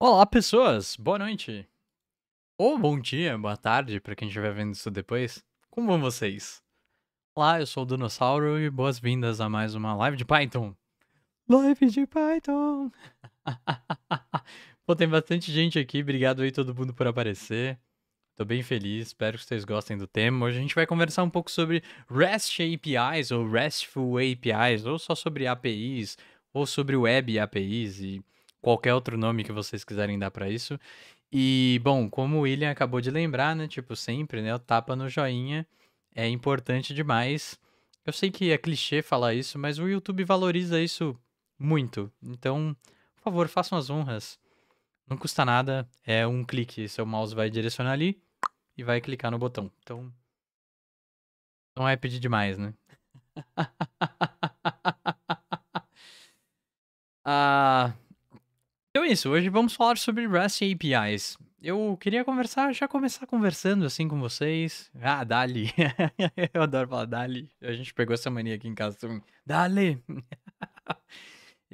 Olá, pessoas! Boa noite! Ou bom dia, boa tarde, para quem estiver vendo isso depois. Como vão vocês? Olá, eu sou o Dinossauro e boas-vindas a mais uma live de Python. Live de Python! Pô, tem bastante gente aqui, obrigado aí todo mundo por aparecer. Tô bem feliz, espero que vocês gostem do tema. Hoje a gente vai conversar um pouco sobre REST APIs ou RESTful APIs, ou só sobre APIs, ou sobre Web APIs e qualquer outro nome que vocês quiserem dar para isso. E, bom, como o William acabou de lembrar, né? Tipo, sempre, né? O tapa no joinha é importante demais. Eu sei que é clichê falar isso, mas o YouTube valoriza isso muito. Então, por favor, façam as honras. Não custa nada, é um clique. Seu mouse vai direcionar ali e vai clicar no botão. Então, não é pedir demais, né? ah. Então é isso, hoje vamos falar sobre REST APIs. Eu queria conversar, já começar conversando assim com vocês. Ah, Dali. Eu adoro falar Dali. A gente pegou essa mania aqui em casa também. Assim, Dali!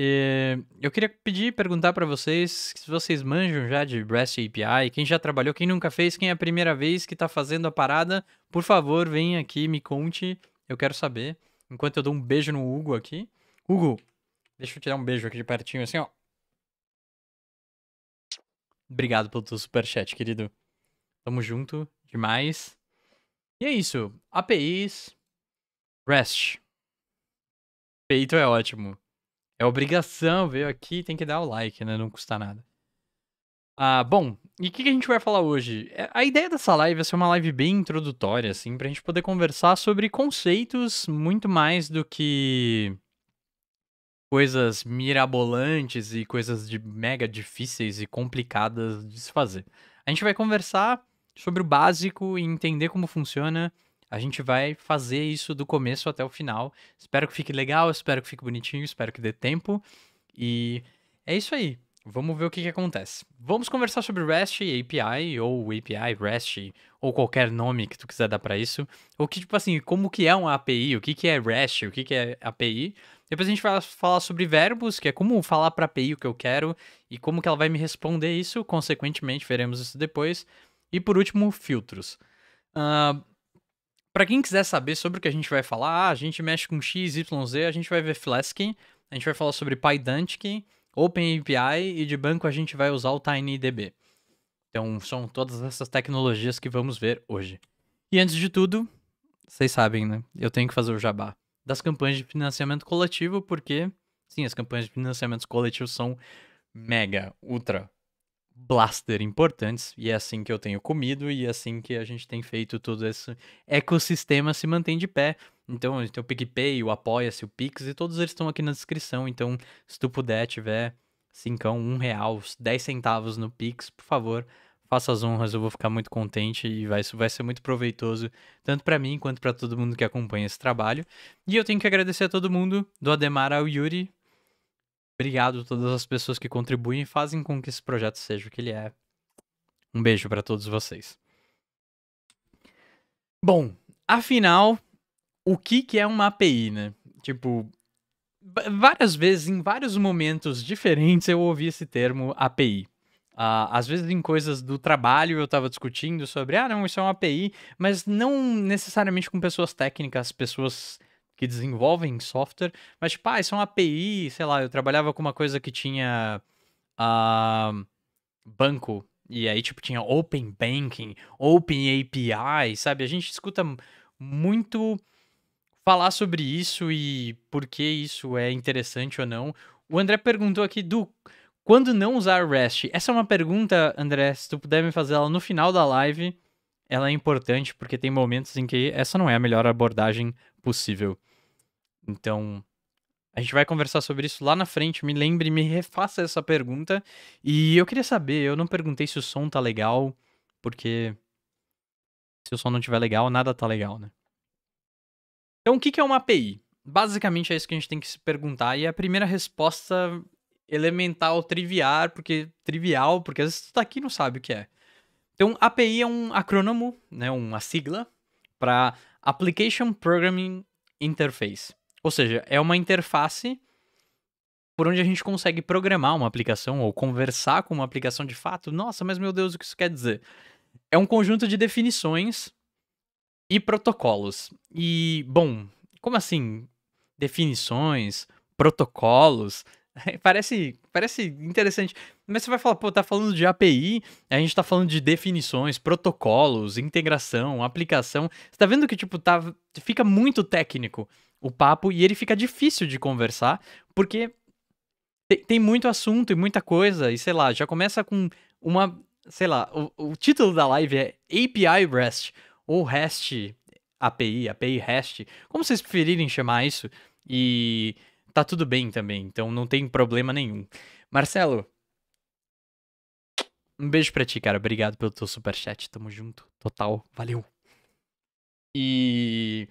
eu queria pedir, perguntar para vocês se vocês manjam já de REST API, quem já trabalhou, quem nunca fez, quem é a primeira vez que está fazendo a parada, por favor, vem aqui, me conte, eu quero saber. Enquanto eu dou um beijo no Hugo aqui. Hugo, deixa eu tirar um beijo aqui de pertinho, assim, ó. Obrigado pelo teu superchat, querido. Tamo junto demais. E é isso. APIs. REST. Peito é ótimo. É obrigação, veio aqui, tem que dar o like, né? Não custa nada. Ah, bom, e o que, que, a gente vai falar hoje? É, a ideia dessa live é ser uma live bem introdutória, assim, pra gente poder conversar sobre conceitos muito mais do que coisas mirabolantes e coisas de mega difíceis e complicadas de se fazer. A gente vai conversar sobre o básico e entender como funciona. A gente vai fazer isso do começo até o final. Espero que fique legal, espero que fique bonitinho, espero que dê tempo. E é isso aí. Vamos ver o que, que acontece. Vamos conversar sobre REST API, ou API REST, ou qualquer nome que tu quiser dar para isso. Ou que, tipo assim, como que é uma API, o que, que é REST, o que, que é API. Depois a gente vai falar sobre verbos, que é como falar para a API o que eu quero e como que ela vai me responder isso. Consequentemente, veremos isso depois. E por último, filtros. Uh, para quem quiser saber sobre o que a gente vai falar, ah, a gente mexe com X, Y, Z, a gente vai ver Flask, a gente vai falar sobre PyDantic, OpenAPI e de banco a gente vai usar o TinyDB. Então são todas essas tecnologias que vamos ver hoje. E antes de tudo, vocês sabem, né? Eu tenho que fazer o jabá das campanhas de financiamento coletivo, porque, sim, as campanhas de financiamento coletivo são mega, ultra, blaster importantes, e é assim que eu tenho comido, e é assim que a gente tem feito todo esse ecossistema se mantém de pé. Então, tem o PicPay, o Apoia-se, o Pix, e todos eles estão aqui na descrição, então, se tu puder, tiver cincão, um real, dez centavos no Pix, por favor, faça as honras, eu vou ficar muito contente e vai, isso vai ser muito proveitoso, tanto para mim quanto para todo mundo que acompanha esse trabalho. E eu tenho que agradecer a todo mundo, do Ademar ao Yuri. Obrigado a todas as pessoas que contribuem e fazem com que esse projeto seja o que ele é. Um beijo para todos vocês. Bom, afinal, o que, que é uma API, né? Tipo, várias vezes, em vários momentos diferentes, eu ouvi esse termo API. Uh, às vezes em coisas do trabalho eu estava discutindo sobre, ah, não, isso é uma API, mas não necessariamente com pessoas técnicas, pessoas que desenvolvem software, mas tipo, ah, isso é uma API, sei lá, eu trabalhava com uma coisa que tinha uh, banco, e aí tipo tinha Open Banking, Open API, sabe? A gente escuta muito falar sobre isso e por que isso é interessante ou não. O André perguntou aqui, do quando não usar REST? Essa é uma pergunta, André, se tu puder me fazer ela no final da live, ela é importante porque tem momentos em que essa não é a melhor abordagem possível. Então, a gente vai conversar sobre isso lá na frente. Me lembre, me refaça essa pergunta. E eu queria saber, eu não perguntei se o som tá legal, porque se o som não tiver legal, nada tá legal, né? Então, o que é uma API? Basicamente é isso que a gente tem que se perguntar. E a primeira resposta elemental trivial, porque trivial, porque às vezes tu tá aqui e não sabe o que é. Então, API é um acrônomo, né, uma sigla para Application Programming Interface. Ou seja, é uma interface por onde a gente consegue programar uma aplicação ou conversar com uma aplicação de fato. Nossa, mas meu Deus, o que isso quer dizer? É um conjunto de definições e protocolos. E, bom, como assim? Definições, protocolos, parece, parece interessante. Mas você vai falar, pô, tá falando de API, a gente tá falando de definições, protocolos, integração, aplicação. Você tá vendo que, tipo, tá, fica muito técnico o papo e ele fica difícil de conversar, porque tem, tem muito assunto e muita coisa, e sei lá, já começa com uma. Sei lá, o, o título da live é API REST ou REST API, API REST, como vocês preferirem chamar isso. E tá tudo bem também, então não tem problema nenhum. Marcelo, um beijo pra ti, cara. Obrigado pelo teu superchat. Tamo junto. Total. Valeu. E.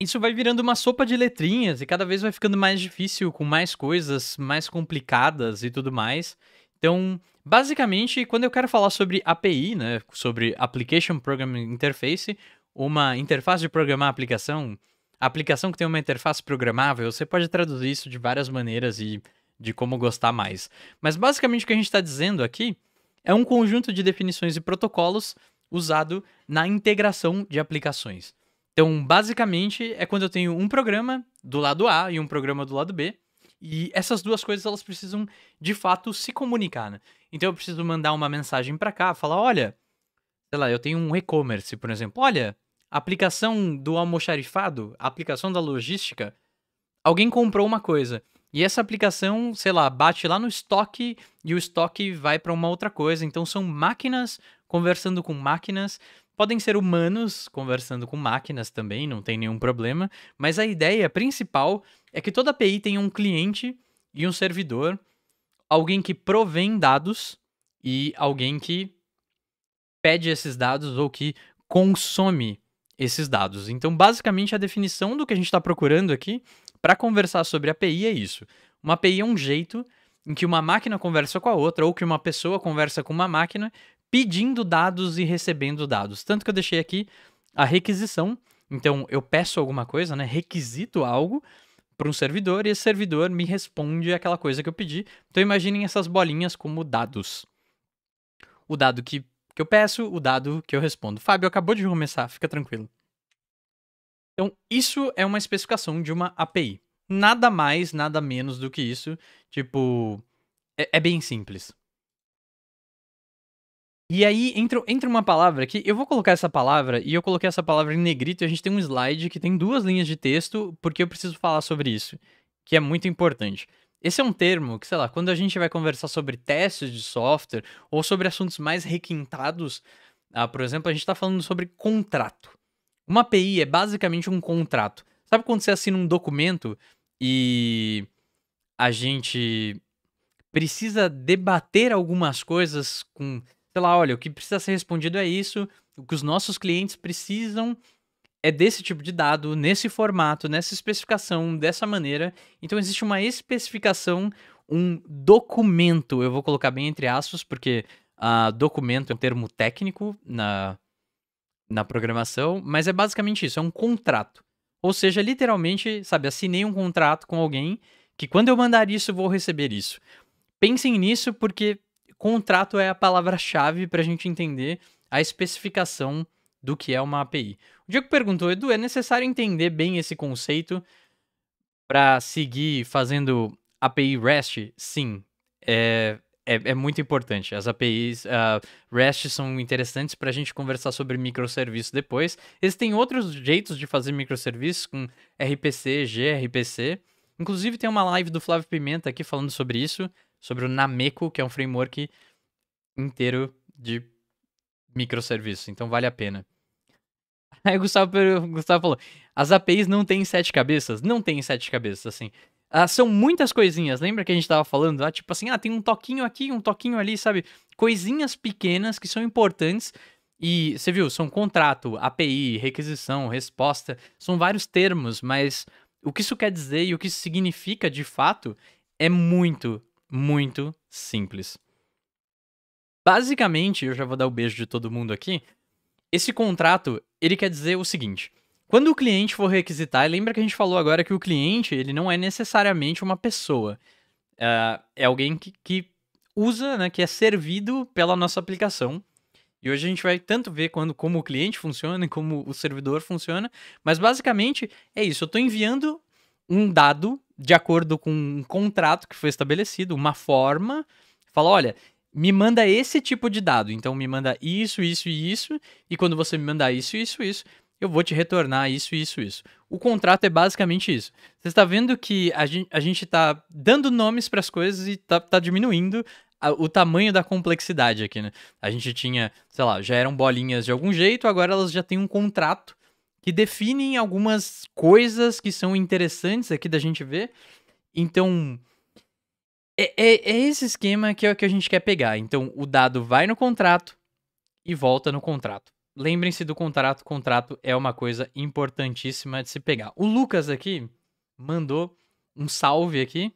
Isso vai virando uma sopa de letrinhas e cada vez vai ficando mais difícil, com mais coisas mais complicadas e tudo mais. Então, basicamente, quando eu quero falar sobre API, né, sobre Application Programming Interface, uma interface de programar aplicação, aplicação que tem uma interface programável, você pode traduzir isso de várias maneiras e de como gostar mais. Mas basicamente o que a gente está dizendo aqui é um conjunto de definições e protocolos usado na integração de aplicações. Então, basicamente, é quando eu tenho um programa do lado A e um programa do lado B, e essas duas coisas elas precisam de fato se comunicar. Né? Então, eu preciso mandar uma mensagem para cá, falar: olha, sei lá, eu tenho um e-commerce, por exemplo, olha, aplicação do almoxarifado, a aplicação da logística, alguém comprou uma coisa. E essa aplicação, sei lá, bate lá no estoque e o estoque vai para uma outra coisa. Então são máquinas conversando com máquinas. Podem ser humanos conversando com máquinas também, não tem nenhum problema. Mas a ideia principal é que toda API tenha um cliente e um servidor, alguém que provém dados e alguém que pede esses dados ou que consome esses dados. Então, basicamente, a definição do que a gente está procurando aqui para conversar sobre API é isso. Uma API é um jeito em que uma máquina conversa com a outra ou que uma pessoa conversa com uma máquina pedindo dados e recebendo dados. Tanto que eu deixei aqui a requisição. Então, eu peço alguma coisa, né? Requisito algo para um servidor e esse servidor me responde aquela coisa que eu pedi. Então, imaginem essas bolinhas como dados. O dado que que eu peço o dado que eu respondo. Fábio, acabou de começar, fica tranquilo. Então, isso é uma especificação de uma API. Nada mais, nada menos do que isso. Tipo, é, é bem simples. E aí entra, entra uma palavra aqui. eu vou colocar essa palavra e eu coloquei essa palavra em negrito e a gente tem um slide que tem duas linhas de texto porque eu preciso falar sobre isso, que é muito importante. Esse é um termo que, sei lá, quando a gente vai conversar sobre testes de software ou sobre assuntos mais requintados, ah, por exemplo, a gente está falando sobre contrato. Uma API é basicamente um contrato. Sabe quando você assina um documento e a gente precisa debater algumas coisas com, sei lá, olha, o que precisa ser respondido é isso, o que os nossos clientes precisam é desse tipo de dado, nesse formato, nessa especificação, dessa maneira. Então existe uma especificação, um documento, eu vou colocar bem entre aspas, porque uh, documento é um termo técnico na, na programação, mas é basicamente isso, é um contrato. Ou seja, literalmente, sabe, assinei um contrato com alguém que quando eu mandar isso, vou receber isso. Pensem nisso porque contrato é a palavra-chave para a gente entender a especificação do que é uma API. O Diego perguntou, Edu, é necessário entender bem esse conceito para seguir fazendo API REST? Sim, é, é, é muito importante. As APIs uh, ah, REST são interessantes para a gente conversar sobre microserviços depois. Existem outros jeitos de fazer microserviços com RPC, gRPC. Inclusive tem uma live do Flávio Pimenta aqui falando sobre isso, sobre o Nameco, que é um framework inteiro de microserviços, então vale a pena. Aí o Gustavo, o Gustavo falou: as APIs não têm sete cabeças? Não tem sete cabeças, assim. Ah, são muitas coisinhas, lembra que a gente tava falando? Ah, tipo assim, ah, tem um toquinho aqui, um toquinho ali, sabe? Coisinhas pequenas que são importantes. E você viu, são contrato, API, requisição, resposta, são vários termos, mas o que isso quer dizer e o que isso significa de fato é muito, muito simples. Basicamente, eu já vou dar o beijo de todo mundo aqui. Esse contrato, ele quer dizer o seguinte: quando o cliente for requisitar, lembra que a gente falou agora que o cliente, ele não é necessariamente uma pessoa. Uh, é alguém que, que usa, né, que é servido pela nossa aplicação. E hoje a gente vai tanto ver quando, como o cliente funciona e como o servidor funciona, mas basicamente é isso. Eu estou enviando um dado de acordo com um contrato que foi estabelecido, uma forma. Fala, olha, me manda esse tipo de dado. Então me manda isso, isso e isso. E quando você me mandar isso, isso, isso, eu vou te retornar isso, isso, isso. O contrato é basicamente isso. Você está vendo que a gente está dando nomes para as coisas e está tá diminuindo a, o tamanho da complexidade aqui, né? A gente tinha, sei lá, já eram bolinhas de algum jeito, agora elas já têm um contrato que definem algumas coisas que são interessantes aqui da gente ver. Então, é, é, é, esse esquema que é o que a gente quer pegar. Então, o dado vai no contrato e volta no contrato. Lembrem-se do contrato. Contrato é uma coisa importantíssima de se pegar. O Lucas aqui mandou um salve aqui.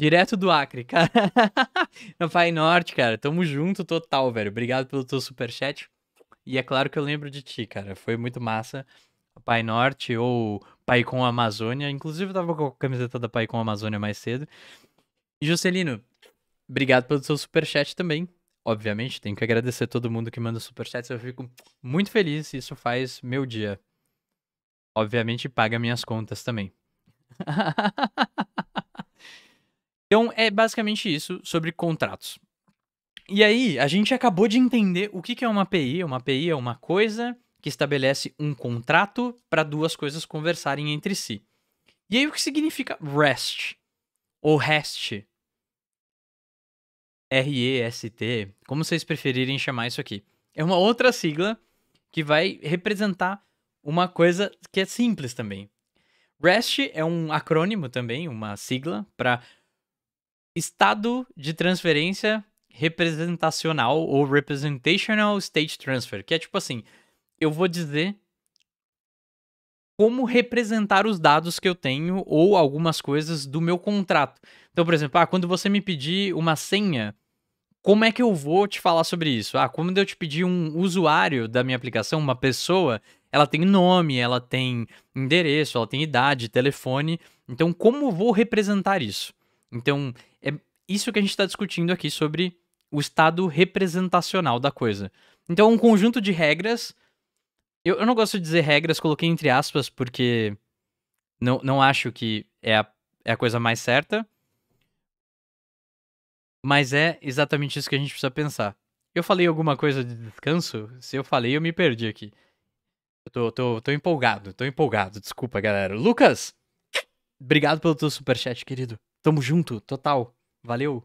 Direto do Acre, cara. Pai Norte, cara. Tamo junto total, velho. Obrigado pelo teu superchat. E é claro que eu lembro de ti, cara. Foi muito massa. Pai Norte ou Pai com Amazônia. Inclusive, eu tava com a camiseta da Pai com Amazônia mais cedo. Juscelino, obrigado pelo seu superchat também. Obviamente, tenho que agradecer todo mundo que manda superchats. Eu fico muito feliz, isso faz meu dia. Obviamente, paga minhas contas também. então, é basicamente isso sobre contratos. E aí, a gente acabou de entender o que é uma API. Uma API é uma coisa que estabelece um contrato para duas coisas conversarem entre si. E aí, o que significa REST? Ou REST, REST, como vocês preferirem chamar isso aqui. É uma outra sigla que vai representar uma coisa que é simples também. REST é um acrônimo também, uma sigla para Estado de Transferência Representacional ou Representational State Transfer, que é tipo assim, eu vou dizer como representar os dados que eu tenho ou algumas coisas do meu contrato. Então, por exemplo, ah, quando você me pedir uma senha como é que eu vou te falar sobre isso? Ah, quando eu te pedir um usuário da minha aplicação, uma pessoa, ela tem nome, ela tem endereço, ela tem idade, telefone. Então, como vou representar isso? Então, é isso que a gente está discutindo aqui sobre o estado representacional da coisa. Então, um conjunto de regras. Eu, eu não gosto de dizer regras, coloquei entre aspas, porque não, não acho que é a, é a coisa mais certa. Mas é exatamente isso que a gente precisa pensar. Eu falei alguma coisa de descanso? Se eu falei, eu me perdi aqui. Eu tô, tô, tô empolgado, tô empolgado. Desculpa, galera. Lucas! Obrigado pelo teu superchat, querido. Tamo junto, total. Valeu.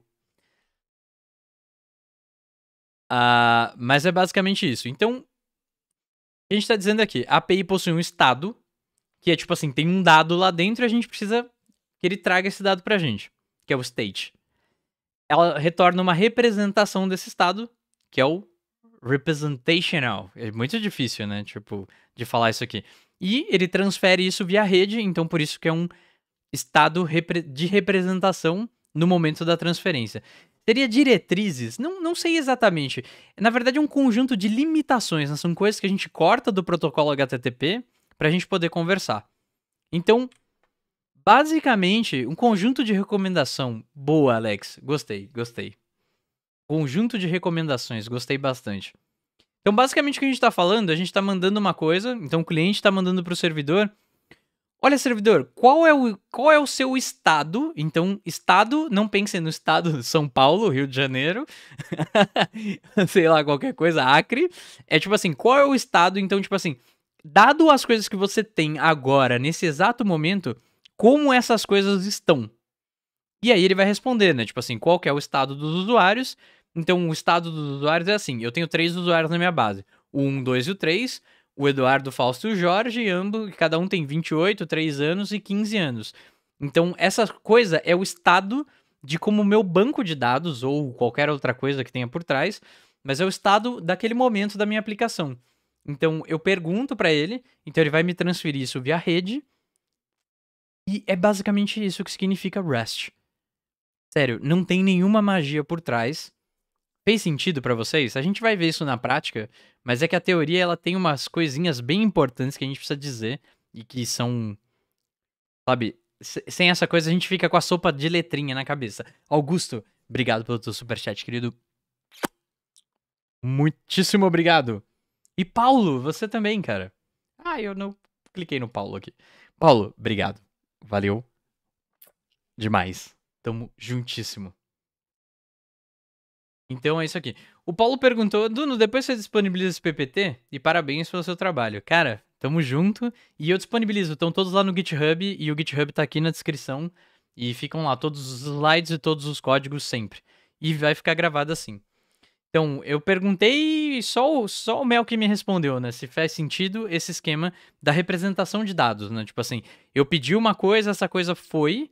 Uh, mas é basicamente isso. Então, a gente está dizendo aqui, a API possui um estado, que é tipo assim, tem um dado lá dentro e a gente precisa que ele traga esse dado pra gente, que é o state ela retorna uma representação desse estado, que é o representational. É muito difícil, né? Tipo, de falar isso aqui. E ele transfere isso via rede, então por isso que é um estado de representação no momento da transferência. Seria diretrizes? Não, não sei exatamente. Na verdade, é um conjunto de limitações, né? são coisas que a gente corta do protocolo HTTP para a gente poder conversar. Então, Basicamente, um conjunto de recomendação. Boa, Alex. Gostei, gostei. Conjunto de recomendações, gostei bastante. Então, basicamente, o que a gente está falando, a gente está mandando uma coisa, então o cliente está mandando para o servidor. Olha, servidor, qual é, o, qual é o seu estado? Então, estado, não pense no estado São Paulo, Rio de Janeiro, sei lá, qualquer coisa, Acre. É tipo assim, qual é o estado? Então, tipo assim, dado as coisas que você tem agora, nesse exato momento, como essas coisas estão. E aí ele vai responder, né? Tipo assim, qual que é o estado dos usuários? Então, o estado dos usuários é assim: eu tenho três usuários na minha base: o 1, 2 e o 3, o Eduardo, o Fausto e o Jorge, e ambos, cada um tem 28, 3 anos e 15 anos. Então, essa coisa é o estado de como o meu banco de dados ou qualquer outra coisa que tenha por trás, mas é o estado daquele momento da minha aplicação. Então, eu pergunto para ele, então ele vai me transferir isso via rede e é basicamente isso que significa REST. Sério, não tem nenhuma magia por trás. Fez sentido para vocês? A gente vai ver isso na prática, mas é que a teoria ela tem umas coisinhas bem importantes que a gente precisa dizer e que são sabe, sem essa coisa a gente fica com a sopa de letrinha na cabeça. Augusto, obrigado pelo teu superchat, querido. Muitíssimo obrigado. E Paulo, você também, cara. Ah, eu não cliquei no Paulo aqui. Paulo, obrigado. Valeu. Demais. Tamo juntíssimo. Então é isso aqui. O Paulo perguntou, Duno, depois você disponibiliza esse PPT? E parabéns pelo seu trabalho. Cara, tamo junto. E eu disponibilizo. Estão todos lá no GitHub e o GitHub tá aqui na descrição. E ficam lá todos os slides e todos os códigos sempre. E vai ficar gravado assim. Então, eu perguntei só, só o Mel que me respondeu, né? Se faz sentido esse esquema da representação de dados, né? Tipo assim, eu pedi uma coisa, essa coisa foi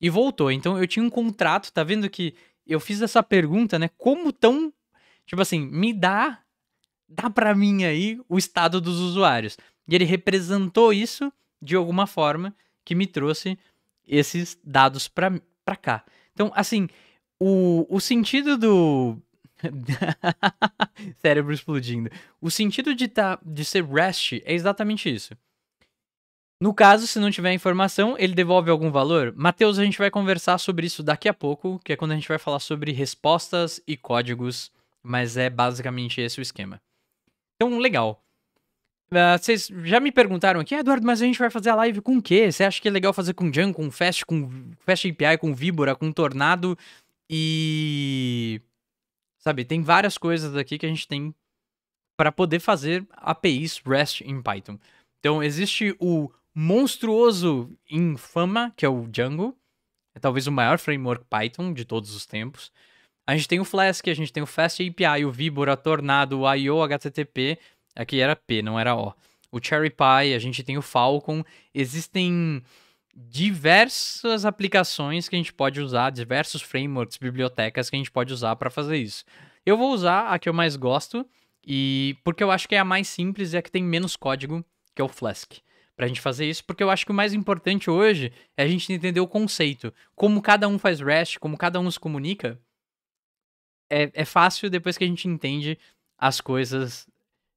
e voltou. Então, eu tinha um contrato, tá vendo que eu fiz essa pergunta, né? Como tão. Tipo assim, me dá. Dá pra mim aí o estado dos usuários. E ele representou isso de alguma forma que me trouxe esses dados pra, pra cá. Então, assim, o, o sentido do Cérebro explodindo. O sentido de, tá, de ser REST é exatamente isso. No caso, se não tiver informação, ele devolve algum valor? Matheus, a gente vai conversar sobre isso daqui a pouco, que é quando a gente vai falar sobre respostas e códigos, mas é basicamente esse o esquema. Então, legal. Uh, vocês já me perguntaram aqui, ah, Eduardo, mas a gente vai fazer a live com o quê? Você acha que é legal fazer com Django, com Fast, com Fast API, com Víbora, com Tornado e Sabe, tem várias coisas aqui que a gente tem para poder fazer APIs REST em Python. Então, existe o monstruoso infama, que é o Django, é talvez o maior framework Python de todos os tempos. A gente tem o Flask, a gente tem o Fast API, o Víbora, Tornado, o IO, HTTP, aqui era P, não era O. O Cherry Pie, a gente tem o Falcon, existem diversas aplicações que a gente pode usar, diversos frameworks, bibliotecas que a gente pode usar para fazer isso. Eu vou usar a que eu mais gosto e porque eu acho que é a mais simples e é a que tem menos código, que é o Flask. Para a gente fazer isso, porque eu acho que o mais importante hoje é a gente entender o conceito, como cada um faz REST, como cada um se comunica. É, é fácil depois que a gente entende as coisas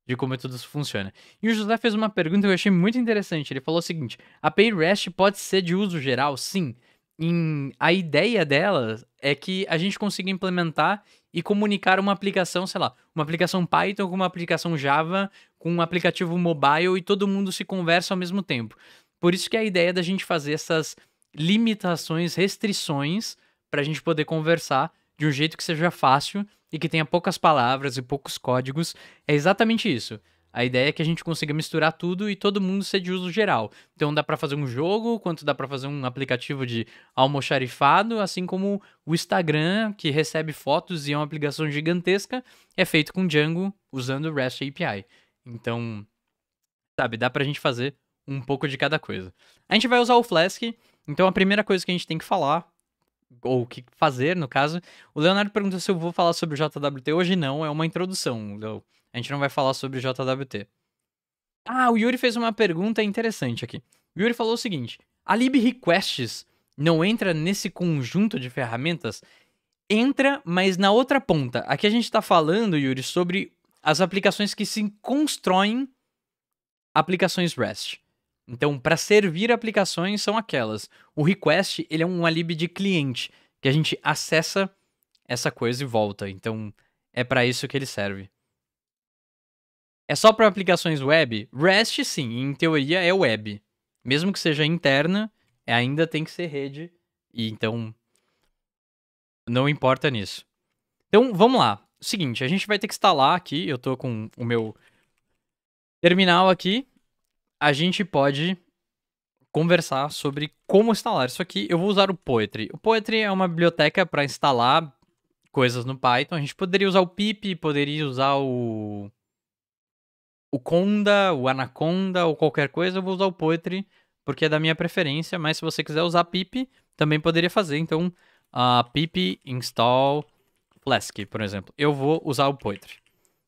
de como tudo isso funciona. E o José fez uma pergunta que eu achei muito interessante. Ele falou o seguinte: a Payrest pode ser de uso geral? Sim. Em, a ideia dela é que a gente consiga implementar e comunicar uma aplicação, sei lá, uma aplicação Python com uma aplicação Java, com um aplicativo mobile e todo mundo se conversa ao mesmo tempo. Por isso que é a ideia é da gente fazer essas limitações, restrições, para a gente poder conversar de um jeito que seja fácil e que tenha poucas palavras e poucos códigos, é exatamente isso. A ideia é que a gente consiga misturar tudo e todo mundo ser de uso geral. Então dá para fazer um jogo, quanto dá para fazer um aplicativo de almoxarifado, assim como o Instagram, que recebe fotos e é uma aplicação gigantesca, é feito com Django usando o REST API. Então, sabe, dá pra gente fazer um pouco de cada coisa. A gente vai usar o Flask, então a primeira coisa que a gente tem que falar ou o que fazer, no caso. O Leonardo perguntou se eu vou falar sobre o JWT hoje. Não, é uma introdução, Leo. A gente não vai falar sobre o JWT. Ah, o Yuri fez uma pergunta interessante aqui. O Yuri falou o seguinte: a lib requests não entra nesse conjunto de ferramentas? Entra, mas na outra ponta. Aqui a gente está falando, Yuri, sobre as aplicações que se constroem aplicações REST. Então, para servir aplicações são aquelas. O request, ele é um lib de cliente, que a gente acessa essa coisa e volta. Então, é para isso que ele serve. É só para aplicações web? REST sim, em teoria é web. Mesmo que seja interna, ainda tem que ser rede, e então não importa nisso. Então, vamos lá. Seguinte, a gente vai ter que instalar aqui, eu estou com o meu terminal aqui, a gente pode conversar sobre como instalar isso aqui. Eu vou usar o Poetry. O Poetry é uma biblioteca para instalar coisas no Python. A gente poderia usar o pip, poderia usar o o Conda, o Anaconda ou qualquer coisa. Eu vou usar o Poetry porque é da minha preferência, mas se você quiser usar pip, também poderia fazer. Então, uh, pip install Flask, por exemplo. Eu vou usar o Poetry.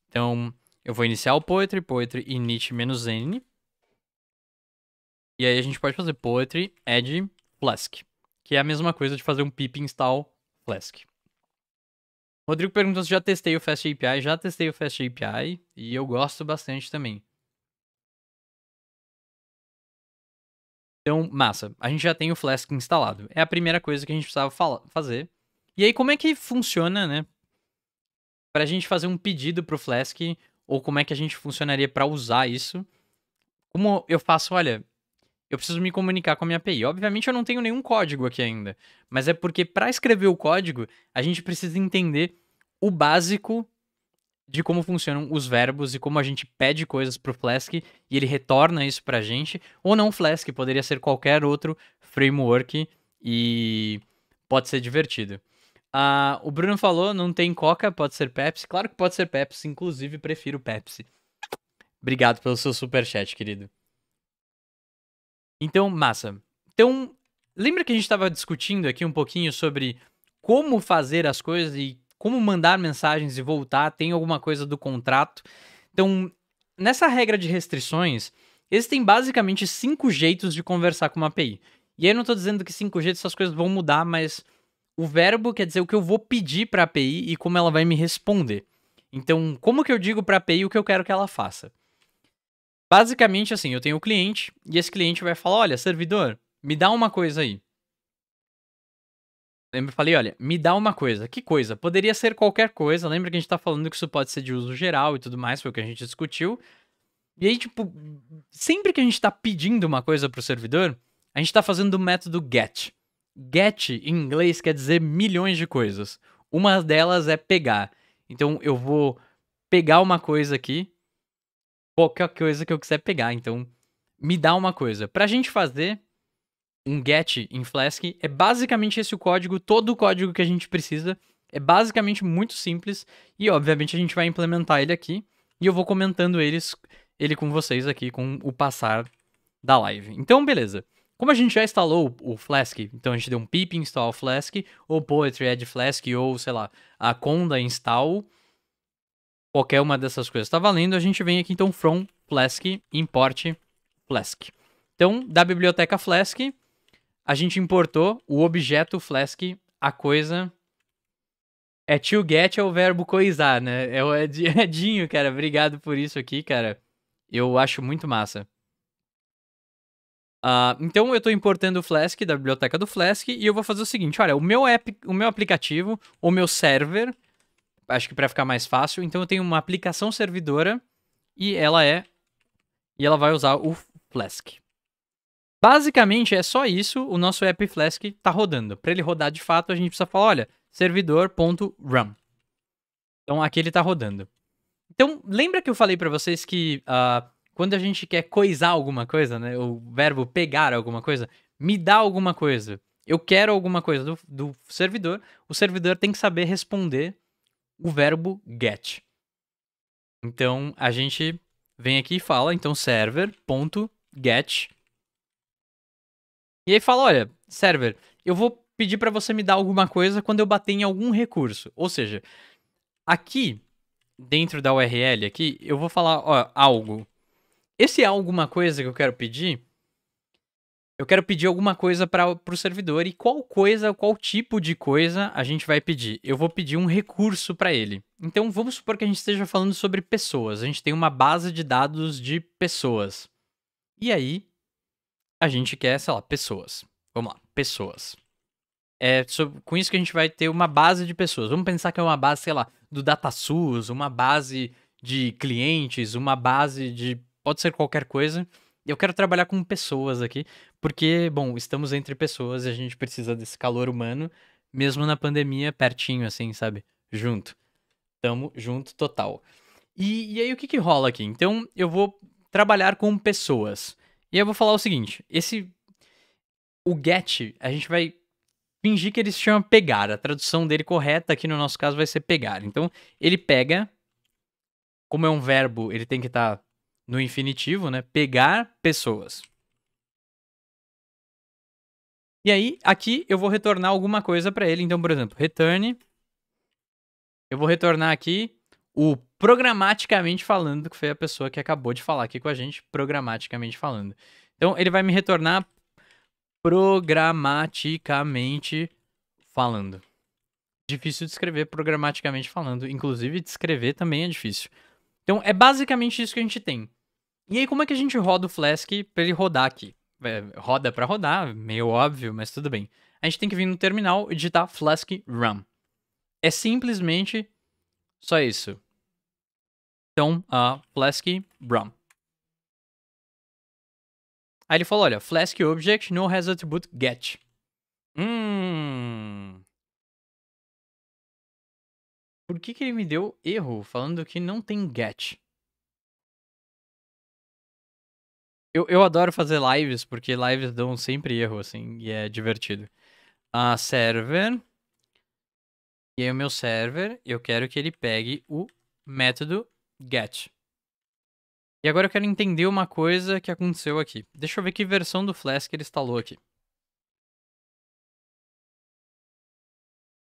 Então, eu vou iniciar o Poetry, Poetry init-n e aí a gente pode fazer poetry add flask, que é a mesma coisa de fazer um pip install flask. Rodrigo pergunta se já testei o Fast API. Já testei o Fast API e eu gosto bastante também. Então, massa. A gente já tem o Flask instalado. É a primeira coisa que a gente precisava fazer. E aí, como é que funciona, né? Para a gente fazer um pedido para o Flask, ou como é que a gente funcionaria para usar isso? Como eu faço, olha, eu preciso me comunicar com a minha API. Obviamente eu não tenho nenhum código aqui ainda, mas é porque para escrever o código, a gente precisa entender o básico de como funcionam os verbos e como a gente pede coisas para o Flask e ele retorna isso para a gente, ou não Flask, poderia ser qualquer outro framework e pode ser divertido. Ah, o Bruno falou, não tem Coca, pode ser Pepsi. Claro que pode ser Pepsi, inclusive prefiro Pepsi. Obrigado pelo seu super chat, querido. Então, massa. Então, lembra que a gente estava discutindo aqui um pouquinho sobre como fazer as coisas e como mandar mensagens e voltar? Tem alguma coisa do contrato? Então, nessa regra de restrições, existem basicamente cinco jeitos de conversar com uma API. E aí eu não estou dizendo que cinco jeitos essas coisas vão mudar, mas o verbo quer dizer o que eu vou pedir para a API e como ela vai me responder. Então, como que eu digo para a API o que eu quero que ela faça? Basicamente assim, eu tenho um cliente e esse cliente vai falar: "Olha, servidor, me dá uma coisa aí". Lembra, falei, olha, me dá uma coisa. Que coisa? Poderia ser qualquer coisa. Lembra que a gente tá falando que isso pode ser de uso geral e tudo mais, foi o que a gente discutiu. E aí, tipo, sempre que a gente tá pedindo uma coisa pro servidor, a gente tá fazendo o método get. Get em inglês quer dizer milhões de coisas. Uma delas é pegar. Então eu vou pegar uma coisa aqui qualquer coisa que eu quiser pegar. Então, me dá uma coisa. Pra gente fazer um get em Flask, é basicamente esse o código, todo o código que a gente precisa. É basicamente muito simples e, obviamente, a gente vai implementar ele aqui e eu vou comentando eles, ele com vocês aqui com o passar da live. Então, beleza. Como a gente já instalou o Flask, então a gente deu um pip install Flask, ou Poetry add Flask, ou sei lá, a conda install, qualquer uma dessas coisas está valendo, a gente vem aqui então from Flask, import Flask. Então, da biblioteca Flask, a gente importou o objeto Flask, a coisa... É to get é o verbo coisar, né? É o Edinho, é é cara. Obrigado por isso aqui, cara. Eu acho muito massa. Uh, então eu estou importando o Flask da biblioteca do Flask e eu vou fazer o seguinte: olha, o meu app, o meu aplicativo, o meu server, acho que para ficar mais fácil. Então eu tenho uma aplicação servidora e ela é e ela vai usar o Flask. Basicamente é só isso, o nosso app Flask está rodando. Para ele rodar de fato, a gente precisa falar, olha, servidor.run. Então aqui ele está rodando. Então, lembra que eu falei para vocês que uh, quando a gente quer coisar alguma coisa, né? O verbo pegar alguma coisa, me dá alguma coisa. Eu quero alguma coisa do, do servidor, o servidor tem que saber responder o verbo get. Então a gente vem aqui e fala, então server.get. E aí fala, olha, server, eu vou pedir para você me dar alguma coisa quando eu bater em algum recurso. Ou seja, aqui dentro da URL aqui, eu vou falar, ó, algo. Esse é alguma coisa que eu quero pedir eu quero pedir alguma coisa para o servidor e qual coisa, qual tipo de coisa a gente vai pedir? Eu vou pedir um recurso para ele. Então vamos supor que a gente esteja falando sobre pessoas. A gente tem uma base de dados de pessoas. E aí a gente quer, sei lá, pessoas. Vamos lá, pessoas. É com isso que a gente vai ter uma base de pessoas. Vamos pensar que é uma base, sei lá, do DataSUS, uma base de clientes, uma base de pode ser qualquer coisa eu quero trabalhar com pessoas aqui porque, bom, estamos entre pessoas e a gente precisa desse calor humano, mesmo na pandemia, pertinho, assim, sabe? Junto. Tamo junto total. E, e aí, o que, que rola aqui? Então, eu vou trabalhar com pessoas. E eu vou falar o seguinte: esse. O get, a gente vai fingir que ele se chama pegar. A tradução dele correta aqui no nosso caso vai ser pegar. Então, ele pega. Como é um verbo, ele tem que estar tá no infinitivo, né? Pegar pessoas. E aí, aqui eu vou retornar alguma coisa para ele. Então, por exemplo, return. Eu vou retornar aqui o programaticamente falando, que foi a pessoa que acabou de falar aqui com a gente, programaticamente falando. Então, ele vai me retornar programaticamente falando. Difícil de escrever programaticamente falando. Inclusive, de escrever também é difícil. Então, é basicamente isso que a gente tem. E aí, como é que a gente roda o Flask para ele rodar aqui? É, roda para rodar, meio óbvio, mas tudo bem. A gente tem que vir no terminal e digitar Flask Run. É simplesmente só isso. Então, uh, Flask Run. Aí ele falou, olha, Flask Object no has attribute get. Hum. Por que, que ele me deu erro falando que não tem get? Eu, eu adoro fazer lives, porque lives dão sempre erro, assim, e é divertido. A uh, server. E aí o meu server, eu quero que ele pegue o método get. E agora eu quero entender uma coisa que aconteceu aqui. Deixa eu ver que versão do Flask ele instalou aqui.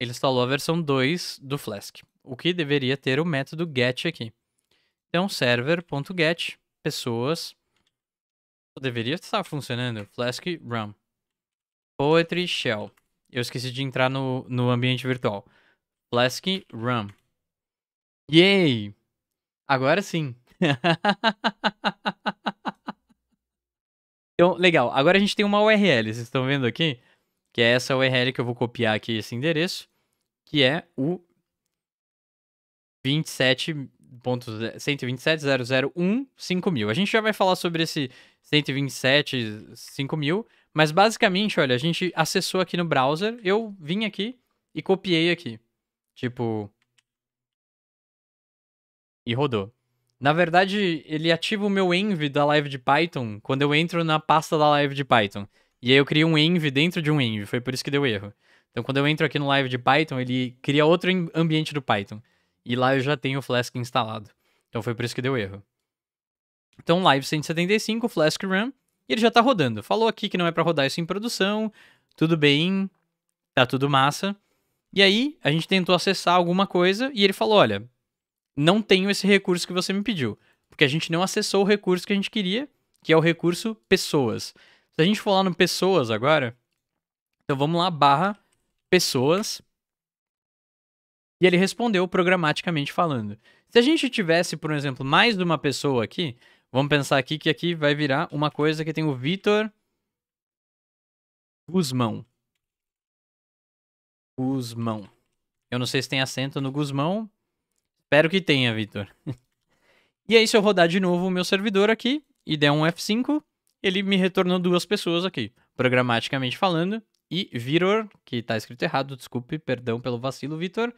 Ele instalou a versão 2 do Flask, o que deveria ter o método get aqui. Então, server.get, pessoas, Deveria estar funcionando. Flask Run. Poetry Shell. Eu esqueci de entrar no, no ambiente virtual. Flask run. Yay! Agora sim. então, legal. Agora a gente tem uma URL, vocês estão vendo aqui? Que é essa URL que eu vou copiar aqui esse endereço, que é o 27 5000. É, a gente já vai falar sobre esse 127.5000, mas basicamente, olha, a gente acessou aqui no browser, eu vim aqui e copiei aqui. Tipo... E rodou. Na verdade, ele ativa o meu env da live de Python quando eu entro na pasta da live de Python. E aí eu crio um env dentro de um env, foi por isso que deu erro. Então quando eu entro aqui no live de Python, ele cria outro ambiente do Python. E lá eu já tenho o Flask instalado. Então foi por isso que deu erro. Então live 175, Flask run, e ele já tá rodando. Falou aqui que não é para rodar isso em produção, tudo bem, tá tudo massa. E aí a gente tentou acessar alguma coisa e ele falou, olha, não tenho esse recurso que você me pediu, porque a gente não acessou o recurso que a gente queria, que é o recurso pessoas. Se a gente for lá no pessoas agora, então vamos lá, barra pessoas, e ele respondeu programaticamente falando. Se a gente tivesse, por exemplo, mais de uma pessoa aqui, vamos pensar aqui que aqui vai virar uma coisa que tem o Vitor Guzmão. Guzmão. Eu não sei se tem acento no Guzmão. Espero que tenha, Vitor. e aí, se eu rodar de novo o meu servidor aqui e der um F5, ele me retornou duas pessoas aqui, programaticamente falando. E Viror, que tá escrito errado, desculpe, perdão pelo vacilo, Vitor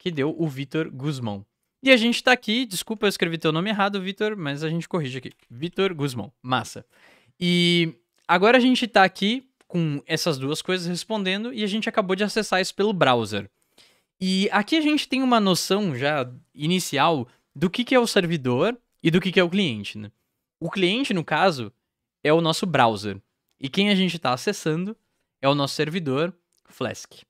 que deu o Vitor Guzmão. E a gente tá aqui, desculpa eu escrevi teu nome errado, Vitor, mas a gente corrige aqui. Vitor Guzmão, massa. E agora a gente tá aqui com essas duas coisas respondendo e a gente acabou de acessar isso pelo browser. E aqui a gente tem uma noção já inicial do que, que é o servidor e do que, que é o cliente. Né? O cliente, no caso, é o nosso browser. E quem a gente está acessando é o nosso servidor, Flask.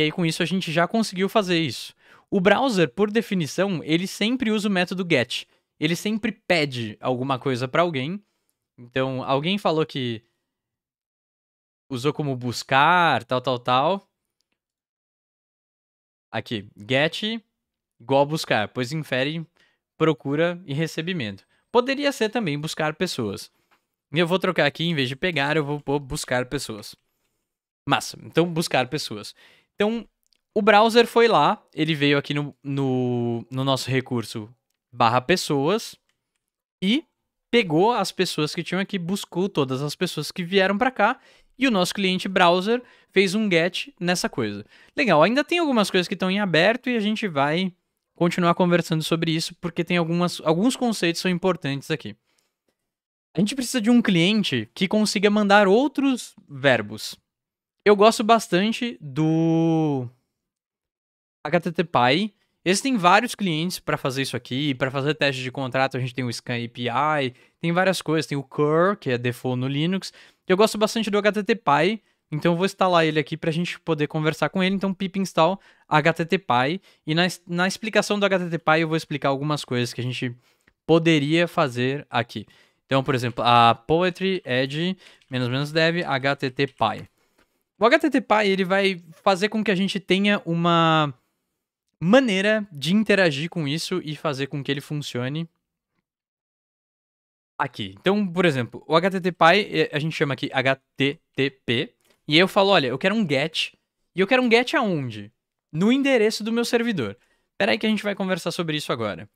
E aí com isso a gente já conseguiu fazer isso. O browser, por definição, ele sempre usa o método get. Ele sempre pede alguma coisa para alguém. Então, alguém falou que usou como buscar, tal, tal, tal. Aqui, get igual buscar, pois infere procura e recebimento. Poderia ser também buscar pessoas. E eu vou trocar aqui, em vez de pegar, eu vou buscar pessoas. Massa, então buscar pessoas. Então, o browser foi lá, ele veio aqui no, no, no nosso recurso barra pessoas e pegou as pessoas que tinham aqui, buscou todas as pessoas que vieram para cá e o nosso cliente browser fez um get nessa coisa. Legal, ainda tem algumas coisas que estão em aberto e a gente vai continuar conversando sobre isso porque tem algumas, alguns conceitos são importantes aqui. A gente precisa de um cliente que consiga mandar outros verbos. Eu gosto bastante do HTTPy. Existem vários clientes para fazer isso aqui, para fazer teste de contrato, a gente tem o Scan API, tem várias coisas, tem o Cur, que é default no Linux. Eu gosto bastante do HTTPy, então eu vou instalar ele aqui para a gente poder conversar com ele. Então pip install HTTPy, e na, na explicação do HTTPy eu vou explicar algumas coisas que a gente poderia fazer aqui. Então, por exemplo, a poetry edge -dev HTTPy. O HTTP ele vai fazer com que a gente tenha uma maneira de interagir com isso e fazer com que ele funcione aqui. Então, por exemplo, o HTTP eh, a gente chama aqui HTTP e eu falo, olha, eu quero um GET e eu quero um GET aonde? No endereço do meu servidor. Espera aí que a gente vai conversar sobre isso agora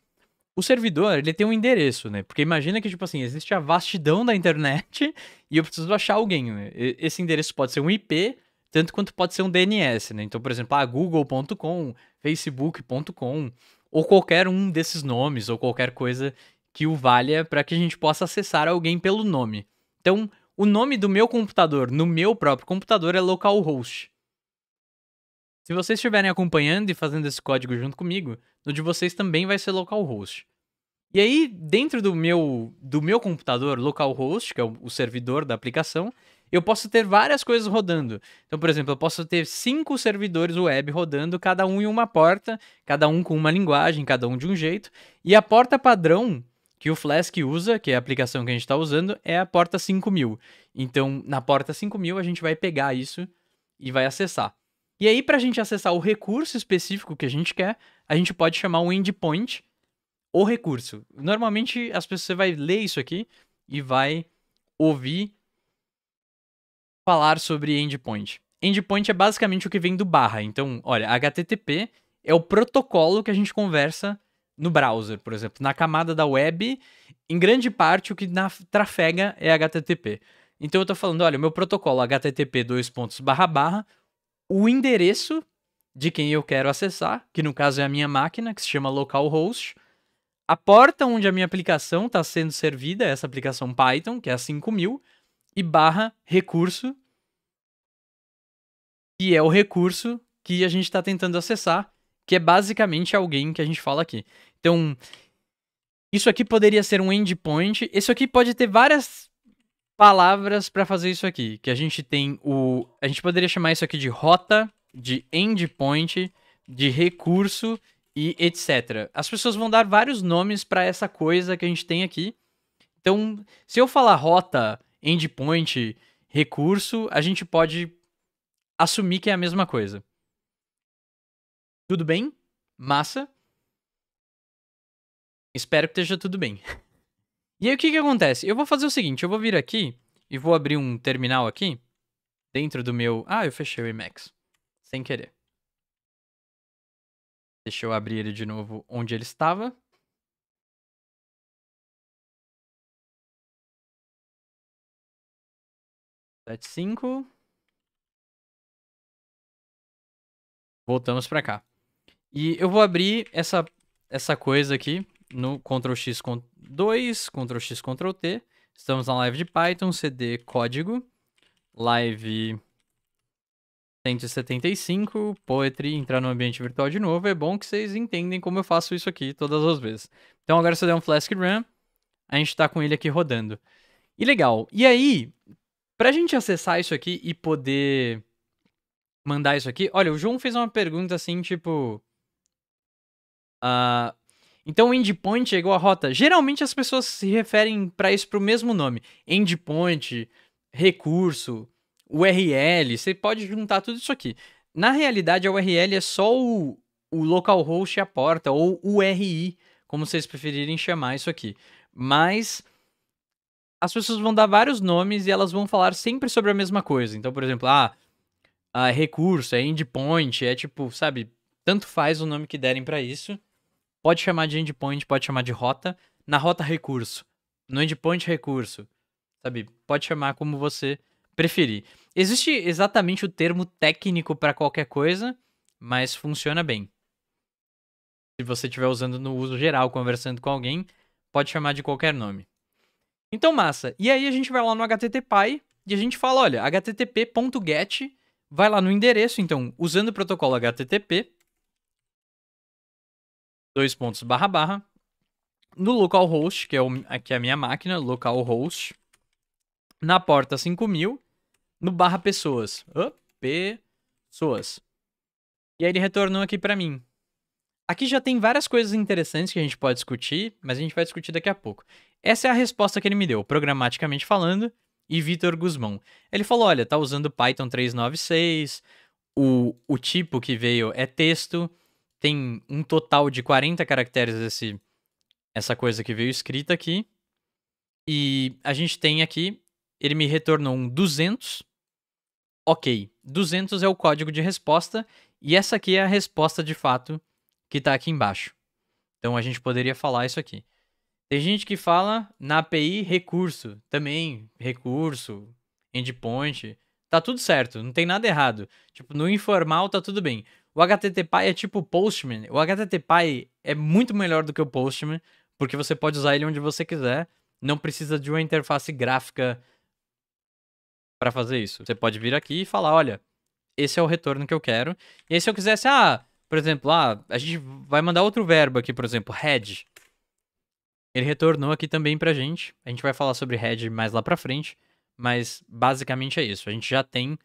o servidor, ele tem um endereço, né? Porque imagina que, tipo assim, existe a vastidão da internet e eu preciso achar alguém. Né? Esse endereço pode ser um IP, tanto quanto pode ser um DNS, né? Então, por exemplo, ah, google.com, facebook.com, ou qualquer um desses nomes, ou qualquer coisa que o valha para que a gente possa acessar alguém pelo nome. Então, o nome do meu computador, no meu próprio computador, é localhost. Se vocês estiverem acompanhando e fazendo esse código junto comigo, no de vocês também vai ser localhost. E aí, dentro do meu, do meu computador, localhost, que é o, o servidor da aplicação, eu posso ter várias coisas rodando. Então, por exemplo, eu posso ter cinco servidores web rodando, cada um em uma porta, cada um com uma linguagem, cada um de um jeito. E a porta padrão que o Flask usa, que é a aplicação que a gente está usando, é a porta 5000. Então, na porta 5000, a gente vai pegar isso e vai acessar. E aí, para a gente acessar o recurso específico que a gente quer, a gente pode chamar um endpoint ou recurso. Normalmente as pessoas você vai ler isso aqui e vai ouvir falar sobre endpoint. Endpoint é basicamente o que vem do barra. Então, olha, HTTP é o protocolo que a gente conversa no browser, por exemplo, na camada da web, em grande parte o que na, trafega é HTTP. Então eu estou falando, olha, o meu protocolo HTTP dois pontos barra barra, o endereço de quem eu quero acessar, que no caso é a minha máquina, que se chama localhost. A porta onde a minha aplicação está sendo servida é essa aplicação Python, que é a 5000, e barra recurso, que é o recurso que a gente está tentando acessar, que é basicamente alguém que a gente fala aqui. Então, isso aqui poderia ser um endpoint. Isso aqui pode ter várias palavras para fazer isso aqui, que a gente tem o, a gente poderia chamar isso aqui de rota, de endpoint, de recurso e etc. As pessoas vão dar vários nomes para essa coisa que a gente tem aqui. Então, se eu falar rota, endpoint, recurso, a gente pode assumir que é a mesma coisa. Tudo bem? Massa. Espero que esteja tudo bem. E aí o que que acontece? Eu vou fazer o seguinte, eu vou vir aqui e vou abrir um terminal aqui dentro do meu... Ah, eu fechei o Emacs sem querer. Deixa eu abrir ele de novo onde ele estava. Sete, cinco. Voltamos para cá. E eu vou abrir essa, essa coisa aqui no Ctrl X 2, Ctrl X Ctrl T. Estamos na live de Python, CD código, live 175, Poetry, entrar no ambiente virtual de novo. É bom que vocês entendem como eu faço isso aqui todas as vezes. Então agora se eu der um Flask Run, a gente tá com ele aqui rodando. E legal. E aí, pra gente acessar isso aqui e poder mandar isso aqui... Olha, o João fez uma pergunta assim, tipo... Uh, então, endpoint é igual a rota. Geralmente as pessoas se referem para isso pro mesmo nome. Endpoint, recurso, URL, você pode juntar tudo isso aqui. Na realidade, a URL é só o, o localhost e a porta, ou URI, como vocês preferirem chamar isso aqui. Mas as pessoas vão dar vários nomes e elas vão falar sempre sobre a mesma coisa. Então, por exemplo, ah, é recurso, é endpoint, é tipo, sabe, tanto faz o nome que derem para isso. Pode chamar de endpoint, pode chamar de rota. Na rota, recurso. No endpoint, recurso. Sabe, pode chamar como você preferi Existe exatamente o termo técnico para qualquer coisa, mas funciona bem. Se você estiver usando no uso geral, conversando com alguém, pode chamar de qualquer nome. Então, massa. E aí a gente vai lá no HTTPy e a gente fala, olha, http.get, vai lá no endereço, então, usando o protocolo HTTP, dois pontos barra barra, no localhost, que é, o, que é a minha máquina, localhost, na porta 5000, no barra pessoas. pessoas. E aí ele retornou aqui para mim. Aqui já tem várias coisas interessantes que a gente pode discutir, mas a gente vai discutir daqui a pouco. Essa é a resposta que ele me deu, programaticamente falando, e Vitor Guzmão. Ele falou: olha, tá usando Python 396, o, o tipo que veio é texto, tem um total de 40 caracteres esse, essa coisa que veio escrita aqui. E a gente tem aqui, ele me retornou um 200, ok, 200 é o código de resposta e essa aqui é a resposta de fato que está aqui embaixo. Então a gente poderia falar isso aqui. Tem gente que fala na API recurso, também recurso, endpoint, tá tudo certo, não tem nada errado. Tipo, no informal tá tudo bem. O HTTP é tipo Postman. O HTTP é muito melhor do que o Postman, porque você pode usar ele onde você quiser, não precisa de uma interface gráfica para fazer isso. Você pode vir aqui e falar, olha, esse é o retorno que eu quero. E aí se eu quisesse, ah, por exemplo, ah, a gente vai mandar outro verbo aqui, por exemplo, head. Ele retornou aqui também pra gente. A gente vai falar sobre head mais lá pra frente, mas basicamente é isso. A gente já tem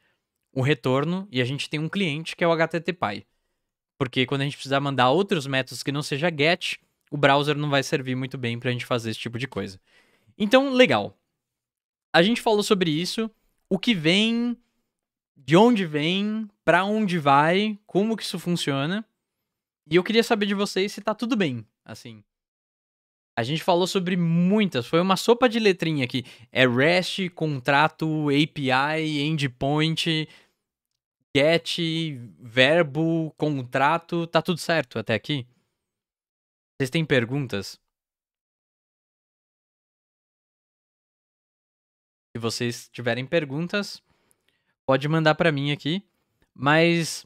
o retorno e a gente tem um cliente que é o HTTPy. Porque quando a gente precisar mandar outros métodos que não seja get, o browser não vai servir muito bem pra gente fazer esse tipo de coisa. Então, legal. A gente falou sobre isso o que vem, de onde vem, para onde vai, como que isso funciona. E eu queria saber de vocês se tá tudo bem, assim. A gente falou sobre muitas, foi uma sopa de letrinha aqui. É REST, contrato, API, endpoint, get, verbo, contrato, tá tudo certo até aqui? Vocês têm perguntas? Se vocês tiverem perguntas, pode mandar para mim aqui. Mas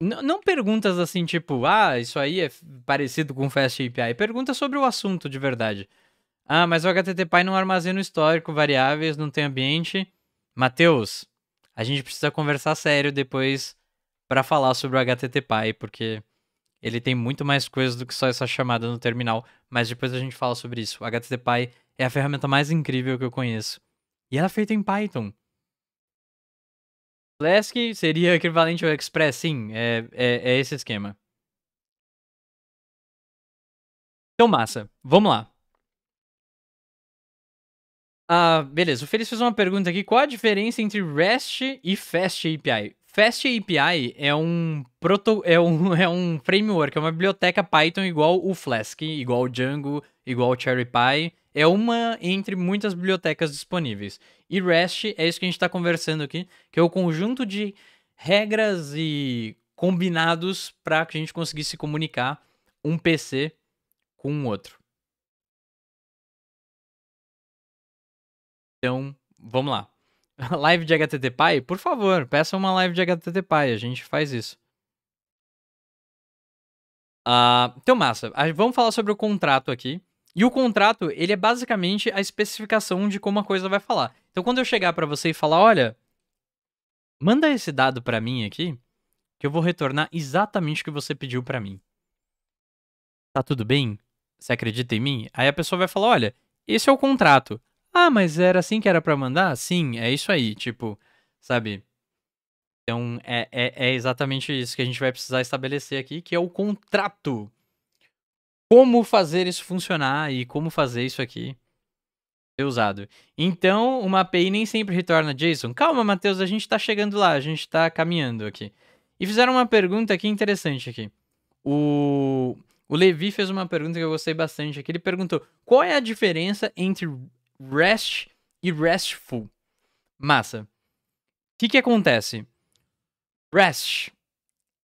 não perguntas assim, tipo, ah, isso aí é parecido com Fast API. Pergunta sobre o assunto de verdade. Ah, mas o HTTPy não armazena histórico, variáveis, não tem ambiente. Matheus, a gente precisa conversar sério depois para falar sobre o HTTPy, porque ele tem muito mais coisas do que só essa chamada no terminal. Mas depois a gente fala sobre isso. O HTTPy é a ferramenta mais incrível que eu conheço. E ela é feita em Python. Flask seria equivalente ao Express, sim, é, é, é esse esquema. Então, massa, vamos lá. Ah, beleza, o Feliz fez uma pergunta aqui: qual a diferença entre REST e Fast API? Fast API é um, proto, é, um, é um framework, é uma biblioteca Python igual o Flask, igual o Django, igual o Cherry Pie é uma entre muitas bibliotecas disponíveis. E REST é isso que a gente está conversando aqui, que é o conjunto de regras e combinados para que a gente conseguisse se comunicar um PC com o outro. Então, vamos lá. Live de HTTP Por favor, peça uma live de HTTP a gente faz isso. Uh, então, massa, vamos falar sobre o contrato aqui. E o contrato, ele é basicamente a especificação de como a coisa vai falar. Então quando eu chegar para você e falar, olha, manda esse dado para mim aqui, que eu vou retornar exatamente o que você pediu para mim. Tá tudo bem? Você acredita em mim? Aí a pessoa vai falar, olha, esse é o contrato. Ah, mas era assim que era para mandar? Sim, é isso aí, tipo, sabe? Então é, é, é exatamente isso que a gente vai precisar estabelecer aqui, que é o contrato como fazer isso funcionar e como fazer isso aqui ser usado. Então, uma API nem sempre retorna JSON. Calma, Matheus, a gente está chegando lá, a gente está caminhando aqui. E fizeram uma pergunta aqui interessante aqui. O, o Levi fez uma pergunta que eu gostei bastante aqui. Ele perguntou: qual é a diferença entre REST e RESTful? Massa. O que, que acontece? REST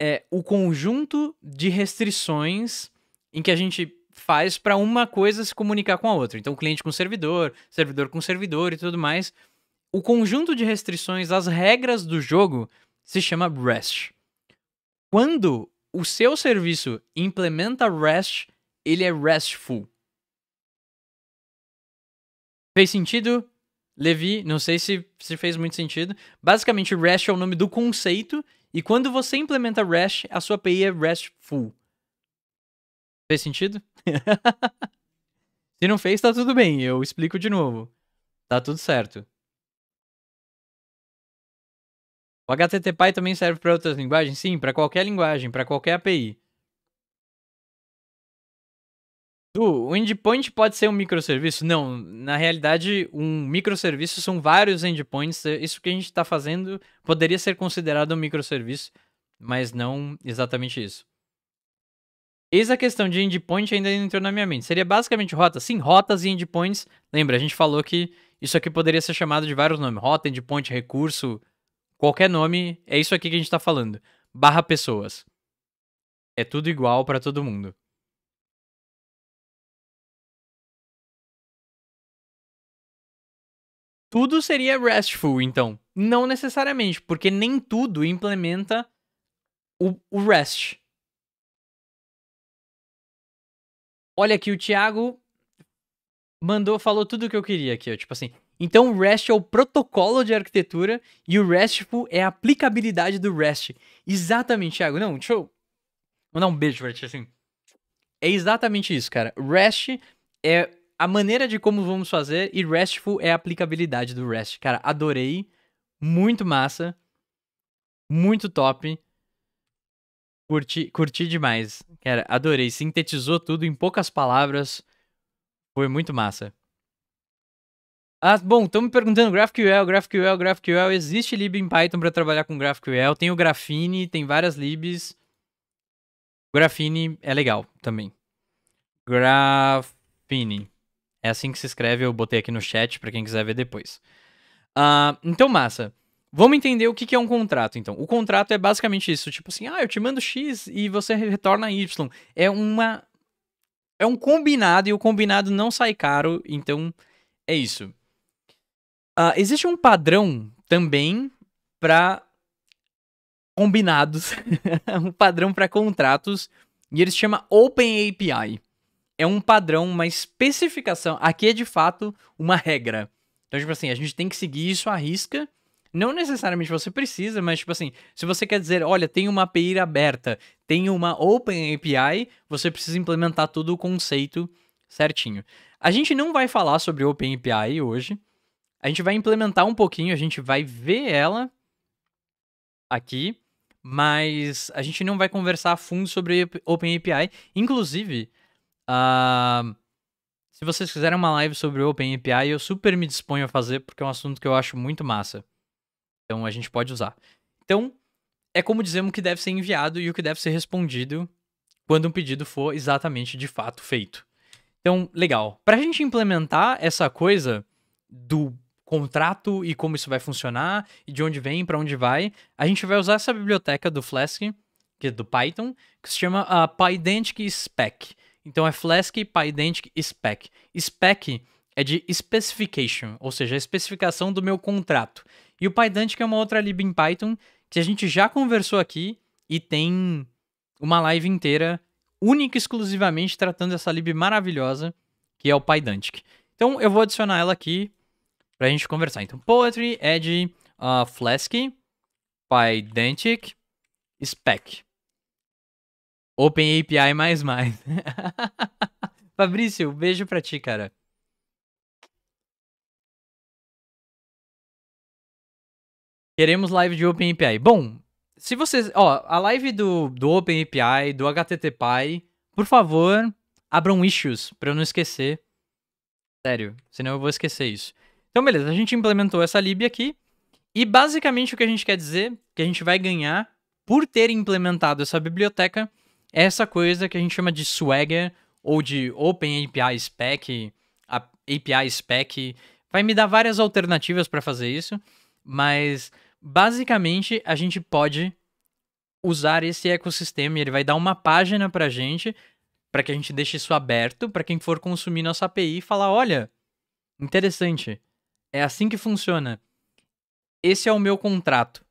é o conjunto de restrições em que a gente faz para uma coisa se comunicar com a outra. Então, cliente com servidor, servidor com servidor e tudo mais. O conjunto de restrições, as regras do jogo, se chama REST. Quando o seu serviço implementa REST, ele é RESTful. Fez sentido? Levi, não sei se, se fez muito sentido. Basicamente, REST é o nome do conceito, e quando você implementa REST, a sua API é RESTful. Fez sentido? Se não fez, tá tudo bem, eu explico de novo. Tá tudo certo. O HTTP também serve para outras linguagens? Sim, para qualquer linguagem, para qualquer API. Du, o endpoint pode ser um microserviço? Não, na realidade, um microserviço são vários endpoints. É, isso que a gente está fazendo poderia ser considerado um microserviço, mas não exatamente isso. Eis a questão de endpoint ainda entrou na minha mente. Seria basicamente rota? Sim, rotas e endpoints. Lembra, a gente falou que isso aqui poderia ser chamado de vários nomes. Rota, endpoint, recurso, qualquer nome. É isso aqui que a gente está falando. Barra pessoas. É tudo igual para todo mundo. Tudo seria RESTful, então. Não necessariamente, porque nem tudo implementa o, o REST. Olha aqui, o Thiago mandou, falou tudo o que eu queria aqui, ó. Tipo assim, então o REST é o protocolo de arquitetura e o RESTful tipo, é a aplicabilidade do REST. Exatamente, Thiago. Não, deixa eu mandar um beijo pra ti, assim. É exatamente isso, cara. REST é a maneira de como vamos fazer e RESTful tipo, é a aplicabilidade do REST. Cara, adorei. Muito massa. Muito top. Curti, curti demais. Cara, adorei. Sintetizou tudo em poucas palavras. Foi muito massa. Ah, bom, estão me perguntando GraphQL, GraphQL, GraphQL. Existe lib em Python para trabalhar com GraphQL? Tem o Graphene, tem várias libs. Graphene é legal também. Graphene. É assim que se escreve, eu botei aqui no chat para quem quiser ver depois. Uh, então, massa. Vamos entender o que é um contrato, então. O contrato é basicamente isso, tipo assim, ah, eu te mando X e você retorna Y. É uma. É um combinado e o combinado não sai caro, então é isso. Uh, existe um padrão também para combinados, um padrão para contratos, e ele se chama Open API. É um padrão, uma especificação. Aqui é de fato uma regra. Então, tipo assim, a gente tem que seguir isso à risca não necessariamente você precisa, mas tipo assim, se você quer dizer, olha, tem uma API aberta, tem uma Open API, você precisa implementar todo o conceito certinho. A gente não vai falar sobre Open API hoje. A gente vai implementar um pouquinho, a gente vai ver ela aqui, mas a gente não vai conversar a fundo sobre Open API. Inclusive, uh, se vocês quiserem uma live sobre Open API, eu super me disponho a fazer, porque é um assunto que eu acho muito massa. Então a gente pode usar. Então, é como dizemos o que deve ser enviado e o que deve ser respondido quando um pedido for exatamente de fato feito. Então, legal. Para a gente implementar essa coisa do contrato e como isso vai funcionar, e de onde vem, para onde vai, a gente vai usar essa biblioteca do Flask, que é do Python, que se chama a uh, Pydantic Spec. Então é Flask Pydantic Spec. Spec é de specification, ou seja, a especificação do meu contrato. E o Pydantic é uma outra lib em Python que a gente já conversou aqui e tem uma live inteira única e exclusivamente tratando dessa lib maravilhosa que é o Pydantic. Então eu vou adicionar ela aqui pra gente conversar. Então poetry é de uh, Flask, Pydantic, spec. OpenAPI mais mais. Fabrício, beijo pra ti, cara. Queremos live de OpenAPI. Bom, se vocês. Ó, a live do, do OpenAPI, do HTTPy, por favor, abram issues para eu não esquecer. Sério, senão eu vou esquecer isso. Então, beleza, a gente implementou essa lib aqui. E basicamente o que a gente quer dizer, que a gente vai ganhar por ter implementado essa biblioteca, é essa coisa que a gente chama de Swagger ou de OpenAPI Spec, API Spec. Vai me dar várias alternativas para fazer isso, mas Basicamente, a gente pode usar esse ecossistema e ele vai dar uma página para a gente, para que a gente deixe isso aberto, para quem for consumir nossa API e falar: olha, interessante, é assim que funciona. Esse é o meu contrato.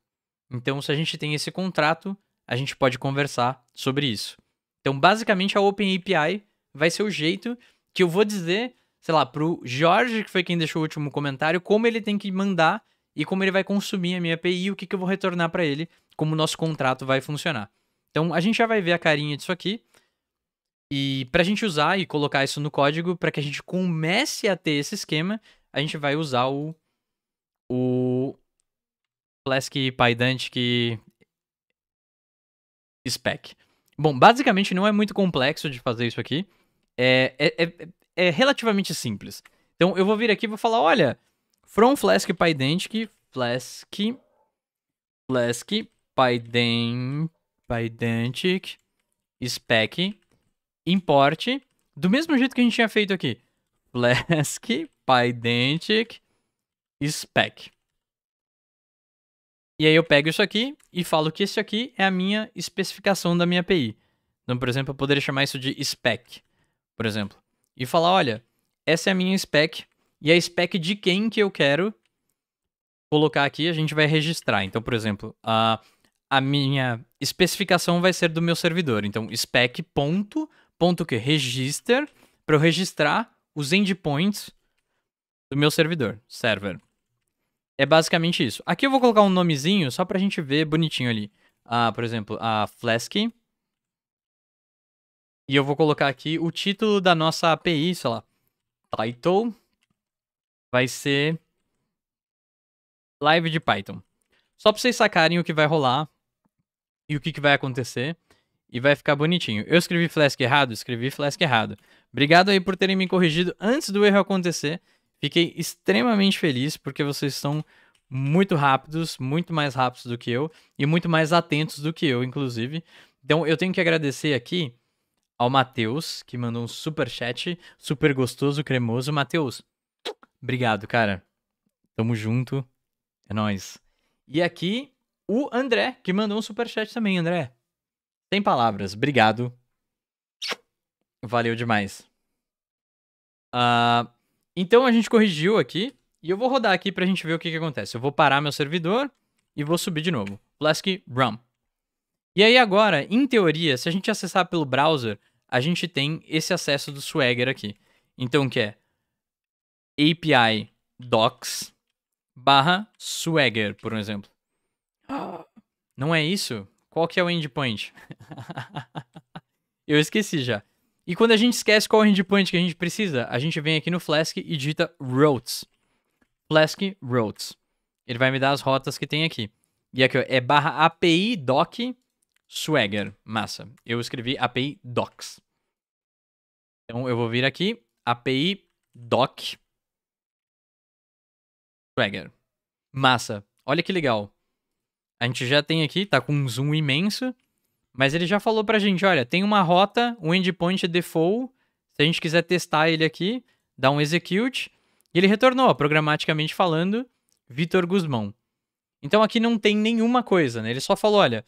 Então, se a gente tem esse contrato, a gente pode conversar sobre isso. Então, basicamente, a OpenAPI vai ser o jeito que eu vou dizer, sei lá, pro Jorge, que foi quem deixou o último comentário, como ele tem que mandar e como ele vai consumir a minha API e o que, que eu vou retornar para ele, como o nosso contrato vai funcionar. Então a gente já vai ver a carinha disso aqui. E para a gente usar e colocar isso no código, para que a gente comece a ter esse esquema, a gente vai usar o, o Flask Pydantic Spec. Bom, basicamente não é muito complexo de fazer isso aqui. É, é, é, é relativamente simples. Então eu vou vir aqui e vou falar: olha, From Flask PyDentic, Flask, Flask PyDen, PyDentic, spec, import, do mesmo jeito que a gente tinha feito aqui. Flask PyDentic, spec. E aí eu pego isso aqui e falo que isso aqui é a minha especificação da minha API. Então, por exemplo, eu poderia chamar isso de spec, por exemplo. E falar, olha, essa é a minha spec e a spec de quem que eu quero colocar aqui, a gente vai registrar. Então, por exemplo, a, a minha especificação vai ser do meu servidor. Então, spec ponto, ponto que? Register, para eu registrar os endpoints do meu servidor, server. É basicamente isso. Aqui eu vou colocar um nomezinho só para a gente ver bonitinho ali. Ah, por exemplo, a Flask. E eu vou colocar aqui o título da nossa API, sei lá, title vai ser live de Python. Só pra vocês sacarem o que vai rolar e o que, que vai acontecer. E vai ficar bonitinho. Eu escrevi Flask errado? Escrevi Flask errado. Obrigado aí por terem me corrigido antes do erro acontecer. Fiquei extremamente feliz porque vocês estão muito rápidos, muito mais rápidos do que eu e muito mais atentos do que eu, inclusive. Então eu tenho que agradecer aqui ao Matheus, que mandou um super chat, super gostoso, cremoso. Matheus, Obrigado, cara. Tamo junto. É nóis. E aqui, o André, que mandou um superchat também, André. Sem palavras. Obrigado. Valeu demais. Uh, então a gente corrigiu aqui. E eu vou rodar aqui pra gente ver o que, que acontece. Eu vou parar meu servidor e vou subir de novo. Flask run. E aí agora, em teoria, se a gente acessar pelo browser, a gente tem esse acesso do Swagger aqui. Então, que é API docs barra swagger, por um exemplo. Não é isso? Qual que é o endpoint? Eu esqueci já. E quando a gente esquece qual é o endpoint que a gente precisa, a gente vem aqui no Flask e digita routes. Flask routes. Ele vai me dar as rotas que tem aqui. E aqui ó, é barra API doc swagger. Massa. Eu escrevi API docs. Então eu vou vir aqui, API doc Swagger. Massa. Olha que legal. A gente já tem aqui, tá com um zoom imenso. Mas ele já falou pra gente, olha, tem uma rota, um endpoint default. Se a gente quiser testar ele aqui, dá um execute. E ele retornou, programaticamente falando, Vitor Guzmão. Então aqui não tem nenhuma coisa, né? Ele só falou, olha,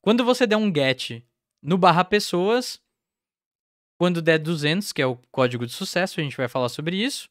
quando você der um get no barra pessoas, quando der 200, que é o código de sucesso, a gente vai falar sobre isso,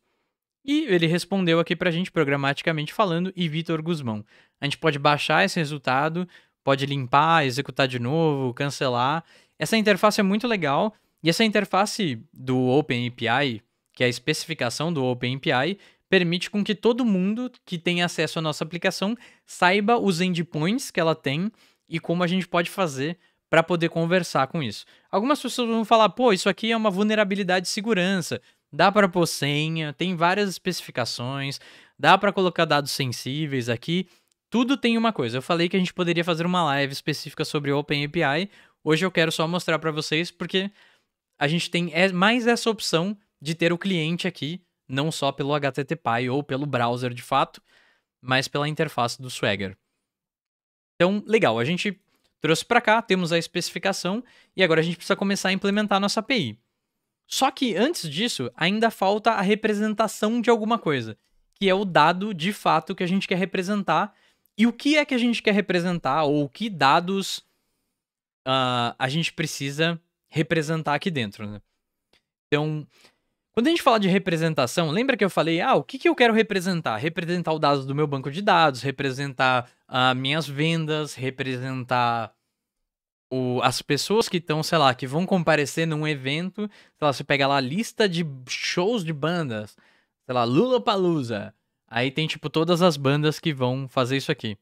e ele respondeu aqui para a gente, programaticamente falando, e Vitor Guzmão. A gente pode baixar esse resultado, pode limpar, executar de novo, cancelar. Essa interface é muito legal. E essa interface do OpenAPI, que é a especificação do OpenAPI, permite com que todo mundo que tem acesso à nossa aplicação saiba os endpoints que ela tem e como a gente pode fazer para poder conversar com isso. Algumas pessoas vão falar, pô, isso aqui é uma vulnerabilidade de segurança, dá para pôr senha, tem várias especificações, dá para colocar dados sensíveis aqui. Tudo tem uma coisa. Eu falei que a gente poderia fazer uma live específica sobre OpenAPI. Hoje eu quero só mostrar para vocês porque a gente tem é, mais essa opção de ter o cliente aqui, não só pelo HTTPy ou pelo browser de fato, mas pela interface do Swagger. Então, legal, a gente trouxe para cá, temos a especificação e agora a gente precisa começar a implementar a nossa API. Só que antes disso, ainda falta a representação de alguma coisa, que é o dado de fato que a gente quer representar. E o que é que a gente quer representar, ou que dados uh, a gente precisa representar aqui dentro, né? Então, quando a gente fala de representação, lembra que eu falei, ah, o que, que eu quero representar? Representar o dado do meu banco de dados, representar uh, minhas vendas, representar o, as pessoas que estão, sei lá, que vão comparecer num evento, sei lá, você pega lá a lista de shows de bandas, sei lá, Lula Palusa. Aí tem, tipo, todas as bandas que vão fazer isso aqui.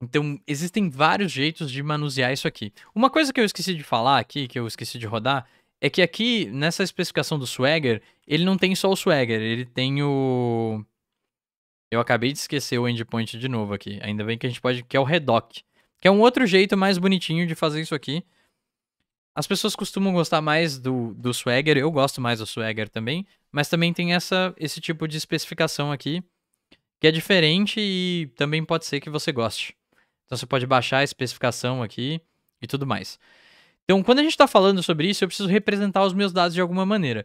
Então, existem vários jeitos de manusear isso aqui. Uma coisa que eu esqueci de falar aqui, que eu esqueci de rodar, é que aqui, nessa especificação do Swagger, ele não tem só o Swagger, ele tem o. Eu acabei de esquecer o endpoint de novo aqui. Ainda bem que a gente pode. que é o Redoc. Que é um outro jeito mais bonitinho de fazer isso aqui. As pessoas costumam gostar mais do, do Swagger, eu gosto mais do Swagger também, mas também tem essa, esse tipo de especificação aqui, que é diferente e também pode ser que você goste. Então você pode baixar a especificação aqui e tudo mais. Então, quando a gente está falando sobre isso, eu preciso representar os meus dados de alguma maneira.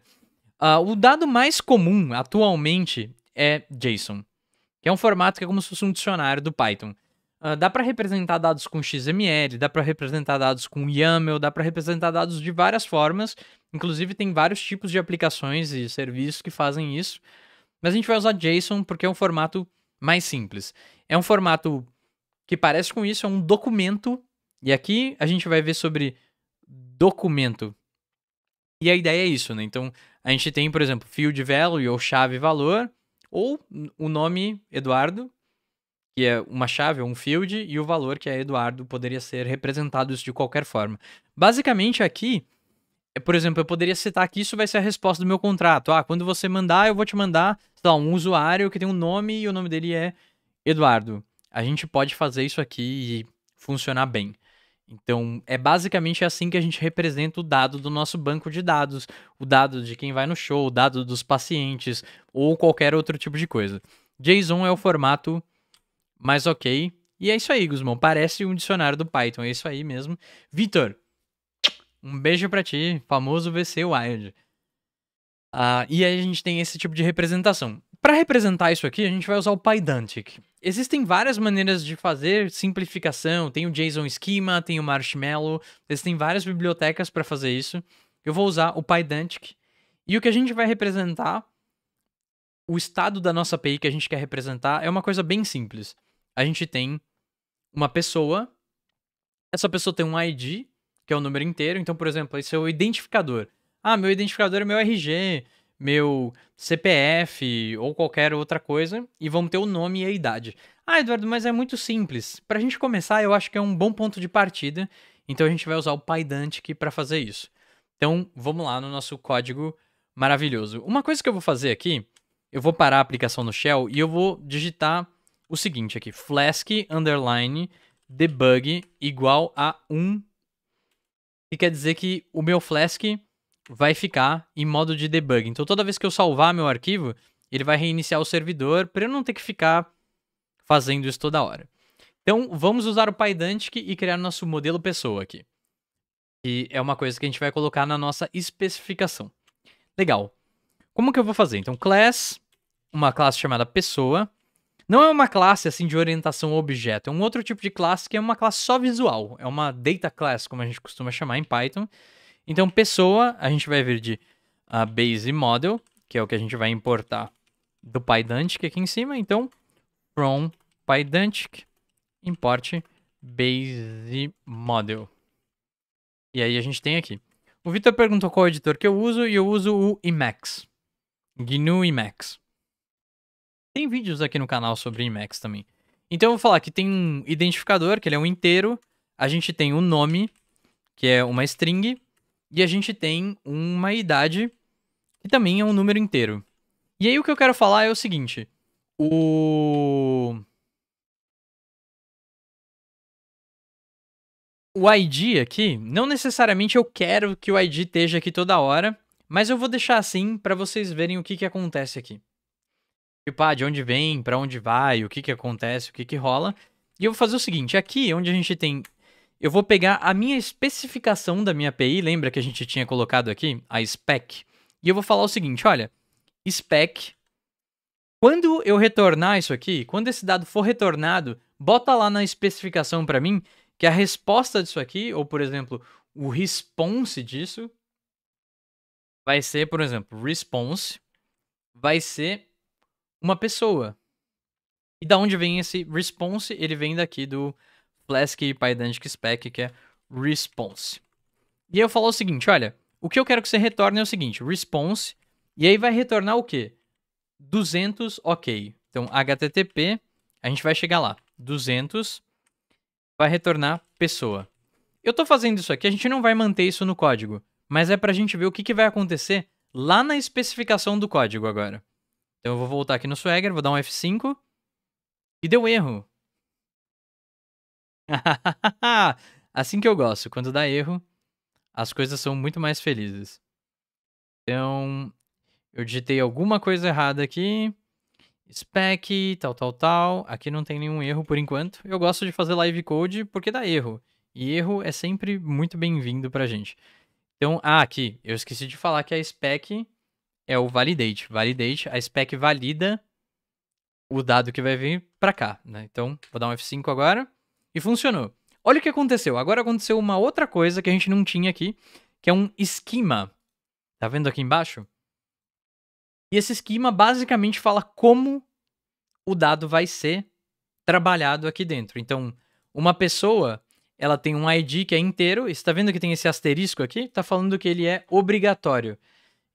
Uh, o dado mais comum atualmente é JSON, que é um formato que é como se fosse um dicionário do Python. Ah, dá para representar dados com XML, dá para representar dados com YAML, dá para representar dados de várias formas. Inclusive, tem vários tipos de aplicações e serviços que fazem isso. Mas a gente vai usar JSON porque é um formato mais simples. É um formato que parece com isso, é um documento. E aqui a gente vai ver sobre documento. E a ideia é isso, né? Então, a gente tem, por exemplo, field value ou chave valor, ou o nome Eduardo, que é uma chave um field, e o valor, que é Eduardo, poderia ser representado isso de qualquer forma. Basicamente, aqui, é, por exemplo, eu poderia citar que isso vai ser a resposta do meu contrato. Ah, quando você mandar, eu vou te mandar, sei lá, um usuário que tem um nome e o nome dele é Eduardo. A gente pode fazer isso aqui e funcionar bem. Então, é basicamente assim que a gente representa o dado do nosso banco de dados, o dado de quem vai no show, o dado dos pacientes ou qualquer outro tipo de coisa. JSON é o formato mas ok. E é isso aí, Guzmão. Parece um dicionário do Python. É isso aí mesmo. Vitor, um beijo para ti. Famoso VC Wild. Uh, e aí a gente tem esse tipo de representação. Para representar isso aqui, a gente vai usar o Pydantic. Existem várias maneiras de fazer simplificação. Tem o JSON Schema, tem o Marshmallow. Existem várias bibliotecas para fazer isso. Eu vou usar o Pydantic. E o que a gente vai representar, o estado da nossa API que a gente quer representar, é uma coisa bem simples a gente tem uma pessoa, essa pessoa tem um ID, que é o número inteiro, então, por exemplo, esse é o identificador. Ah, meu identificador é meu RG, meu CPF ou qualquer outra coisa, e vamos ter o nome e a idade. Ah, Eduardo, mas é muito simples. Para a gente começar, eu acho que é um bom ponto de partida, então a gente vai usar o Pydantic para fazer isso. Então, vamos lá no nosso código maravilhoso. Uma coisa que eu vou fazer aqui, eu vou parar a aplicação no Shell e eu vou digitar o seguinte aqui, flask underline debug igual a 1, que quer dizer que o meu flask vai ficar em modo de debug. Então toda vez que eu salvar meu arquivo, ele vai reiniciar o servidor para eu não ter que ficar fazendo isso toda hora. Então vamos usar o PyDantic e criar nosso modelo pessoa aqui. Que é uma coisa que a gente vai colocar na nossa especificação. Legal. Como que eu vou fazer? Então class, uma classe chamada pessoa, não é uma classe assim de orientação objeto, é um outro tipo de classe que é uma classe só visual, é uma data class, como a gente costuma chamar em Python. Então, pessoa, a gente vai vir de uh, base model, que é o que a gente vai importar do PyDantic aqui em cima. Então, from PyDantic, import base model. E aí a gente tem aqui. O Vitor perguntou qual editor que eu uso e eu uso o Emacs. GNU Emacs. Tem vídeos aqui no canal sobre Emacs também. Então eu vou falar que tem um identificador, que ele é um inteiro. A gente tem o um nome, que é uma string. E a gente tem uma idade, que também é um número inteiro. E aí o que eu quero falar é o seguinte. O... o ID aqui, não necessariamente eu quero que o ID esteja aqui toda hora, mas eu vou deixar assim para vocês verem o que, que acontece aqui. Tipo, ah, de onde vem, para onde vai, o que que acontece, o que que rola. E eu vou fazer o seguinte, aqui é onde a gente tem... Eu vou pegar a minha especificação da minha API, lembra que a gente tinha colocado aqui? A spec. E eu vou falar o seguinte, olha, spec... Quando eu retornar isso aqui, quando esse dado for retornado, bota lá na especificação para mim que a resposta disso aqui, ou por exemplo, o response disso, vai ser, por exemplo, response, vai ser uma pessoa. E da onde vem esse response? Ele vem daqui do Flask Pydantic Spec, que é response. E aí eu falo o seguinte, olha, o que eu quero que você retorne é o seguinte, response, e aí vai retornar o quê? 200 ok. Então, http, a gente vai chegar lá, 200 vai retornar pessoa. Eu estou fazendo isso aqui, a gente não vai manter isso no código, mas é para a gente ver o que, que vai acontecer lá na especificação do código agora. Então eu vou voltar aqui no Swagger, vou dar um F5. E deu erro. assim que eu gosto, quando dá erro, as coisas são muito mais felizes. Então, eu digitei alguma coisa errada aqui. Spec, tal, tal, tal. Aqui não tem nenhum erro por enquanto. Eu gosto de fazer live code porque dá erro. E erro é sempre muito bem-vindo pra gente. Então, ah, aqui, eu esqueci de falar que a spec é o validate. Validate, a spec valida o dado que vai vir para cá, né? Então, vou dar um F5 agora e funcionou. Olha o que aconteceu. Agora aconteceu uma outra coisa que a gente não tinha aqui, que é um esquema. Tá vendo aqui embaixo? E esse esquema basicamente fala como o dado vai ser trabalhado aqui dentro. Então, uma pessoa, ela tem um ID que é inteiro, está vendo que tem esse asterisco aqui? Está falando que ele é obrigatório.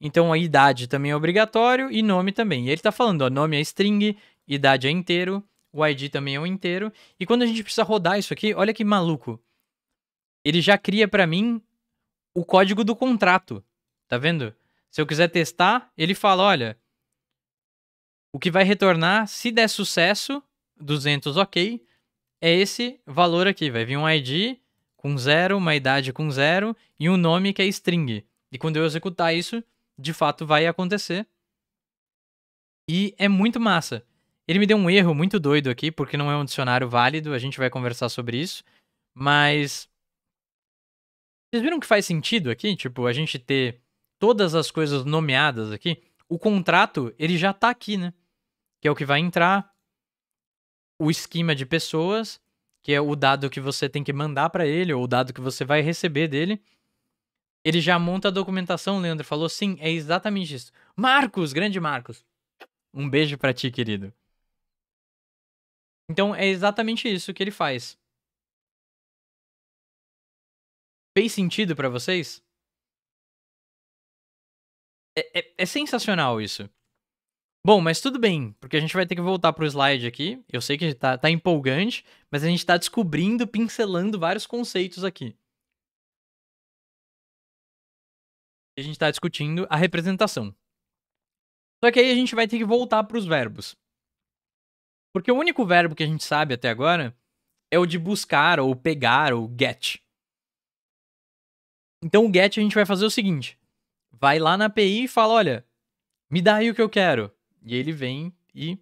Então a idade também é obrigatório e nome também. E ele está falando, ó, nome é string, idade é inteiro, o ID também é um inteiro. E quando a gente precisa rodar isso aqui, olha que maluco. Ele já cria para mim o código do contrato. Tá vendo? Se eu quiser testar, ele fala, olha, o que vai retornar se der sucesso, 200 OK, é esse valor aqui, vai vir um ID com zero, uma idade com zero e um nome que é string. E quando eu executar isso, de fato vai acontecer. E é muito massa. Ele me deu um erro muito doido aqui, porque não é um dicionário válido, a gente vai conversar sobre isso. Mas. Vocês viram que faz sentido aqui? Tipo, a gente ter todas as coisas nomeadas aqui. O contrato, ele já tá aqui, né? Que é o que vai entrar. O esquema de pessoas, que é o dado que você tem que mandar para ele, ou o dado que você vai receber dele. Ele já monta a documentação, Leandro falou, sim, é exatamente isso. Marcos, grande Marcos. Um beijo para ti, querido. Então é exatamente isso que ele faz. Fez sentido para vocês? É, é, é, sensacional isso. Bom, mas tudo bem, porque a gente vai ter que voltar pro slide aqui. Eu sei que tá, tá empolgante, mas a gente tá descobrindo, pincelando vários conceitos aqui. a gente está discutindo a representação. Só que aí a gente vai ter que voltar para os verbos. Porque o único verbo que a gente sabe até agora é o de buscar, ou pegar, ou get. Então o get a gente vai fazer o seguinte: vai lá na API e fala, olha, me dá aí o que eu quero. E ele vem e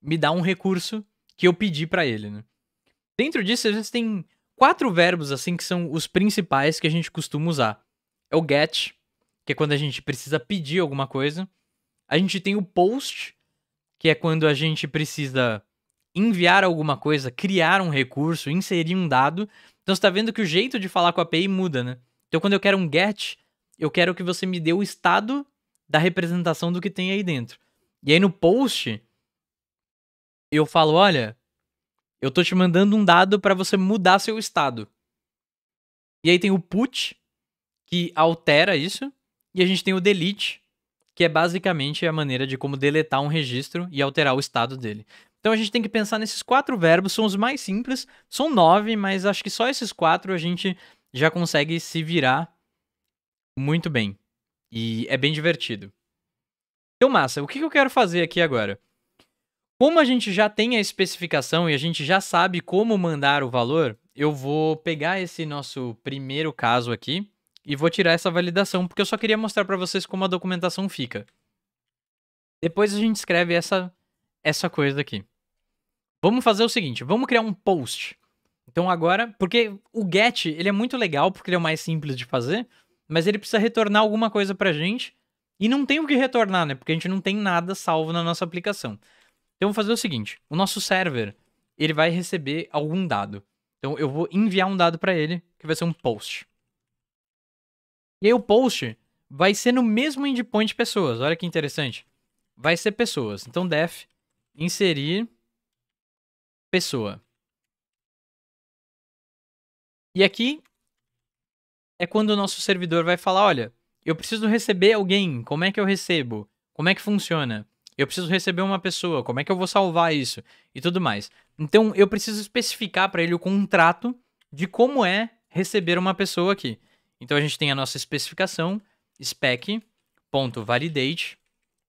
me dá um recurso que eu pedi para ele, né? Dentro disso, a gente tem quatro verbos assim que são os principais que a gente costuma usar. É o get, que é quando a gente precisa pedir alguma coisa. A gente tem o post, que é quando a gente precisa enviar alguma coisa, criar um recurso, inserir um dado. Então você está vendo que o jeito de falar com a API muda, né? Então quando eu quero um GET, eu quero que você me dê o estado da representação do que tem aí dentro. E aí no post, eu falo, olha, eu tô te mandando um dado para você mudar seu estado. E aí tem o put, que altera isso. E a gente tem o delete, que é basicamente a maneira de como deletar um registro e alterar o estado dele. Então a gente tem que pensar nesses quatro verbos, são os mais simples, são nove, mas acho que só esses quatro a gente já consegue se virar muito bem. E é bem divertido. Então, massa, o que eu quero fazer aqui agora? Como a gente já tem a especificação e a gente já sabe como mandar o valor, eu vou pegar esse nosso primeiro caso aqui, e vou tirar essa validação, porque eu só queria mostrar para vocês como a documentação fica. Depois a gente escreve essa, essa coisa aqui. Vamos fazer o seguinte, vamos criar um post. Então agora, porque o get, ele é muito legal, porque ele é o mais simples de fazer, mas ele precisa retornar alguma coisa pra gente, e não tem o que retornar, né? Porque a gente não tem nada salvo na nossa aplicação. Então vamos fazer o seguinte, o nosso server, ele vai receber algum dado. Então eu vou enviar um dado para ele, que vai ser um post. E aí o post vai ser no mesmo endpoint pessoas. Olha que interessante. Vai ser pessoas. Então def inserir pessoa. E aqui é quando o nosso servidor vai falar, olha, eu preciso receber alguém, como é que eu recebo? Como é que funciona? Eu preciso receber uma pessoa, como é que eu vou salvar isso? E tudo mais. Então eu preciso especificar para ele o contrato de como é receber uma pessoa aqui. Então a gente tem a nossa especificação, spec.validate,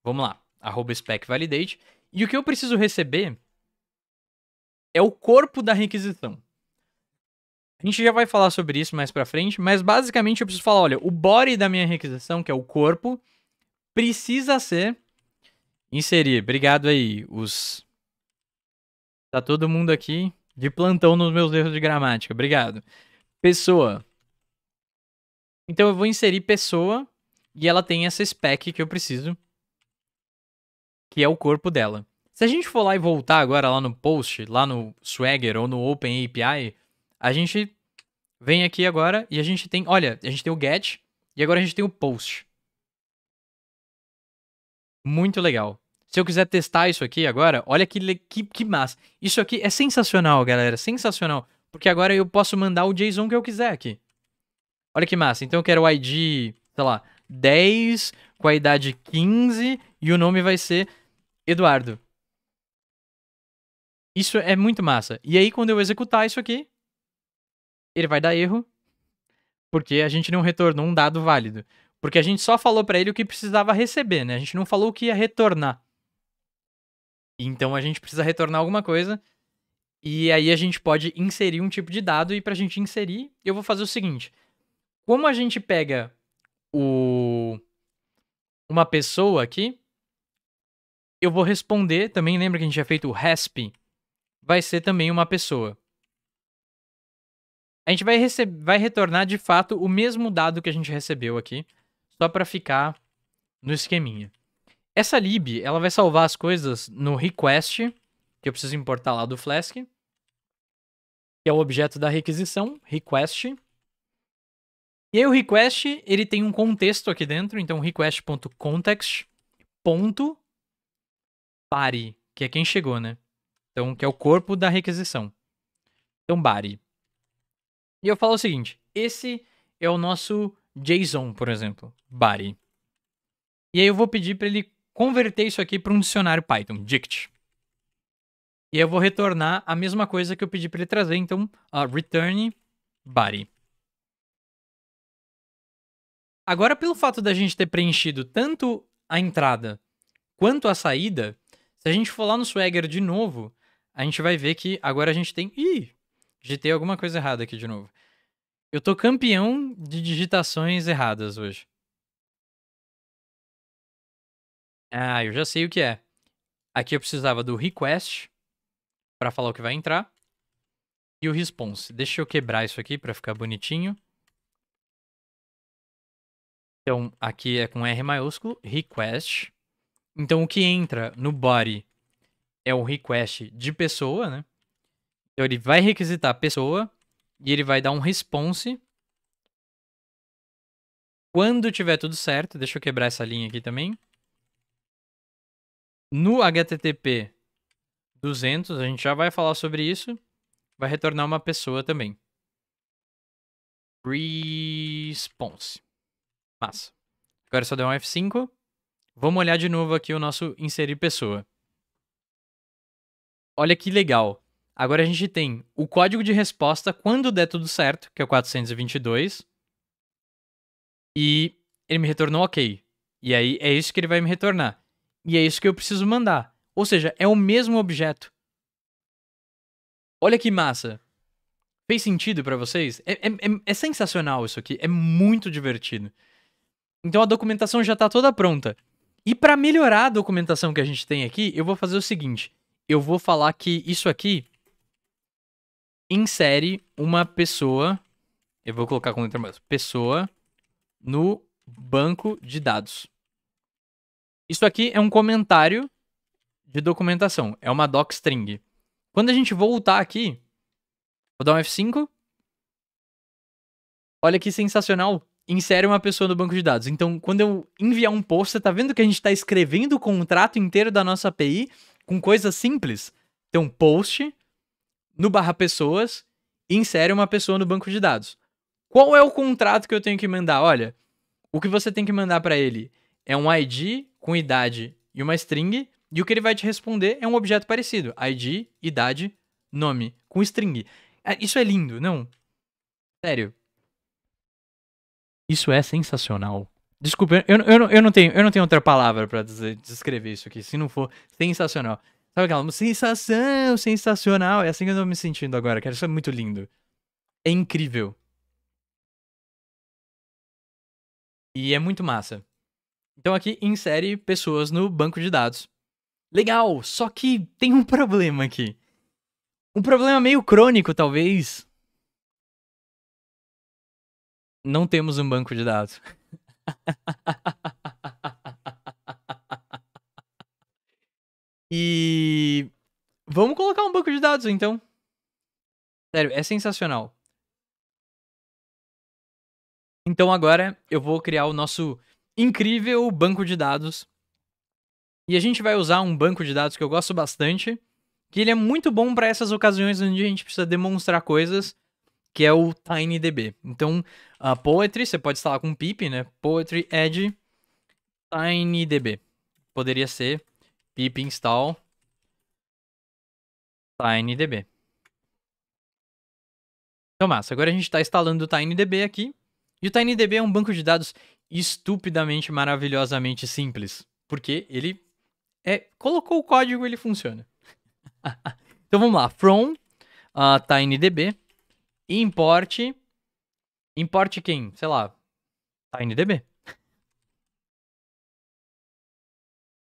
vamos lá, arroba spec.validate, e o que eu preciso receber é o corpo da requisição. A gente já vai falar sobre isso mais pra frente, mas basicamente eu preciso falar, olha, o body da minha requisição, que é o corpo, precisa ser inserir. Obrigado aí, os... Tá todo mundo aqui de plantão nos meus erros de gramática, obrigado. Pessoa, então eu vou inserir pessoa e ela tem essa spec que eu preciso, que é o corpo dela. Se a gente for lá e voltar agora lá no post, lá no Swagger ou no Open API, a gente vem aqui agora e a gente tem, olha, a gente tem o get e agora a gente tem o post. Muito legal. Se eu quiser testar isso aqui agora, olha que, que, que massa. Isso aqui é sensacional, galera, sensacional. Porque agora eu posso mandar o JSON que eu quiser aqui. Olha que massa. Então eu quero o ID, sei lá, 10, com a idade 15 e o nome vai ser Eduardo. Isso é muito massa. E aí, quando eu executar isso aqui, ele vai dar erro, porque a gente não retornou um dado válido. Porque a gente só falou para ele o que precisava receber, né? A gente não falou o que ia retornar. Então a gente precisa retornar alguma coisa. E aí a gente pode inserir um tipo de dado. E para a gente inserir, eu vou fazer o seguinte: como a gente pega o uma pessoa aqui, eu vou responder também, lembra que a gente tinha feito o RESP? Vai ser também uma pessoa. A gente vai, vai retornar de fato o mesmo dado que a gente recebeu aqui, só para ficar no esqueminha. Essa lib, ela vai salvar as coisas no request, que eu preciso importar lá do Flask, que é o objeto da requisição, request, e aí o request, ele tem um contexto aqui dentro, então request.context.body, que é quem chegou, né? Então, que é o corpo da requisição. Então, body. E eu falo o seguinte, esse é o nosso JSON, por exemplo, body. E aí eu vou pedir para ele converter isso aqui para um dicionário Python, dict. E aí eu vou retornar a mesma coisa que eu pedi para ele trazer, então, uh, return body. Agora, pelo fato da gente ter preenchido tanto a entrada quanto a saída, se a gente for lá no Swagger de novo, a gente vai ver que agora a gente tem. Ih! Digitei alguma coisa errada aqui de novo. Eu tô campeão de digitações erradas hoje. Ah, eu já sei o que é. Aqui eu precisava do request para falar o que vai entrar e o response. Deixa eu quebrar isso aqui para ficar bonitinho. Então, aqui é com R maiúsculo, request. Então, o que entra no body é o request de pessoa, né? Então, ele vai requisitar a pessoa e ele vai dar um response. Quando tiver tudo certo, deixa eu quebrar essa linha aqui também. No HTTP 200, a gente já vai falar sobre isso, vai retornar uma pessoa também. Response. Massa. Agora é só dar um F5. Vamos olhar de novo aqui o nosso inserir pessoa. Olha que legal. Agora a gente tem o código de resposta quando der tudo certo, que é o 422. E ele me retornou ok. E aí é isso que ele vai me retornar. E é isso que eu preciso mandar. Ou seja, é o mesmo objeto. Olha que massa. Fez sentido para vocês? É, é, é, é sensacional isso aqui. É muito divertido. Então a documentação já está toda pronta. E para melhorar a documentação que a gente tem aqui, eu vou fazer o seguinte: eu vou falar que isso aqui insere uma pessoa, eu vou colocar com letra mais, pessoa no banco de dados. Isso aqui é um comentário de documentação, é uma docstring. Quando a gente voltar aqui, vou dar um F5. Olha que sensacional insere uma pessoa no banco de dados. Então, quando eu enviar um post, você tá vendo que a gente está escrevendo o contrato inteiro da nossa API com coisas simples. Então, post no barra pessoas, insere uma pessoa no banco de dados. Qual é o contrato que eu tenho que mandar? Olha, o que você tem que mandar para ele é um ID com idade e uma string, e o que ele vai te responder é um objeto parecido: ID, idade, nome, com string. É, isso é lindo, não? Sério, isso é sensacional. Desculpa, eu, eu, eu, não, tenho, eu não tenho outra palavra para descrever isso aqui, se não for sensacional. Sabe aquela sensação, sensacional? É assim que eu tô me sentindo agora, cara. Isso é muito lindo. É incrível. E é muito massa. Então aqui insere pessoas no banco de dados. Legal, só que tem um problema aqui. Um problema meio crônico, talvez, não temos um banco de dados. e vamos colocar um banco de dados então. Sério, é sensacional. Então agora eu vou criar o nosso incrível banco de dados. E a gente vai usar um banco de dados que eu gosto bastante, que ele é muito bom para essas ocasiões onde a gente precisa demonstrar coisas que é o TinyDB. Então, a Poetry, você pode instalar com pip, né? Poetry add TinyDB. Poderia ser pip install TinyDB. Então, massa. Agora a gente está instalando o TinyDB aqui. E o TinyDB é um banco de dados estupidamente, maravilhosamente simples. Porque ele é, colocou o código e ele funciona. então vamos lá. From uh, TinyDB e importe. Importe quem? Sei lá. TinyDB. Tá,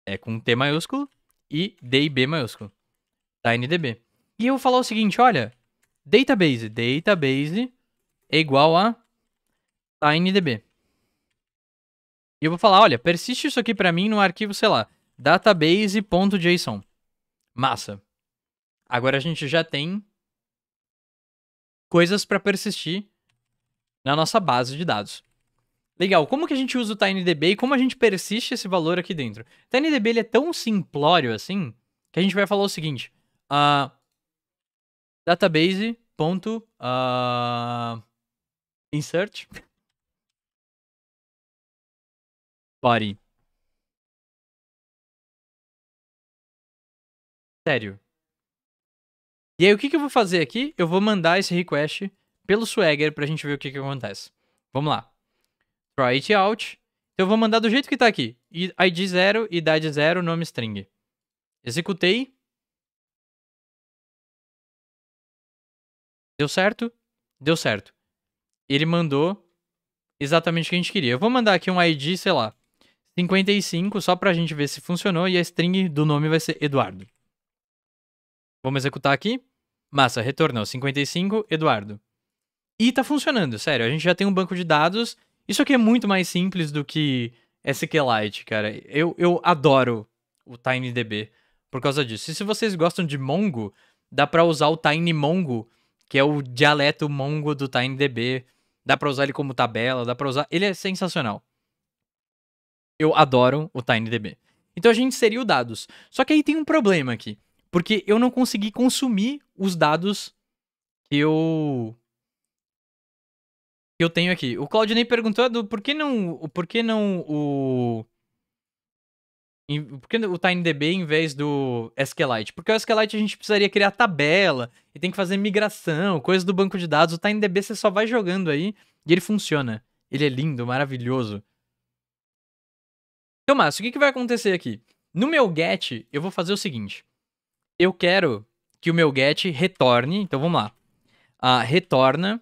é com T maiúsculo e D e B maiúsculo. TinyDB. Tá, e eu vou falar o seguinte: olha. Database. Database é igual a TinyDB. Tá, e eu vou falar: olha, persiste isso aqui para mim no arquivo, sei lá, database.json. Massa. Agora a gente já tem coisas para persistir na nossa base de dados. Legal, como que a gente usa o TinyDB e como a gente persiste esse valor aqui dentro? TinyDB ele é tão simplório assim que a gente vai falar o seguinte: uh, database ponto uh, insert body. Sério. E aí, o que, que eu vou fazer aqui? Eu vou mandar esse request pelo Swagger pra gente ver o que, que acontece. Vamos lá. Try it out. Então, eu vou mandar do jeito que tá aqui. ID 0, idade 0, nome string. Executei. Deu certo? Deu certo. Ele mandou exatamente o que a gente queria. Eu vou mandar aqui um ID, sei lá, 55, só pra gente ver se funcionou, e a string do nome vai ser Eduardo. Vamos executar aqui. Massa, retornou 55, Eduardo. E tá funcionando, sério. A gente já tem um banco de dados. Isso aqui é muito mais simples do que SQLite, cara. Eu, eu adoro o TinyDB por causa disso. E se vocês gostam de Mongo, dá para usar o TinyMongo, que é o dialeto Mongo do TinyDB. Dá pra usar ele como tabela, dá pra usar. Ele é sensacional. Eu adoro o TinyDB. Então a gente inseriu dados. Só que aí tem um problema aqui. Porque eu não consegui consumir os dados que eu que eu tenho aqui. O Claudinei perguntou do por que não, por que não o por que o TinyDB em vez do SQLite? Porque o SQLite a gente precisaria criar tabela e tem que fazer migração, coisas do banco de dados. O TinyDB você só vai jogando aí e ele funciona. Ele é lindo, maravilhoso. Então, Márcio, o que, que vai acontecer aqui? No meu get, eu vou fazer o seguinte eu quero que o meu get retorne. Então vamos lá. Ah, retorna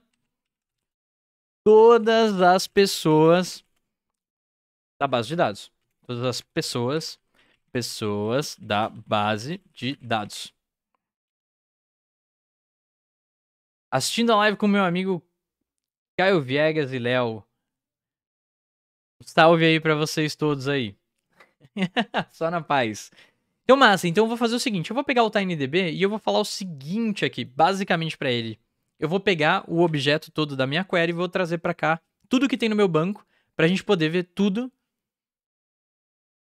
todas as pessoas da base de dados. Todas as pessoas, pessoas da base de dados. Assistindo a live com meu amigo Caio Viegas e Léo. Salve aí para vocês todos aí. Só na paz. Então, massa, então eu vou fazer o seguinte, eu vou pegar o TinyDB e eu vou falar o seguinte aqui, basicamente para ele. Eu vou pegar o objeto todo da minha query e vou trazer para cá tudo que tem no meu banco, para a gente poder ver tudo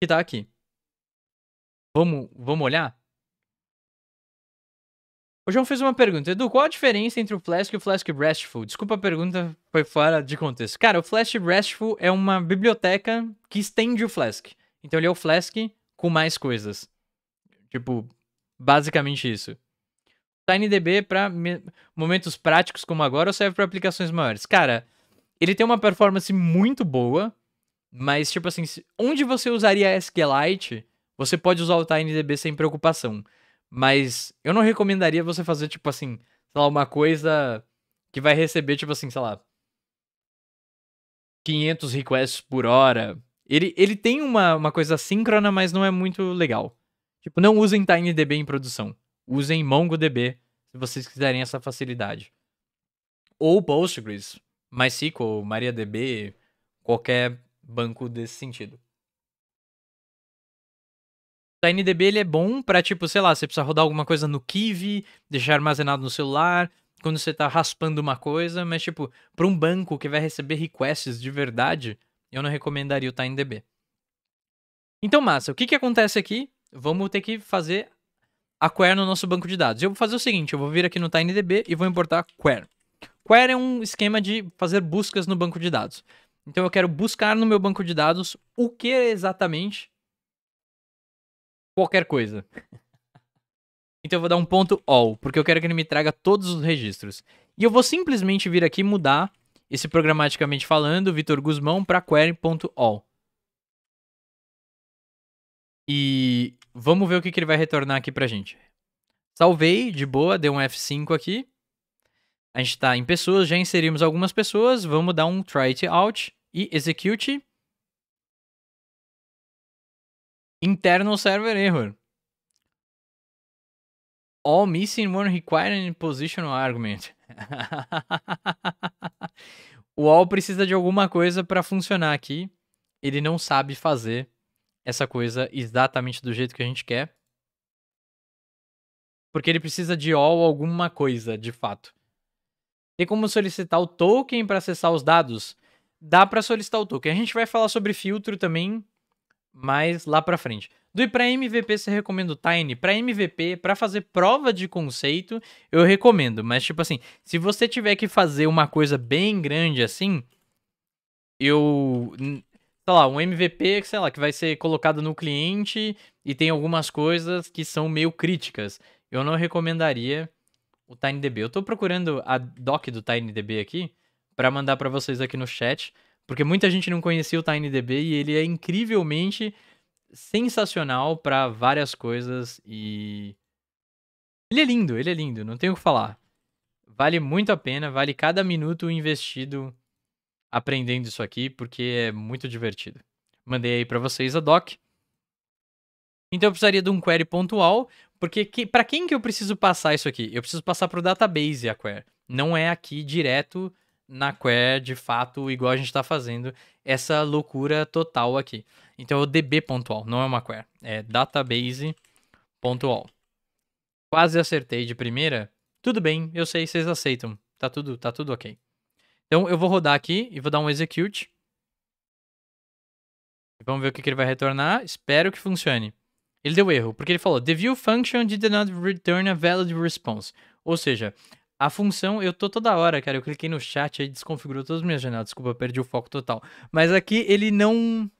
que tá aqui. Vamos, vamos olhar? O João fez uma pergunta. Edu, qual a diferença entre o Flask e o Flask RESTful? Desculpa a pergunta, foi fora de contexto. Cara, o Flask RESTful é uma biblioteca que estende o Flask. Então ele é o Flask com mais coisas. Tipo, basicamente isso. TinyDB para momentos práticos como agora ou serve para aplicações maiores? Cara, ele tem uma performance muito boa, mas tipo assim, onde você usaria SQLite, você pode usar o TinyDB sem preocupação. Mas eu não recomendaria você fazer tipo assim, sei lá, uma coisa que vai receber tipo assim, sei lá, 500 requests por hora. Ele, ele tem uma, uma coisa síncrona, mas não é muito legal. Tipo, não usem TinyDB em produção. Usem MongoDB se vocês quiserem essa facilidade. Ou Postgres, MySQL, MariaDB, qualquer banco desse sentido. TinyDB ele é bom para tipo, sei lá, você precisa rodar alguma coisa no Kiwi, deixar armazenado no celular, quando você tá raspando uma coisa, mas tipo, para um banco que vai receber requests de verdade, eu não recomendaria o TinyDB. Então, massa, o que que acontece aqui? vamos ter que fazer a Quer no nosso banco de dados. Eu vou fazer o seguinte, eu vou vir aqui no TinyDB e vou importar Quer. Quer é um esquema de fazer buscas no banco de dados. Então eu quero buscar no meu banco de dados o que exatamente qualquer coisa. Então eu vou dar um ponto all, porque eu quero que ele me traga todos os registros. E eu vou simplesmente vir aqui mudar esse programaticamente falando, Vitor Guzmão, para query.all. E Vamos ver o que, que ele vai retornar aqui pra gente. Salvei, de boa, dei um F5 aqui. A gente está em pessoas, já inserimos algumas pessoas. Vamos dar um try it out e execute. Internal server error. All missing one in positional argument. o all precisa de alguma coisa para funcionar aqui. Ele não sabe fazer essa coisa exatamente do jeito que a gente quer. Porque ele precisa de all alguma coisa, de fato. Tem como solicitar o token para acessar os dados? Dá para solicitar o token. A gente vai falar sobre filtro também mas lá para frente. Do para MVP você recomenda o Tiny? Para MVP, para fazer prova de conceito, eu recomendo, mas tipo assim, se você tiver que fazer uma coisa bem grande assim, eu sei tá lá, um MVP, sei lá, que vai ser colocado no cliente e tem algumas coisas que são meio críticas. Eu não recomendaria o TinyDB. Eu estou procurando a doc do TinyDB aqui para mandar para vocês aqui no chat, porque muita gente não conhecia o TinyDB e ele é incrivelmente sensacional para várias coisas e ele é lindo, ele é lindo, não tenho o que falar. Vale muito a pena, vale cada minuto investido aprendendo isso aqui, porque é muito divertido. Mandei aí para vocês a doc. Então eu precisaria de um query pontual, porque que, para quem que eu preciso passar isso aqui? Eu preciso passar para o database a query. Não é aqui direto na query, de fato, igual a gente está fazendo essa loucura total aqui. Então é o db pontual, não é uma query, é database pontual. Quase acertei de primeira. Tudo bem, eu sei, vocês aceitam. Tá tudo, tá tudo ok. Então eu vou rodar aqui e vou dar um execute. Vamos ver o que, que ele vai retornar. Espero que funcione. Ele deu erro, porque ele falou: The view function did not return a valid response. Ou seja, a função, eu tô toda hora, cara. Eu cliquei no chat e desconfigurou todas as minhas janelas. Desculpa, perdi o foco total. Mas aqui ele não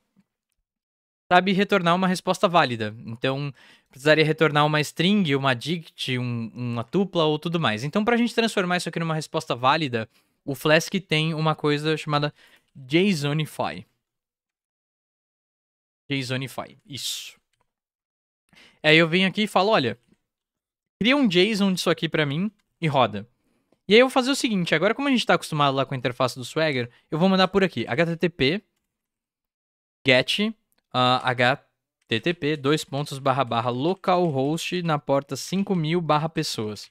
sabe retornar uma resposta válida. Então, precisaria retornar uma string, uma dict, um, uma tupla ou tudo mais. Então, para a gente transformar isso aqui numa resposta válida, o Flask tem uma coisa chamada JSONify. JSONify, isso. Aí eu venho aqui e falo, olha, cria um JSON disso aqui para mim e roda. E aí eu vou fazer o seguinte, agora como a gente tá acostumado lá com a interface do Swagger, eu vou mandar por aqui, http get uh, ah, http dois pontos barra barra localhost na porta 5000 barra pessoas.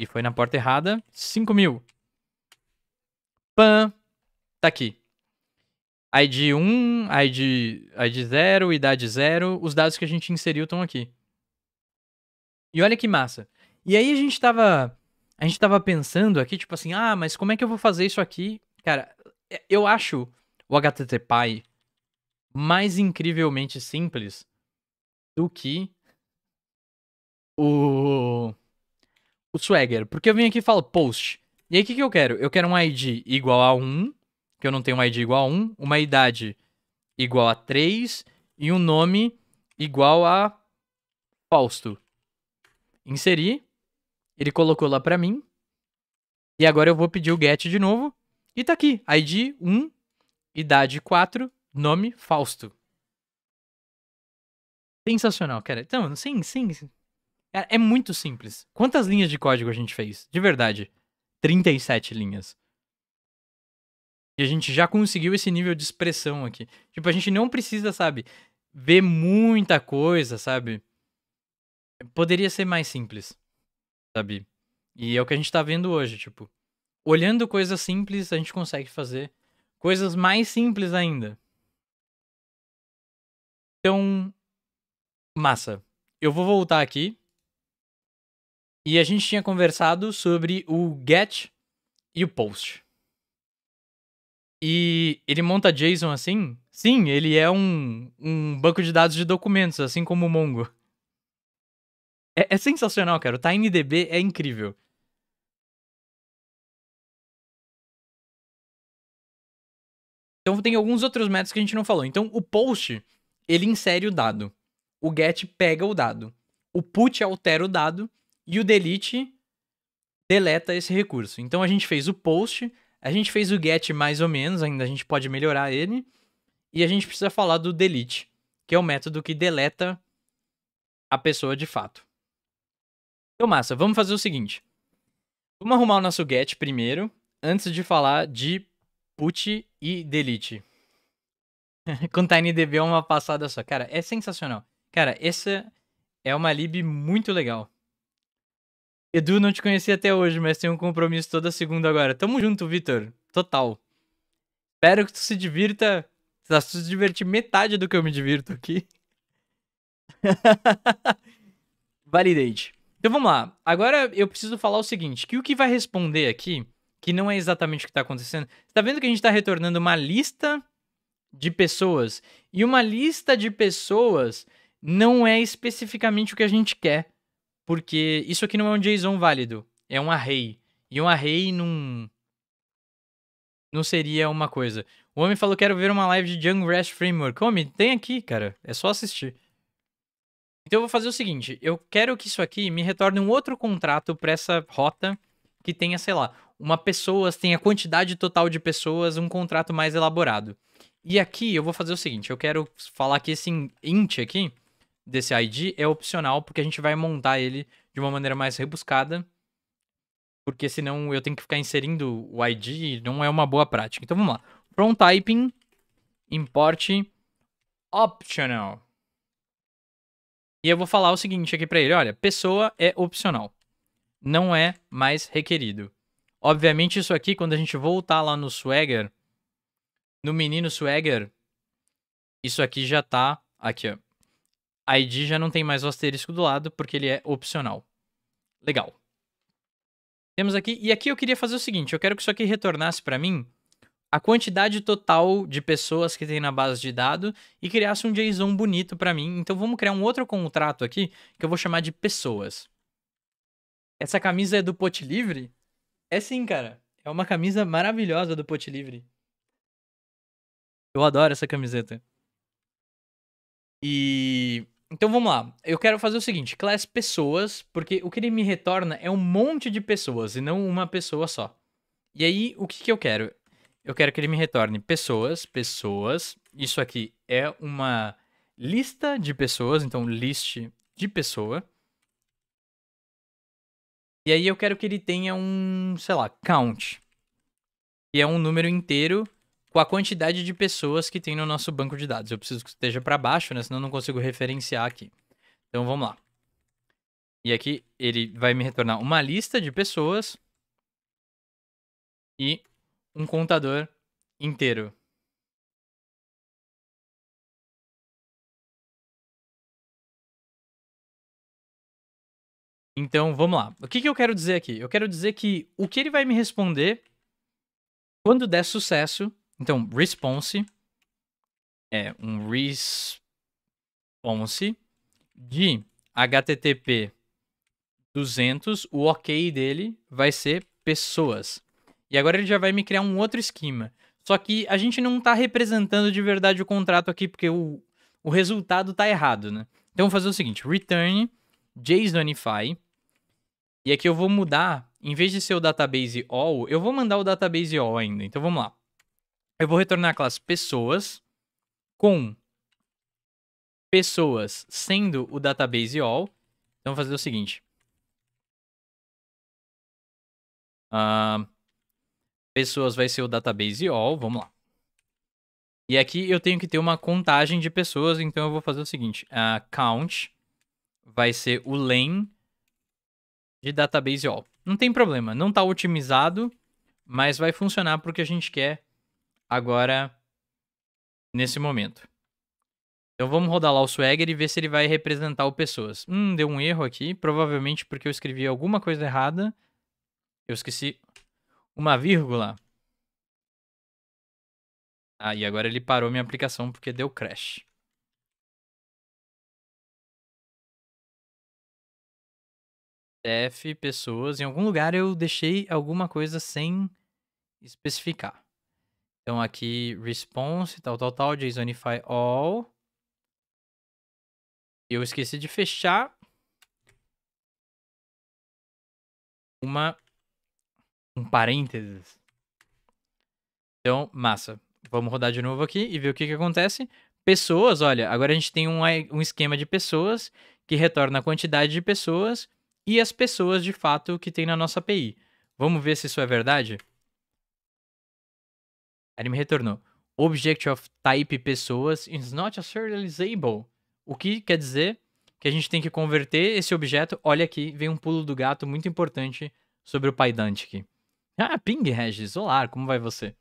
E foi na porta errada, 5000. Pam! Tá aqui. ID 1, ID, ID 0, idade 0. Os dados que a gente inseriu estão aqui. E olha que massa. E aí a gente tava. A gente tava pensando aqui, tipo assim, ah, mas como é que eu vou fazer isso aqui? Cara, é, eu acho o HTTPy mais incrivelmente simples do que o o Swagger. Porque eu vim aqui e falo post. E aí, o que, que eu quero? Eu quero um ID igual a 1, que eu não tenho um ID igual a 1, uma idade igual a 3 e um nome igual a Fausto. Inseri, ele colocou lá para mim, e agora eu vou pedir o get de novo, e tá aqui, ID 1, idade 4, nome Fausto. Sensacional, cara. Então, sim, sim. É, é muito simples. Quantas linhas de código a gente fez? De verdade. 37 linhas. E a gente já conseguiu esse nível de expressão aqui. Tipo, a gente não precisa, sabe, ver muita coisa, sabe? Poderia ser mais simples, sabe? E é o que a gente tá vendo hoje, tipo. Olhando coisas simples, a gente consegue fazer coisas mais simples ainda. Então, massa. Eu vou voltar aqui e a gente tinha conversado sobre o get e o post. E ele monta JSON assim? Sim, ele é um, um banco de dados de documentos, assim como o Mongo. É, é sensacional, cara. O TinyDB é incrível. Então tem alguns outros métodos que a gente não falou. Então o post, ele insere o dado. O get pega o dado. O put altera o dado e o delete deleta esse recurso. Então a gente fez o post, a gente fez o get mais ou menos, ainda a gente pode melhorar ele, e a gente precisa falar do delete, que é o método que deleta a pessoa de fato. Então massa, vamos fazer o seguinte. Vamos arrumar o nosso get primeiro, antes de falar de put e delete. Com TinyDB é uma passada só. Cara, é sensacional. Cara, essa é uma lib muito legal. Edu, não te conheci até hoje, mas tenho um compromisso toda segunda agora. Tamo junto, Vitor. Total. Espero que tu se divirta. Tá, se tu se divertir metade do que eu me divirto aqui. Validate. Então vamos lá. Agora eu preciso falar o seguinte: que o que vai responder aqui, que não é exatamente o que tá acontecendo. Você tá vendo que a gente tá retornando uma lista de pessoas. E uma lista de pessoas não é especificamente o que a gente quer porque isso aqui não é um JSON válido, é um array. E um array num. Não seria uma coisa. O homem falou: quero ver uma live de Django REST Framework. Homem, tem aqui, cara. É só assistir. Então eu vou fazer o seguinte: eu quero que isso aqui me retorne um outro contrato para essa rota que tenha, sei lá, uma pessoa, tenha quantidade total de pessoas, um contrato mais elaborado. E aqui eu vou fazer o seguinte: eu quero falar que esse int aqui desse ID é opcional, porque a gente vai montar ele de uma maneira mais rebuscada, porque senão eu tenho que ficar inserindo o ID e não é uma boa prática. Então vamos lá. From typing, import optional. E eu vou falar o seguinte aqui para ele, olha, pessoa é opcional. Não é mais requerido. Obviamente isso aqui, quando a gente voltar lá no Swagger, no menino Swagger, isso aqui já tá aqui, ó. ID já não tem mais o asterisco do lado, porque ele é opcional. Legal. Temos aqui, e aqui eu queria fazer o seguinte, eu quero que isso aqui retornasse para mim a quantidade total de pessoas que tem na base de dados e criasse um JSON bonito para mim. Então vamos criar um outro contrato aqui, que eu vou chamar de pessoas. Essa camisa é do Pote Livre? É sim, cara. É uma camisa maravilhosa do Pote Livre. Eu adoro essa camiseta. E. Então vamos lá. Eu quero fazer o seguinte: classe pessoas, porque o que ele me retorna é um monte de pessoas e não uma pessoa só. E aí, o que, que eu quero? Eu quero que ele me retorne pessoas, pessoas. Isso aqui é uma lista de pessoas, então list de pessoa. E aí eu quero que ele tenha um, sei lá, count. Que é um número inteiro com a quantidade de pessoas que tem no nosso banco de dados. Eu preciso que esteja para baixo, né? Senão eu não consigo referenciar aqui. Então vamos lá. E aqui ele vai me retornar uma lista de pessoas e um contador inteiro. Então, vamos lá. O que, que eu quero dizer aqui? Eu quero dizer que o que ele vai me responder, quando der sucesso, então, response é um response de HTTP 200, o OK dele vai ser pessoas. E agora ele já vai me criar um outro esquema. Só que a gente não está representando de verdade o contrato aqui, porque o, o resultado está errado, né? Então, vou fazer o seguinte, return JSONify, e aqui eu vou mudar, em vez de ser o database all, eu vou mandar o database all ainda. Então, vamos lá eu vou retornar a classe pessoas com pessoas sendo o database all. Então, vou fazer o seguinte. Uh, pessoas vai ser o database all, vamos lá. E aqui eu tenho que ter uma contagem de pessoas, então eu vou fazer o seguinte. Uh, count vai ser o len de database all. Não tem problema, não está otimizado, mas vai funcionar porque a gente quer agora nesse momento. Então vamos rodar lá o Swagger e ver se ele vai representar o Pessoas. Hum, deu um erro aqui, provavelmente porque eu escrevi alguma coisa errada. Eu esqueci uma vírgula. Ah, e agora ele parou minha aplicação porque deu crash. F pessoas, em algum lugar eu deixei alguma coisa sem especificar. Então aqui response, tal, tal, tal, JSONify all. Eu esqueci de fechar uma um parênteses. Então, massa. Vamos rodar de novo aqui e ver o que que acontece. Pessoas, olha, agora a gente tem um, um esquema de pessoas que retorna a quantidade de pessoas e as pessoas de fato que tem na nossa API. Vamos ver se isso é verdade? Ele me retornou. Object of type pessoas is not serializable. O que quer dizer que a gente tem que converter esse objeto. Olha aqui, vem um pulo do gato muito importante sobre o Pydantic. Ah, ping, Regis. Olá, como vai você?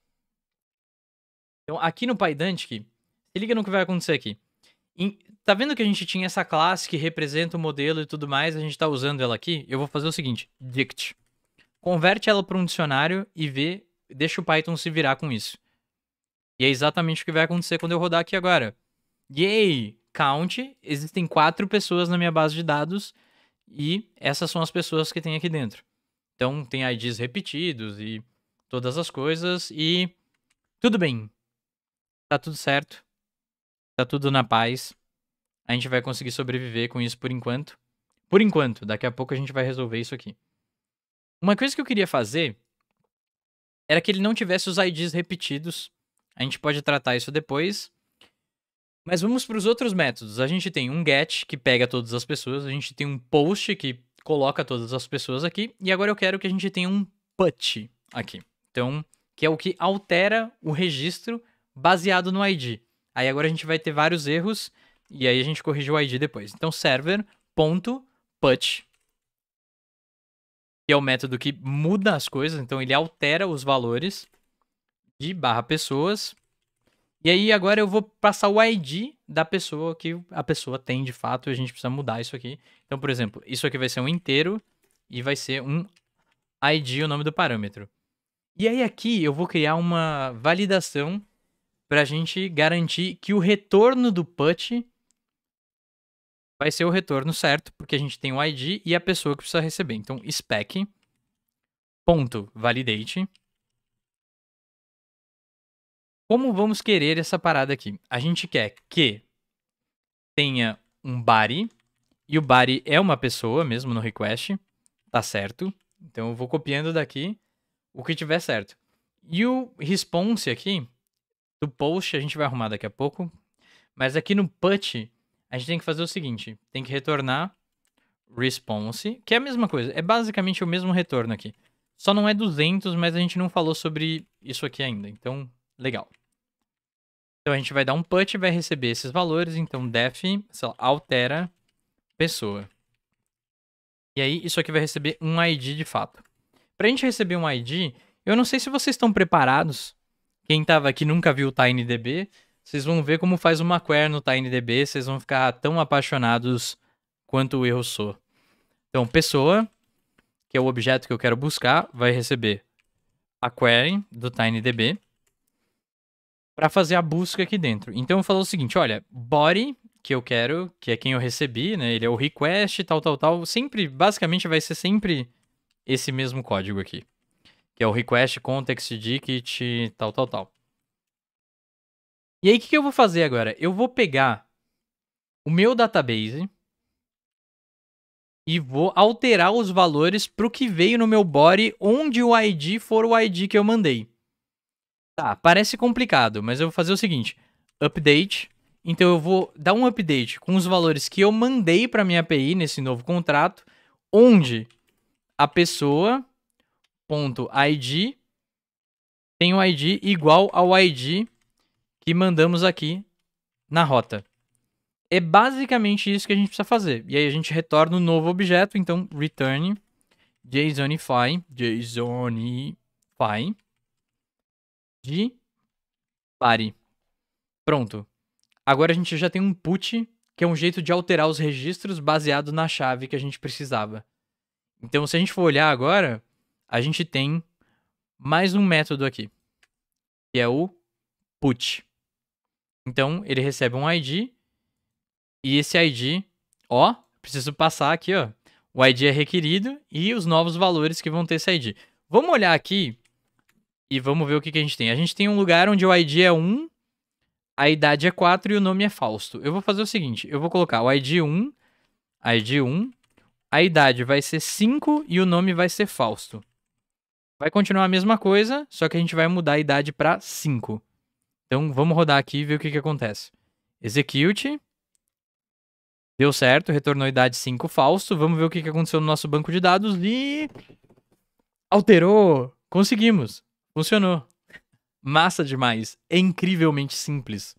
Então, aqui no Pydantic, se liga no que vai acontecer aqui. tá vendo que a gente tinha essa classe que representa o modelo e tudo mais, a gente tá usando ela aqui? Eu vou fazer o seguinte, dict. Converte ela para um dicionário e vê, deixa o Python se virar com isso. E é exatamente o que vai acontecer quando eu rodar aqui agora. Yay! Count, existem quatro pessoas na minha base de dados e essas são as pessoas que tem aqui dentro. Então tem IDs repetidos e todas as coisas e tudo bem. Tá tudo certo. Tá tudo na paz. A gente vai conseguir sobreviver com isso por enquanto. Por enquanto, daqui a pouco a gente vai resolver isso aqui. Uma coisa que eu queria fazer era que ele não tivesse os IDs repetidos a gente pode tratar isso depois. Mas vamos para os outros métodos. A gente tem um get, que pega todas as pessoas. A gente tem um post, que coloca todas as pessoas aqui. E agora eu quero que a gente tenha um put aqui. Então, que é o que altera o registro baseado no ID. Aí agora a gente vai ter vários erros e aí a gente corrige o ID depois. Então, server.put, que é o método que muda as coisas, então ele altera os valores de barra pessoas. E aí agora eu vou passar o ID da pessoa que a pessoa tem de fato e a gente precisa mudar isso aqui. Então, por exemplo, isso aqui vai ser um inteiro e vai ser um ID o nome do parâmetro. E aí aqui eu vou criar uma validação para a gente garantir que o retorno do put vai ser o retorno certo, porque a gente tem o ID e a pessoa que precisa receber. Então, spec.validate.validate como vamos querer essa parada aqui? A gente quer que tenha um body, e o body é uma pessoa mesmo no request, tá certo? Então eu vou copiando daqui o que tiver certo. E o response aqui, do post, a gente vai arrumar daqui a pouco, mas aqui no put, a gente tem que fazer o seguinte, tem que retornar response, que é a mesma coisa, é basicamente o mesmo retorno aqui. Só não é 200, mas a gente não falou sobre isso aqui ainda, então legal. Então a gente vai dar um put e vai receber esses valores. Então def lá, altera pessoa. E aí isso aqui vai receber um ID de fato. Para a gente receber um ID, eu não sei se vocês estão preparados. Quem estava aqui nunca viu o TinyDB, vocês vão ver como faz uma query no TinyDB, vocês vão ficar tão apaixonados quanto eu sou. Então, pessoa, que é o objeto que eu quero buscar, vai receber a query do TinyDB para fazer a busca aqui dentro. Então eu falou o seguinte, olha, body que eu quero, que é quem eu recebi, né? Ele é o request, tal, tal, tal. Sempre, basicamente, vai ser sempre esse mesmo código aqui. Que é o request context dict, tal, tal, tal. E aí, o que, que eu vou fazer agora? Eu vou pegar o meu database e vou alterar os valores para o que veio no meu body onde o ID for o ID que eu mandei. Tá, parece complicado, mas eu vou fazer o seguinte: update. Então eu vou dar um update com os valores que eu mandei para minha API nesse novo contrato, onde a pessoa ponto .id tem o um ID igual ao ID que mandamos aqui na rota. É basicamente isso que a gente precisa fazer. E aí a gente retorna um novo objeto, então return jsonify, jsonify de pare. Pronto. Agora a gente já tem um put, que é um jeito de alterar os registros baseado na chave que a gente precisava. Então, se a gente for olhar agora, a gente tem mais um método aqui, que é o put. Então, ele recebe um ID, e esse ID, ó, preciso passar aqui, ó. O ID é requerido e os novos valores que vão ter esse ID. Vamos olhar aqui e vamos ver o que, que a gente tem. A gente tem um lugar onde o ID é 1, a idade é 4 e o nome é Fausto. Eu vou fazer o seguinte, eu vou colocar o ID 1, ID 1, a idade vai ser 5 e o nome vai ser Fausto. Vai continuar a mesma coisa, só que a gente vai mudar a idade para 5. Então vamos rodar aqui e ver o que, que acontece. Execute. Deu certo, retornou a idade 5 falso. Vamos ver o que, que aconteceu no nosso banco de dados e. Alterou! Conseguimos! Funcionou. Massa demais. É incrivelmente simples.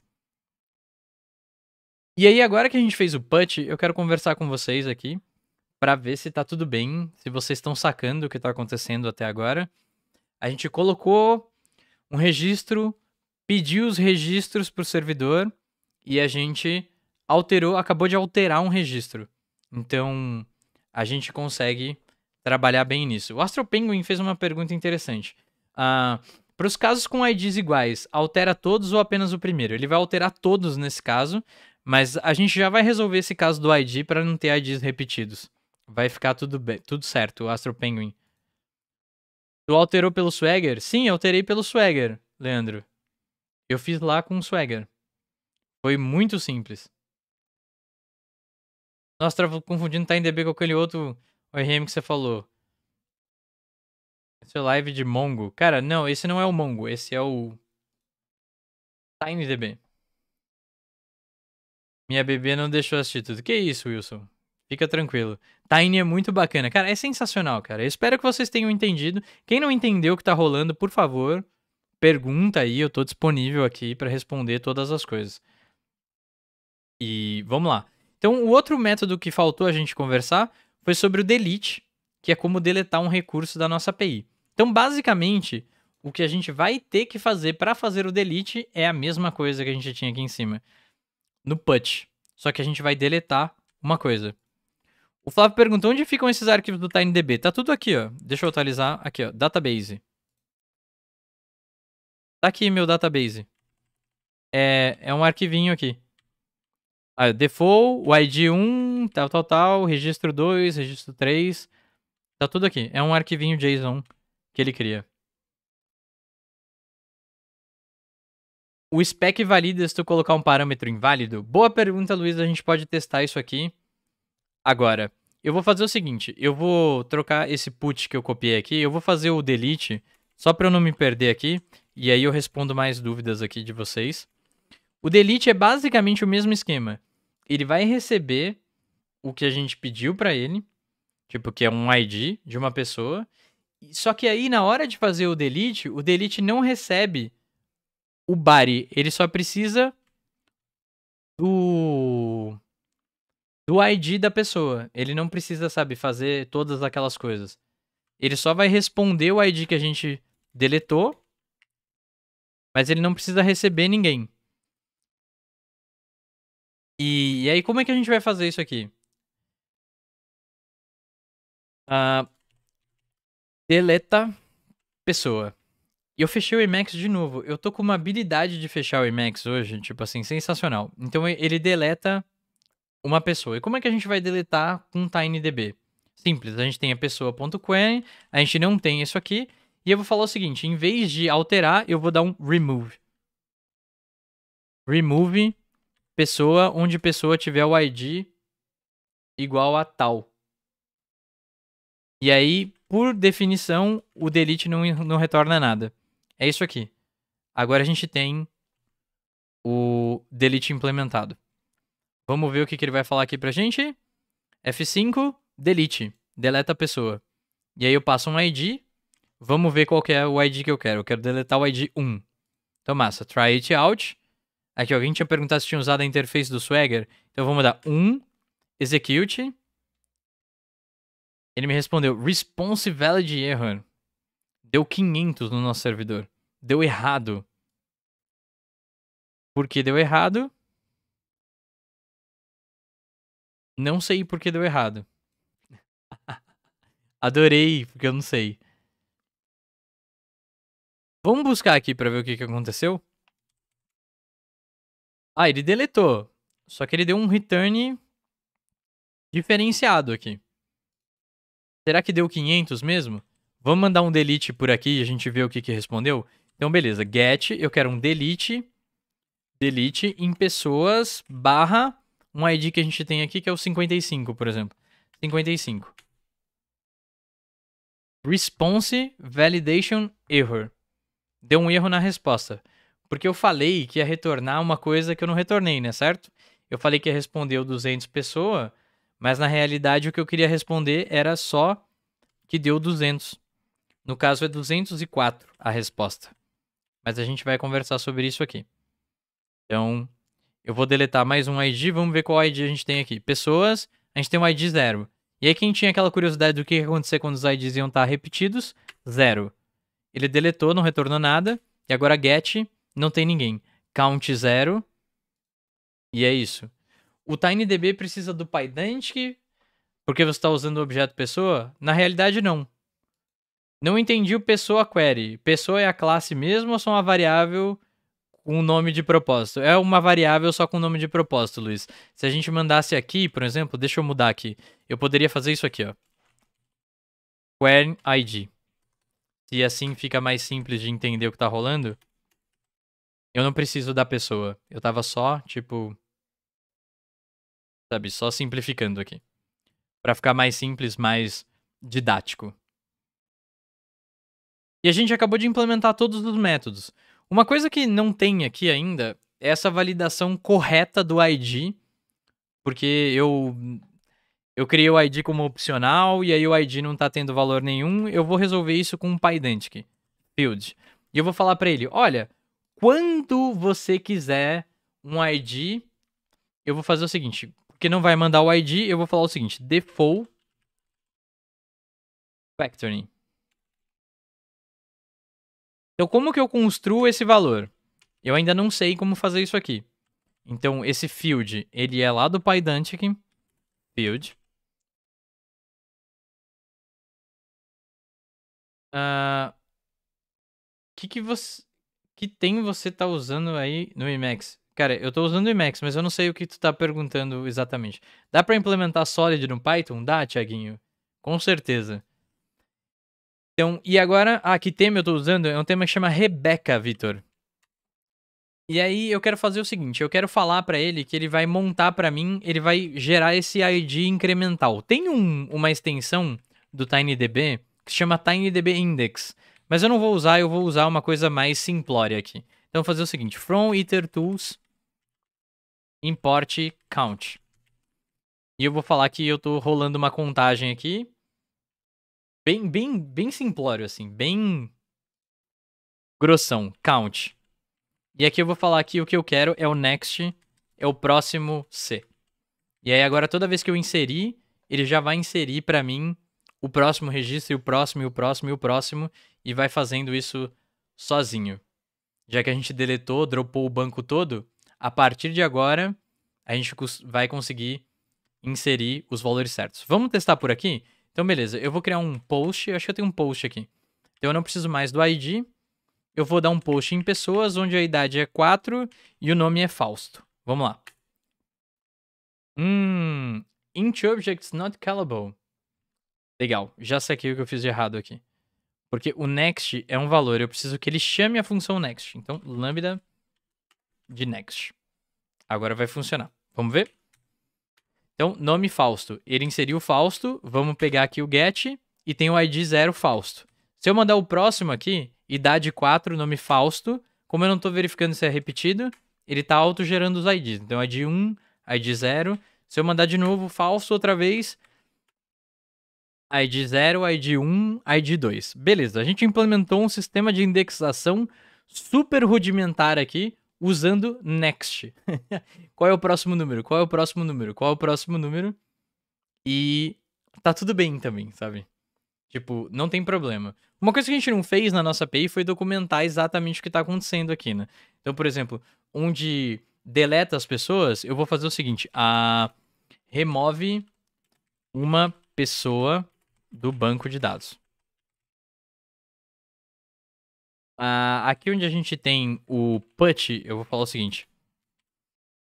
E aí, agora que a gente fez o put, eu quero conversar com vocês aqui para ver se tá tudo bem, se vocês estão sacando o que tá acontecendo até agora. A gente colocou um registro, pediu os registros pro servidor e a gente alterou, acabou de alterar um registro. Então, a gente consegue trabalhar bem nisso. O Astro Penguin fez uma pergunta interessante. Ah, para os casos com IDs iguais, altera todos ou apenas o primeiro? Ele vai alterar todos nesse caso, mas a gente já vai resolver esse caso do ID para não ter IDs repetidos. Vai ficar tudo, bem, tudo certo, o Astro Penguin. Tu alterou pelo Swagger? Sim, alterei pelo Swagger, Leandro. Eu fiz lá com o Swagger. Foi muito simples. Nossa, tava confundindo tá em DB com aquele outro ORM que você falou. Esse é live de Mongo. Cara, não, esse não é o Mongo, esse é o TinyDB. Minha bebê não deixou assistir tudo. Que isso, Wilson? Fica tranquilo. Tiny é muito bacana. Cara, é sensacional, cara. Eu espero que vocês tenham entendido. Quem não entendeu o que tá rolando, por favor, pergunta aí. Eu tô disponível aqui para responder todas as coisas. E vamos lá. Então, o outro método que faltou a gente conversar foi sobre o delete, que é como deletar um recurso da nossa API. Então, basicamente, o que a gente vai ter que fazer para fazer o delete é a mesma coisa que a gente tinha aqui em cima. No put. Só que a gente vai deletar uma coisa. O Flávio perguntou onde ficam esses arquivos do TinyDB. Tá tudo aqui, ó. Deixa eu atualizar aqui, ó. Database. Tá aqui meu database. É, é um arquivinho aqui. Ah, default, o ID 1, tal, tal, tal, registro 2, registro 3. Tá tudo aqui. É um arquivinho JSON que ele cria. O spec valida se tu colocar um parâmetro inválido? Boa pergunta, Luiz. A gente pode testar isso aqui agora. Eu vou fazer o seguinte, eu vou trocar esse put que eu copiei aqui, eu vou fazer o delete, só para eu não me perder aqui, e aí eu respondo mais dúvidas aqui de vocês. O delete é basicamente o mesmo esquema. Ele vai receber o que a gente pediu para ele, tipo que é um ID de uma pessoa, só que aí, na hora de fazer o delete, o delete não recebe o body. Ele só precisa do. do ID da pessoa. Ele não precisa, sabe, fazer todas aquelas coisas. Ele só vai responder o ID que a gente deletou. Mas ele não precisa receber ninguém. E, e aí, como é que a gente vai fazer isso aqui? Uh, deleta pessoa. E eu fechei o Emacs de novo. Eu tô com uma habilidade de fechar o Emacs hoje, tipo assim, sensacional. Então ele deleta uma pessoa. E como é que a gente vai deletar com TinyDB? Simples, a gente tem a pessoa.query, a gente não tem isso aqui, e eu vou falar o seguinte, em vez de alterar, eu vou dar um remove. Remove pessoa, onde pessoa tiver o ID igual a tal. E aí, por definição, o delete não, não retorna nada. É isso aqui. Agora a gente tem o delete implementado. Vamos ver o que, que ele vai falar aqui pra gente. F5, delete, deleta a pessoa. E aí eu passo um ID, vamos ver qual é o ID que eu quero. Eu quero deletar o ID 1. Então massa, try it out. Aqui alguém tinha perguntado se tinha usado a interface do Swagger. Então vamos dar 1, execute, ele me respondeu: Response valid error. Deu 500 no nosso servidor. Deu errado. Por que deu errado? Não sei por que deu errado. Adorei, porque eu não sei. Vamos buscar aqui para ver o que, que aconteceu. Ah, ele deletou. Só que ele deu um return diferenciado aqui. Será que deu 500 mesmo? Vamos mandar um delete por aqui e a gente vê o que, que respondeu? Então, beleza. Get, eu quero um delete. Delete em pessoas barra um ID que a gente tem aqui, que é o 55, por exemplo. 55. Response Validation Error. Deu um erro na resposta. Porque eu falei que ia retornar uma coisa que eu não retornei, né? Certo? Eu falei que ia responder o 200 pessoa mas na realidade o que eu queria responder era só que deu 200. No caso é 204 a resposta. Mas a gente vai conversar sobre isso aqui. Então, eu vou deletar mais um ID, vamos ver qual ID a gente tem aqui. Pessoas, a gente tem um ID zero. E aí quem tinha aquela curiosidade do que ia acontecer quando os IDs iam estar repetidos, zero. Ele deletou, não retornou nada. E agora get, não tem ninguém. Count zero. E é isso o TinyDB precisa do Pydantic porque você está usando o objeto pessoa? Na realidade, não. Não entendi o pessoa query. Pessoa é a classe mesmo ou só uma variável com nome de propósito? É uma variável só com nome de propósito, Luiz. Se a gente mandasse aqui, por exemplo, deixa eu mudar aqui. Eu poderia fazer isso aqui, ó. Query ID. E assim fica mais simples de entender o que está rolando. Eu não preciso da pessoa. Eu tava só, tipo, sabe? Só simplificando aqui. Para ficar mais simples, mais didático. E a gente acabou de implementar todos os métodos. Uma coisa que não tem aqui ainda é essa validação correta do ID, porque eu eu criei o ID como opcional e aí o ID não está tendo valor nenhum, eu vou resolver isso com um PyDentic field. E eu vou falar para ele, olha, quando você quiser um ID, eu vou fazer o seguinte, porque não vai mandar o ID, eu vou falar o seguinte, default factoring. Então, como que eu construo esse valor? Eu ainda não sei como fazer isso aqui. Então, esse field, ele é lá do PyDantic, field. O uh, ah, que que você... Que tem você tá usando aí no Emacs? Cara, eu tô usando o Emacs, mas eu não sei o que tu tá perguntando exatamente. Dá para implementar Solid no Python? Dá, Tiaguinho. Com certeza. Então, e agora, ah, que tema eu tô usando? É um tema que chama Rebecca, Vitor. E aí eu quero fazer o seguinte, eu quero falar para ele que ele vai montar para mim, ele vai gerar esse ID incremental. Tem um, uma extensão do TinyDB que se chama TinyDB Index, mas eu não vou usar, eu vou usar uma coisa mais simplória aqui. Então vou fazer o seguinte, from iter tools import count. E eu vou falar que eu tô rolando uma contagem aqui. Bem, bem, bem simplório, assim. Bem grossão. Count. E aqui eu vou falar que o que eu quero é o next, é o próximo C. E aí agora toda vez que eu inserir, ele já vai inserir para mim o próximo registro e o próximo e o próximo e o próximo e vai fazendo isso sozinho. Já que a gente deletou, dropou o banco todo, a partir de agora, a gente vai conseguir inserir os valores certos. Vamos testar por aqui? Então, beleza, eu vou criar um post, eu acho que eu tenho um post aqui. Então, eu não preciso mais do ID, eu vou dar um post em pessoas, onde a idade é 4 e o nome é Fausto. Vamos lá. Hum, int objects not callable. Legal, já saquei o que eu fiz de errado aqui. Porque o next é um valor, eu preciso que ele chame a função next. Então, lambda de next. Agora vai funcionar. Vamos ver? Então, nome Fausto. Ele inseriu Fausto. Vamos pegar aqui o get e tem o ID 0 Fausto. Se eu mandar o próximo aqui, idade 4, nome Fausto, como eu não estou verificando se é repetido, ele está auto-gerando os IDs. Então, ID 1, ID 0. Se eu mandar de novo Fausto outra vez, ID 0, ID 1, ID 2. Beleza, a gente implementou um sistema de indexação super rudimentar aqui, usando next. Qual é o próximo número? Qual é o próximo número? Qual é o próximo número? E tá tudo bem também, sabe? Tipo, não tem problema. Uma coisa que a gente não fez na nossa API foi documentar exatamente o que tá acontecendo aqui, né? Então, por exemplo, onde deleta as pessoas, eu vou fazer o seguinte: a remove uma pessoa do banco de dados. Uh, aqui onde a gente tem o put, eu vou falar o seguinte.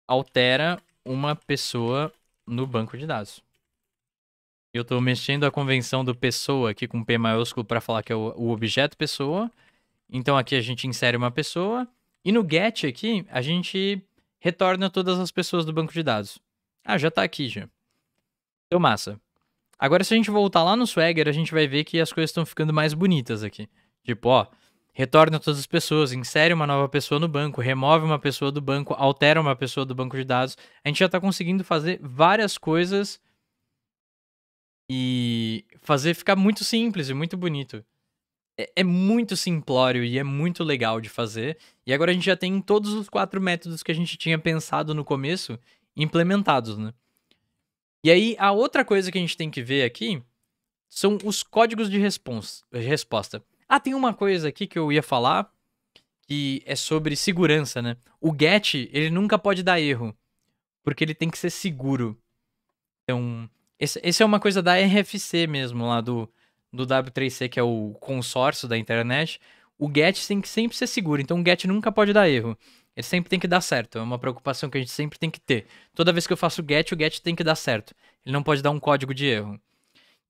Altera uma pessoa no banco de dados. Eu estou mexendo a convenção do pessoa aqui com P maiúsculo para falar que é o, o objeto pessoa. Então aqui a gente insere uma pessoa. E no get aqui, a gente retorna todas as pessoas do banco de dados. Ah, já está aqui já. Então massa. Agora se a gente voltar lá no Swagger, a gente vai ver que as coisas estão ficando mais bonitas aqui. Tipo, ó, retorna todas as pessoas, insere uma nova pessoa no banco, remove uma pessoa do banco, altera uma pessoa do banco de dados. A gente já está conseguindo fazer várias coisas e fazer ficar muito simples e muito bonito. É, é muito simplório e é muito legal de fazer. E agora a gente já tem todos os quatro métodos que a gente tinha pensado no começo implementados, né? E aí a outra coisa que a gente tem que ver aqui são os códigos de resposta ah, tem uma coisa aqui que eu ia falar, que é sobre segurança, né? O get, ele nunca pode dar erro, porque ele tem que ser seguro. Então, esse, esse é uma coisa da RFC mesmo, lá do, do W3C, que é o consórcio da internet. O get tem que sempre ser seguro, então o get nunca pode dar erro. Ele sempre tem que dar certo, é uma preocupação que a gente sempre tem que ter. Toda vez que eu faço get, o get tem que dar certo. Ele não pode dar um código de erro.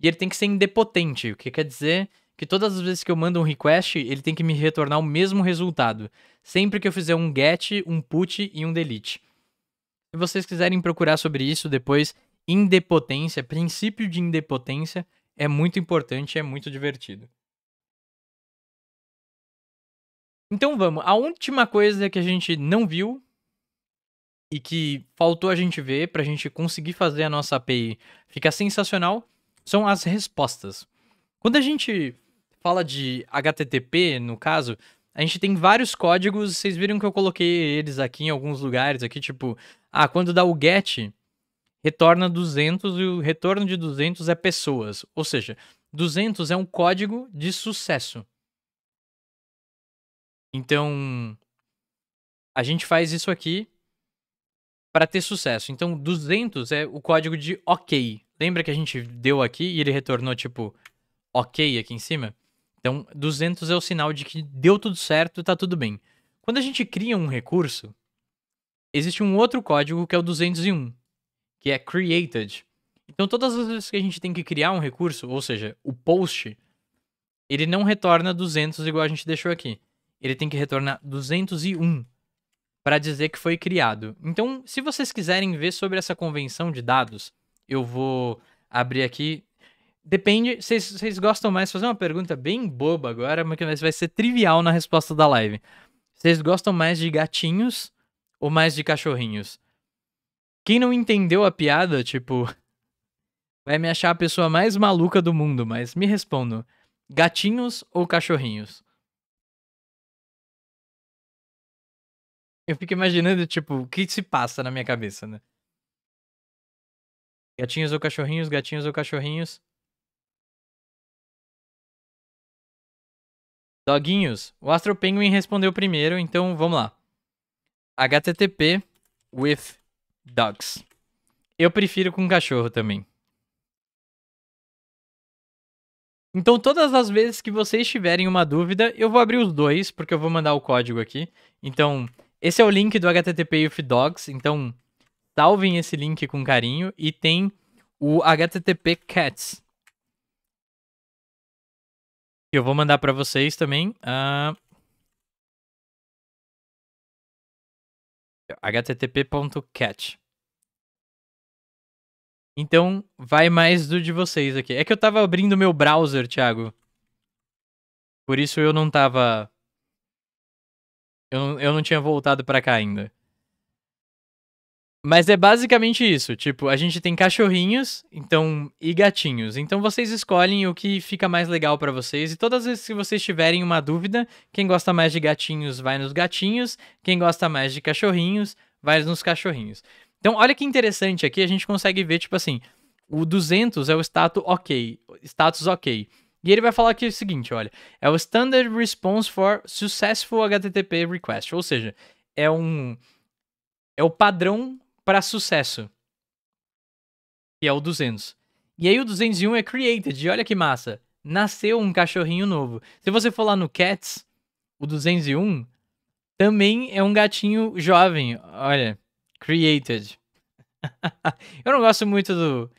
E ele tem que ser indepotente, o que quer dizer que todas as vezes que eu mando um request, ele tem que me retornar o mesmo resultado, sempre que eu fizer um get, um put e um delete. Se vocês quiserem procurar sobre isso depois, indepotência, princípio de indepotência, é muito importante, é muito divertido. Então vamos, a última coisa que a gente não viu e que faltou a gente ver para a gente conseguir fazer a nossa API ficar sensacional são as respostas. Quando a gente fala de HTTP, no caso, a gente tem vários códigos, vocês viram que eu coloquei eles aqui em alguns lugares, aqui tipo, ah, quando dá o get, retorna 200 e o retorno de 200 é pessoas, ou seja, 200 é um código de sucesso. Então, a gente faz isso aqui para ter sucesso. Então, 200 é o código de OK. Lembra que a gente deu aqui e ele retornou tipo OK aqui em cima? Então, 200 é o sinal de que deu tudo certo, tá tudo bem. Quando a gente cria um recurso, existe um outro código que é o 201, que é created. Então, todas as vezes que a gente tem que criar um recurso, ou seja, o post, ele não retorna 200 igual a gente deixou aqui. Ele tem que retornar 201 para dizer que foi criado. Então, se vocês quiserem ver sobre essa convenção de dados, eu vou abrir aqui Depende, vocês gostam mais, fazer uma pergunta bem boba agora, mas que vai ser trivial na resposta da live. Vocês gostam mais de gatinhos ou mais de cachorrinhos? Quem não entendeu a piada, tipo, vai me achar a pessoa mais maluca do mundo, mas me respondam: gatinhos ou cachorrinhos? Eu fico imaginando, tipo, o que se passa na minha cabeça, né? Gatinhos ou cachorrinhos, gatinhos ou cachorrinhos. Doguinhos, o Astro Penguin respondeu primeiro, então vamos lá. HTTP with dogs. Eu prefiro com cachorro também. Então, todas as vezes que vocês tiverem uma dúvida, eu vou abrir os dois, porque eu vou mandar o código aqui. Então, esse é o link do HTTP with Dogs, então salvem esse link com carinho. E tem o HTTP Cats, eu vou mandar para vocês também. Uh... Ah, http.cat. Então, vai mais do de vocês aqui. É que eu tava abrindo meu browser, Thiago. Por isso eu não tava. Eu não, eu não tinha voltado para cá ainda. Mas é basicamente isso, tipo, a gente tem cachorrinhos, então e gatinhos. Então vocês escolhem o que fica mais legal para vocês e todas as vezes que vocês tiverem uma dúvida, quem gosta mais de gatinhos vai nos gatinhos, quem gosta mais de cachorrinhos vai nos cachorrinhos. Então olha que interessante aqui, a gente consegue ver tipo assim, o 200 é o status OK, status OK. E ele vai falar aqui o seguinte, olha, é o standard response for successful HTTP request, ou seja, é um é o padrão para sucesso, que é o 200. E aí o 201 é created, e olha que massa, nasceu um cachorrinho novo. Se você for lá no Cats, o 201 também é um gatinho jovem, olha, created. eu não gosto muito do,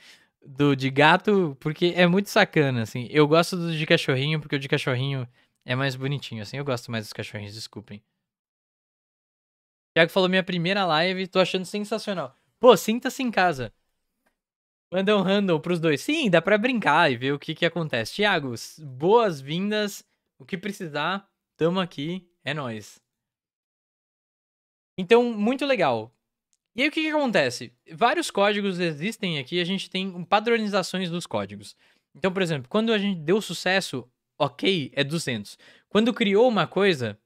do de gato, porque é muito sacana, assim. Eu gosto do de cachorrinho, porque o de cachorrinho é mais bonitinho, assim. Eu gosto mais dos cachorrinhos, desculpem. Tiago falou minha primeira live, tô achando sensacional. Pô, sinta-se em casa. Manda um handle pros dois. Sim, dá para brincar e ver o que que acontece. Tiago, boas-vindas. O que precisar, tamo aqui. É nós. Então, muito legal. E aí, o que, que acontece? Vários códigos existem aqui, a gente tem padronizações dos códigos. Então, por exemplo, quando a gente deu sucesso, ok, é 200. Quando criou uma coisa,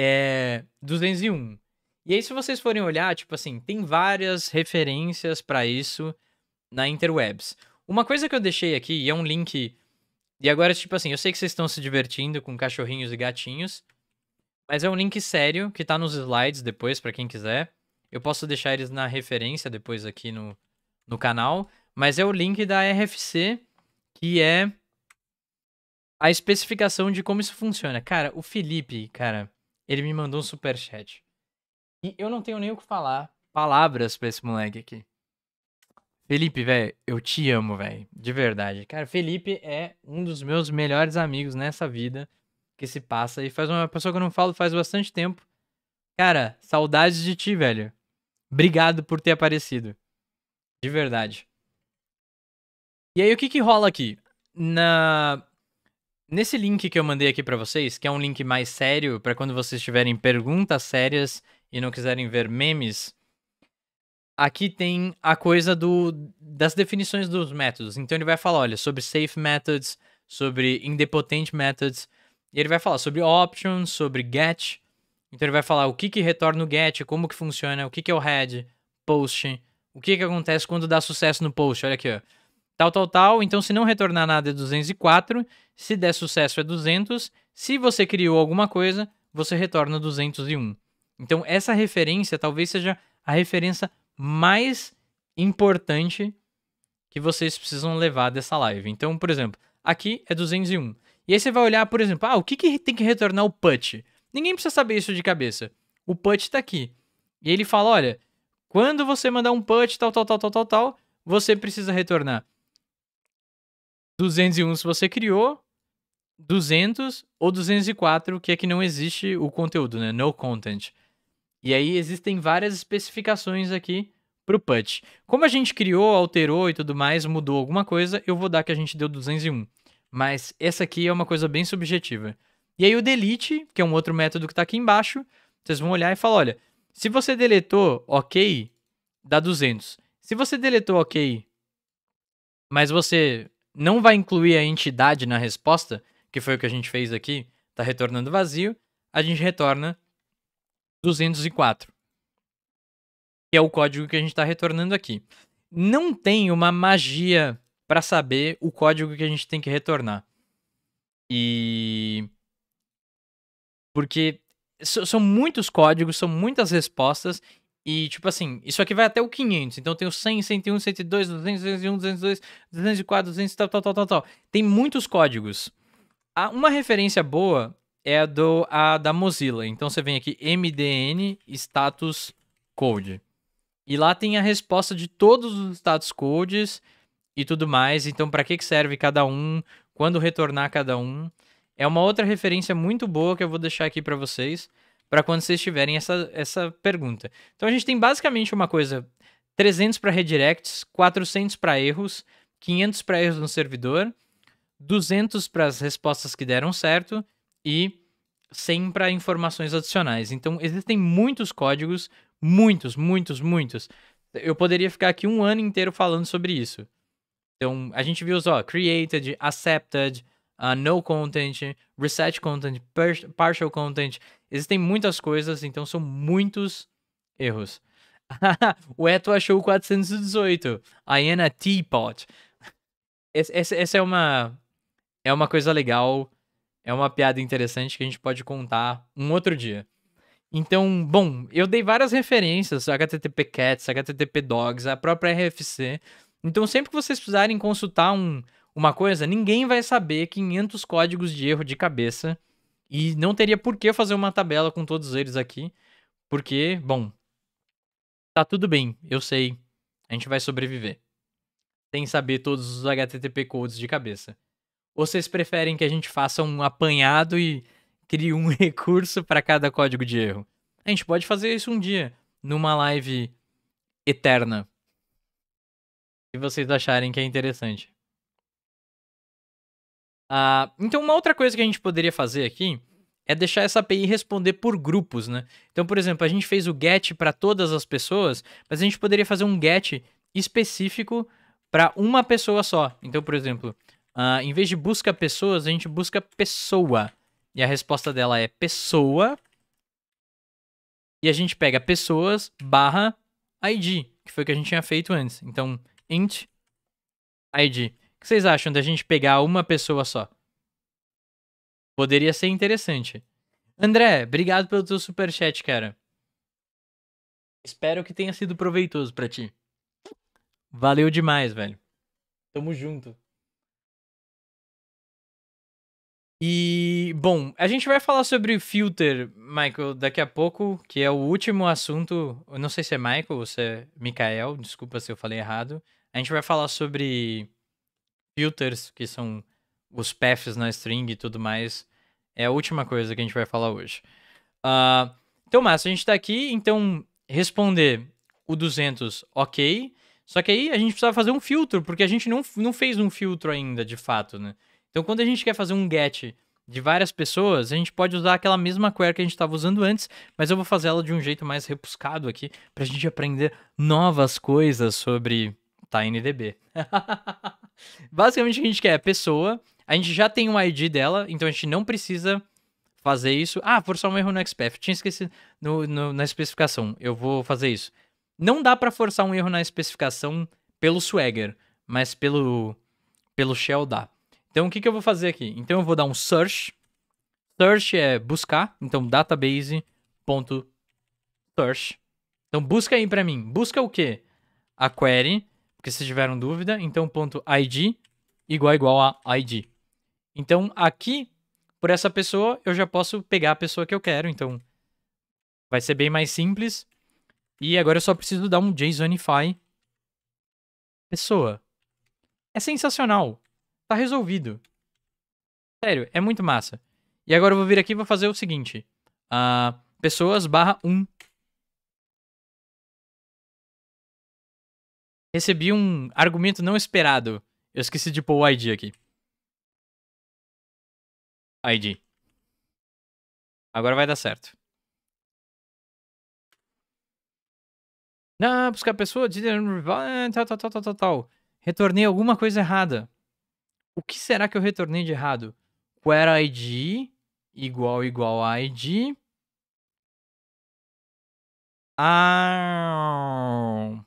é 201. E aí, se vocês forem olhar, tipo assim, tem várias referências para isso na interwebs. Uma coisa que eu deixei aqui, e é um link. E agora, tipo assim, eu sei que vocês estão se divertindo com cachorrinhos e gatinhos, mas é um link sério que tá nos slides depois, para quem quiser. Eu posso deixar eles na referência depois aqui no, no canal, mas é o link da RFC, que é a especificação de como isso funciona. Cara, o Felipe, cara, ele me mandou um superchat. E eu não tenho nem o que falar. Palavras pra esse moleque aqui. Felipe, velho, eu te amo, velho. De verdade. Cara, Felipe é um dos meus melhores amigos nessa vida que se passa. E faz uma pessoa que eu não falo faz bastante tempo. Cara, saudades de ti, velho. Obrigado por ter aparecido. De verdade. E aí, o que que rola aqui? Na nesse link que eu mandei aqui para vocês, que é um link mais sério para quando vocês tiverem perguntas sérias e não quiserem ver memes, aqui tem a coisa do das definições dos métodos. Então ele vai falar, olha, sobre safe methods, sobre indepotent methods, e ele vai falar sobre options, sobre get. Então ele vai falar o que que retorna o get, como que funciona, o que que é o head, post, o que que acontece quando dá sucesso no post. Olha aqui, ó tal, tal, tal. Então, se não retornar nada é 204. Se der sucesso é 200. Se você criou alguma coisa, você retorna 201. Então, essa referência talvez seja a referência mais importante que vocês precisam levar dessa live. Então, por exemplo, aqui é 201. E aí você vai olhar, por exemplo, ah, o que, que tem que retornar o put? Ninguém precisa saber isso de cabeça. O put está aqui. E ele fala, olha, quando você mandar um put, tal, tal, tal, tal, tal, tal, você precisa retornar 201 se você criou, 200 ou 204, que é que não existe o conteúdo, né? No content. E aí existem várias especificações aqui pro put. Como a gente criou, alterou e tudo mais, mudou alguma coisa, eu vou dar que a gente deu 201. Mas essa aqui é uma coisa bem subjetiva. E aí o delete, que é um outro método que está aqui embaixo, vocês vão olhar e falar, olha, se você deletou ok, dá 200. Se você deletou ok, mas você não vai incluir a entidade na resposta, que foi o que a gente fez aqui, está retornando vazio, a gente retorna 204, que é o código que a gente está retornando aqui. Não tem uma magia para saber o código que a gente tem que retornar. E. Porque são muitos códigos, são muitas respostas, e, tipo assim, isso aqui vai até o 500. Então tem o 100, 101, 102, 200, 201, 202, 204, 200, tal, tal, tal, tal, tal. Tem muitos códigos. uma referência boa é a, do, a da Mozilla. Então você vem aqui MDN status code. E lá tem a resposta de todos os status codes e tudo mais. Então para que serve cada um, quando retornar cada um. É uma outra referência muito boa que eu vou deixar aqui para vocês para quando vocês tiverem essa, essa pergunta. Então a gente tem basicamente uma coisa: 300 para redirects, 400 para erros, 500 para erros no servidor, 200 para as respostas que deram certo e 100 para informações adicionais. Então existem muitos códigos, muitos, muitos, muitos. Eu poderia ficar aqui um ano inteiro falando sobre isso. Então, a gente viu só: created, accepted, uh, no content, reset content, partial content. Existem muitas coisas, então são muitos erros. o Eto achou 418. A Iana Teapot. Essa, essa é uma é uma coisa legal, é uma piada interessante que a gente pode contar um outro dia. Então, bom, eu dei várias referências, HTTP Cats, HTTP Dogs, a própria RFC. Então, sempre que vocês precisarem consultar um, uma coisa, ninguém vai saber 500 códigos de erro de cabeça e não teria por que fazer uma tabela com todos eles aqui, porque, bom, tá tudo bem, eu sei, a gente vai sobreviver. Sem saber todos os HTTP codes de cabeça. Ou vocês preferem que a gente faça um apanhado e crie um recurso para cada código de erro? A gente pode fazer isso um dia, numa live eterna. Se vocês acharem que é interessante. Uh, então, uma outra coisa que a gente poderia fazer aqui é deixar essa API responder por grupos, né? Então, por exemplo, a gente fez o get para todas as pessoas, mas a gente poderia fazer um get específico para uma pessoa só. Então, por exemplo, uh, em vez de busca pessoas, a gente busca pessoa. E a resposta dela é pessoa. E a gente pega pessoas barra ID, que foi o que a gente tinha feito antes. Então, int ID vocês acham da gente pegar uma pessoa só? Poderia ser interessante. André, obrigado pelo teu super chat, cara. Espero que tenha sido proveitoso para ti. Valeu demais, velho. Tamo junto. E, bom, a gente vai falar sobre o filter, Michael, daqui a pouco, que é o último assunto. Eu não sei se é Michael ou se é Mikael, desculpa se eu falei errado. A gente vai falar sobre filters, que são os paths na string e tudo mais, é a última coisa que a gente vai falar hoje. Uh, então, massa, a gente está aqui, então responder o 200, ok. Só que aí a gente precisava fazer um filtro, porque a gente não, não fez um filtro ainda, de fato, né? Então, quando a gente quer fazer um get de várias pessoas, a gente pode usar aquela mesma query que a gente estava usando antes, mas eu vou fazer ela de um jeito mais repuscado aqui, para a gente aprender novas coisas sobre TinyDB. Basicamente o que a gente quer é pessoa, a gente já tem um ID dela, então a gente não precisa fazer isso. Ah, forçar um erro no XPath. Tinha esquecido no, no, na especificação. Eu vou fazer isso. Não dá para forçar um erro na especificação pelo Swagger, mas pelo, pelo Shell dá. Então, o que, que eu vou fazer aqui? Então, eu vou dar um search. Search é buscar. Então, database.search. Então, busca aí para mim. Busca o quê? A query porque vocês tiveram dúvida, então ponto .id igual igual a ID. Então aqui, por essa pessoa, eu já posso pegar a pessoa que eu quero, então vai ser bem mais simples. E agora eu só preciso dar um JSONify pessoa. É sensacional. Tá resolvido. Sério, é muito massa. E agora eu vou vir aqui e vou fazer o seguinte. Uh, pessoas barra 1. Recebi um argumento não esperado. Eu esqueci de pôr o ID aqui. ID. Agora vai dar certo. Não, buscar a pessoa, ah, tal, tal, tal, tal, tal, tal. Retornei alguma coisa errada. O que será que eu retornei de errado? Quer ID igual igual a ID. Ah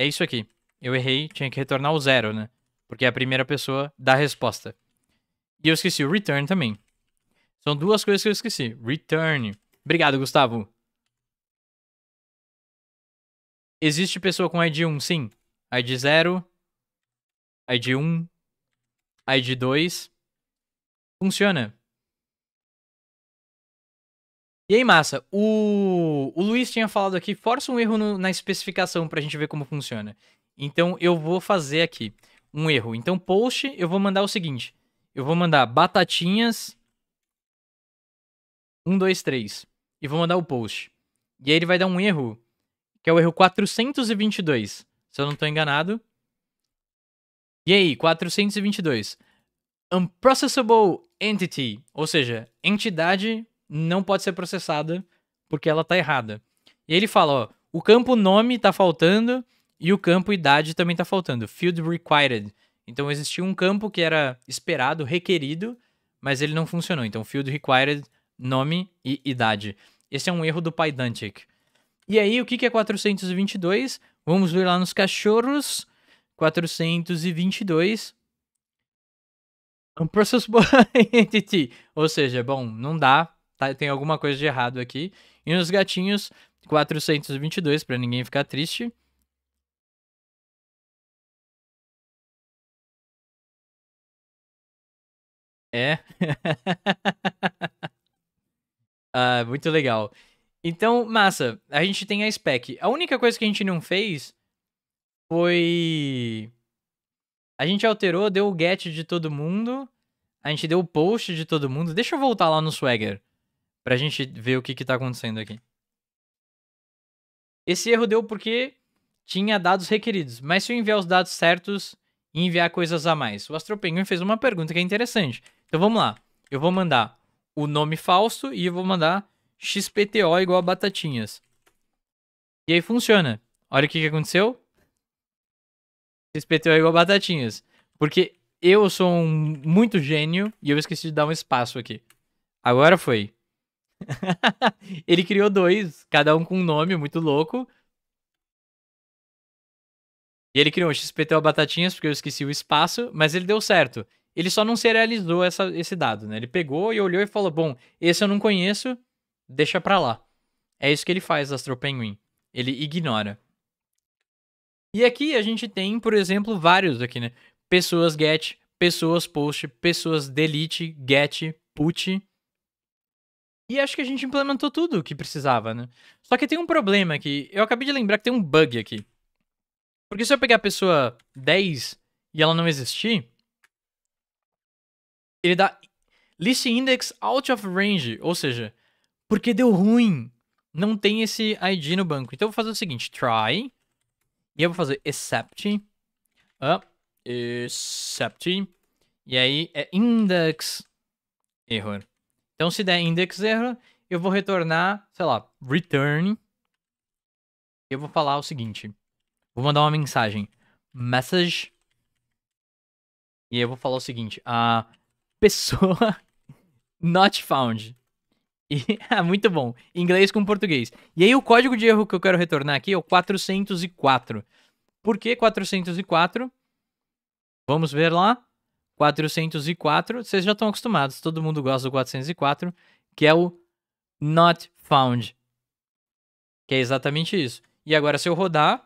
é isso aqui. Eu errei, tinha que retornar o zero, né? Porque é a primeira pessoa da resposta. E eu esqueci o return também. São duas coisas que eu esqueci. Return. Obrigado, Gustavo. Existe pessoa com ID 1? Sim. ID 0. ID 1. ID 2. Funciona. E aí, massa, o, o Luiz tinha falado aqui, força um erro no, na especificação pra gente ver como funciona. Então, eu vou fazer aqui um erro. Então, post, eu vou mandar o seguinte. Eu vou mandar batatinhas 1, 2, 3. E vou mandar o post. E aí ele vai dar um erro, que é o erro 422, se eu não tô enganado. E aí, 422. Unprocessable Entity, ou seja, entidade não pode ser processada porque ela tá errada. E ele fala, ó, o campo nome tá faltando e o campo idade também tá faltando, field required. Então existia um campo que era esperado, requerido, mas ele não funcionou. Então field required, nome e idade. Esse é um erro do Pydantic. E aí, o que é 422? Vamos ver lá nos cachorros. 422. Um process entity. Ou seja, bom, não dá tá, tem alguma coisa de errado aqui. E nos gatinhos, 422, para ninguém ficar triste. É. ah, muito legal. Então, massa, a gente tem a spec. A única coisa que a gente não fez foi. A gente alterou, deu o get de todo mundo. A gente deu o post de todo mundo. Deixa eu voltar lá no Swagger. Pra gente ver o que, que tá acontecendo aqui. Esse erro deu porque tinha dados requeridos, mas se eu enviar os dados certos e enviar coisas a mais? O Astro Penguin fez uma pergunta que é interessante. Então vamos lá. Eu vou mandar o nome falso e eu vou mandar XPTO igual a batatinhas. E aí funciona. Olha o que, que aconteceu. XPTO igual a batatinhas. Porque eu sou um muito gênio e eu esqueci de dar um espaço aqui. Agora foi. ele criou dois, cada um com um nome muito louco. E ele criou um XPTO Batatinhas, porque eu esqueci o espaço, mas ele deu certo. Ele só não serializou essa, esse dado, né? Ele pegou e olhou e falou: bom, esse eu não conheço, deixa pra lá. É isso que ele faz, Astro Penguin. Ele ignora. E aqui a gente tem, por exemplo, vários aqui, né? Pessoas get, pessoas post, pessoas delete, get, put. E acho que a gente implementou tudo o que precisava, né? Só que tem um problema aqui. Eu acabei de lembrar que tem um bug aqui. Porque se eu pegar a pessoa 10 e ela não existir, ele dá list index out of range, ou seja, porque deu ruim, não tem esse ID no banco. Então eu vou fazer o seguinte, try, e eu vou fazer except, uh, except, e aí é index error. Então, se der index error, eu vou retornar, sei lá, return. Eu vou falar o seguinte. Vou mandar uma mensagem. Message. E aí eu vou falar o seguinte. A pessoa not found. E, é muito bom. Inglês com português. E aí o código de erro que eu quero retornar aqui é o 404. Por que 404? Vamos ver lá. 404, vocês já estão acostumados, todo mundo gosta do 404, que é o not found. Que é exatamente isso. E agora se eu rodar,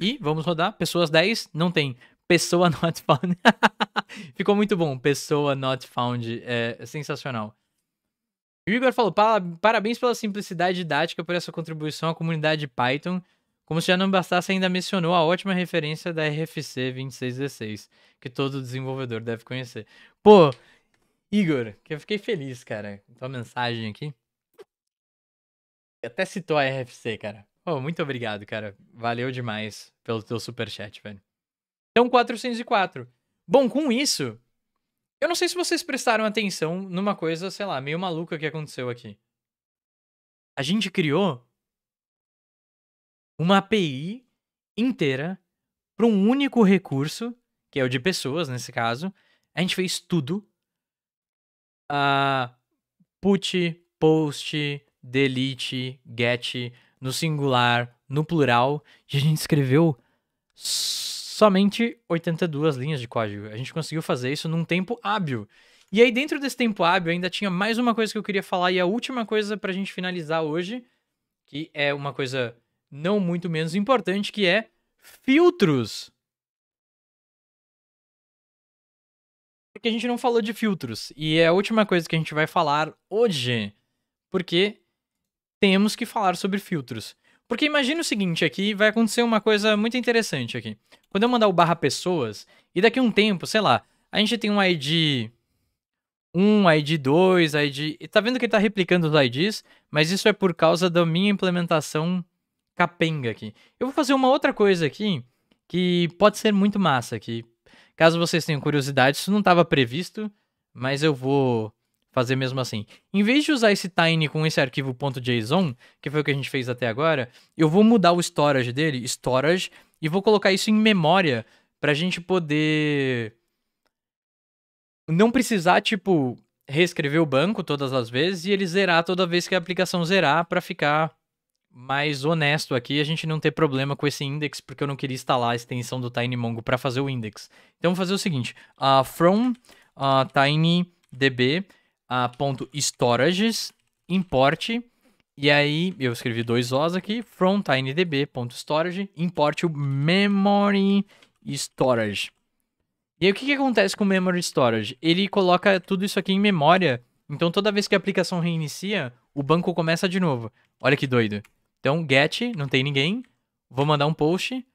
e vamos rodar, pessoas 10, não tem. Pessoa not found. Ficou muito bom, pessoa not found, é, é sensacional. O Igor falou, parabéns pela simplicidade didática por essa contribuição à comunidade Python. Como se já não bastasse, ainda mencionou a ótima referência da RFC 2616, que todo desenvolvedor deve conhecer. Pô, Igor, que eu fiquei feliz, cara, com mensagem aqui. Até citou a RFC, cara. Oh, muito obrigado, cara. Valeu demais pelo teu superchat, velho. Então, 404. Bom, com isso, eu não sei se vocês prestaram atenção numa coisa, sei lá, meio maluca que aconteceu aqui. A gente criou uma API inteira para um único recurso, que é o de pessoas nesse caso. A gente fez tudo. Uh, put, post, delete, get, no singular, no plural. E a gente escreveu somente 82 linhas de código. A gente conseguiu fazer isso num tempo hábil. E aí, dentro desse tempo hábil, ainda tinha mais uma coisa que eu queria falar, e a última coisa para a gente finalizar hoje, que é uma coisa não muito menos importante, que é filtros. Porque a gente não falou de filtros. E é a última coisa que a gente vai falar hoje. Porque temos que falar sobre filtros. Porque imagina o seguinte aqui, vai acontecer uma coisa muito interessante aqui. Quando eu mandar o barra pessoas, e daqui a um tempo, sei lá, a gente tem um ID 1, ID 2, ID... Tá vendo que ele tá replicando os IDs? Mas isso é por causa da minha implementação capenga aqui. Eu vou fazer uma outra coisa aqui que pode ser muito massa aqui. Caso vocês tenham curiosidade, isso não estava previsto, mas eu vou fazer mesmo assim. Em vez de usar esse tiny com esse arquivo .json, que foi o que a gente fez até agora, eu vou mudar o storage dele, storage, e vou colocar isso em memória para a gente poder não precisar tipo reescrever o banco todas as vezes e ele zerar toda vez que a aplicação zerar para ficar mais honesto aqui, a gente não ter problema com esse index, porque eu não queria instalar a extensão do TinyMongo para fazer o index. Então, vou fazer o seguinte, uh, from uh, tinydb uh, ponto storages, import, e aí eu escrevi dois O's aqui, from tinydb.storage, import o memory storage. E aí o que, que acontece com o memory storage? Ele coloca tudo isso aqui em memória, então toda vez que a aplicação reinicia, o banco começa de novo. Olha que doido. Então, get, não tem ninguém. Vou mandar um post.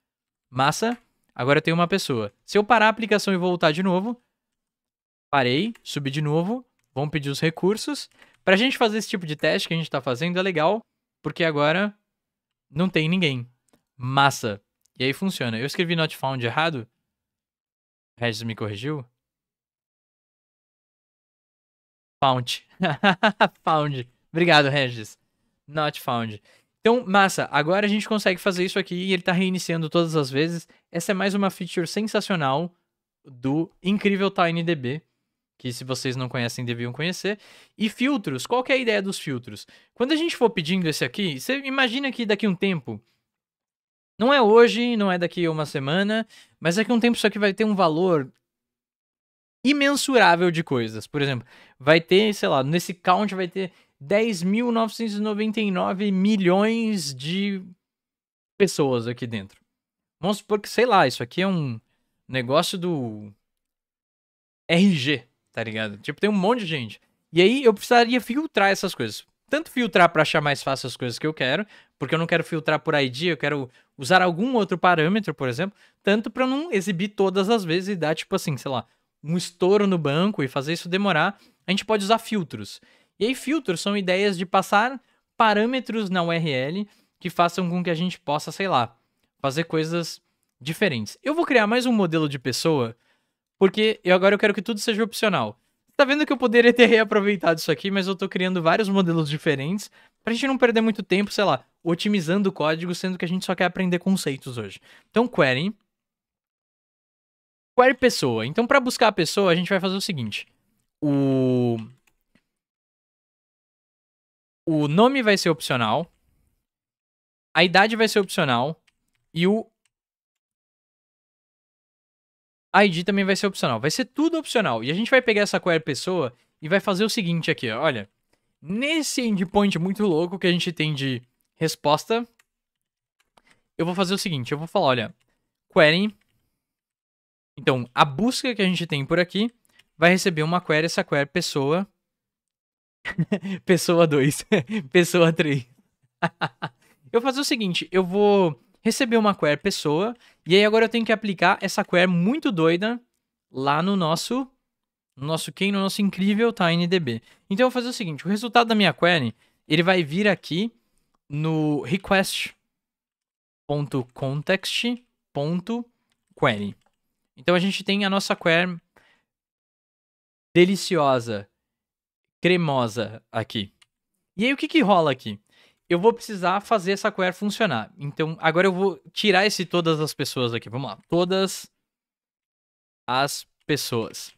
Massa. Agora eu tenho uma pessoa. Se eu parar a aplicação e voltar de novo, parei, subi de novo, vão pedir os recursos. Para a gente fazer esse tipo de teste que a gente está fazendo é legal, porque agora não tem ninguém. Massa. E aí funciona. Eu escrevi not found errado? O Regis me corrigiu? Found. found. Obrigado, Regis. Not found. Então, massa, agora a gente consegue fazer isso aqui e ele tá reiniciando todas as vezes. Essa é mais uma feature sensacional do incrível TinyDB, que se vocês não conhecem, deviam conhecer. E filtros, qual que é a ideia dos filtros? Quando a gente for pedindo esse aqui, você imagina que daqui um tempo, não é hoje, não é daqui uma semana, mas daqui um tempo isso aqui vai ter um valor imensurável de coisas. Por exemplo, vai ter, sei lá, nesse count vai ter 10.999 milhões de pessoas aqui dentro. Vamos supor que, sei lá, isso aqui é um negócio do RG, tá ligado? Tipo, tem um monte de gente. E aí eu precisaria filtrar essas coisas. Tanto filtrar para achar mais fácil as coisas que eu quero, porque eu não quero filtrar por ID, eu quero usar algum outro parâmetro, por exemplo, tanto para não exibir todas as vezes e dar tipo assim, sei lá, um estouro no banco e fazer isso demorar. A gente pode usar filtros. E aí, filtros são ideias de passar parâmetros na URL que façam com que a gente possa, sei lá, fazer coisas diferentes. Eu vou criar mais um modelo de pessoa, porque eu agora eu quero que tudo seja opcional. Tá vendo que eu poderia ter reaproveitado isso aqui, mas eu tô criando vários modelos diferentes pra gente não perder muito tempo, sei lá, otimizando o código, sendo que a gente só quer aprender conceitos hoje. Então, query. Query pessoa. Então, para buscar a pessoa, a gente vai fazer o seguinte. O o nome vai ser opcional, a idade vai ser opcional e o ID também vai ser opcional. Vai ser tudo opcional. E a gente vai pegar essa query pessoa e vai fazer o seguinte aqui, ó. olha. Nesse endpoint muito louco que a gente tem de resposta, eu vou fazer o seguinte, eu vou falar, olha, query. Então, a busca que a gente tem por aqui vai receber uma query, essa query pessoa Pessoa 2. Pessoa 3. eu vou fazer o seguinte, eu vou receber uma query pessoa, e aí agora eu tenho que aplicar essa query muito doida lá no nosso no nosso quem, no nosso incrível TinyDB. Então eu vou fazer o seguinte, o resultado da minha query, ele vai vir aqui no request.context.query. Então a gente tem a nossa query deliciosa cremosa aqui. E aí o que que rola aqui? Eu vou precisar fazer essa query funcionar. Então, agora eu vou tirar esse todas as pessoas aqui. Vamos lá. Todas as pessoas.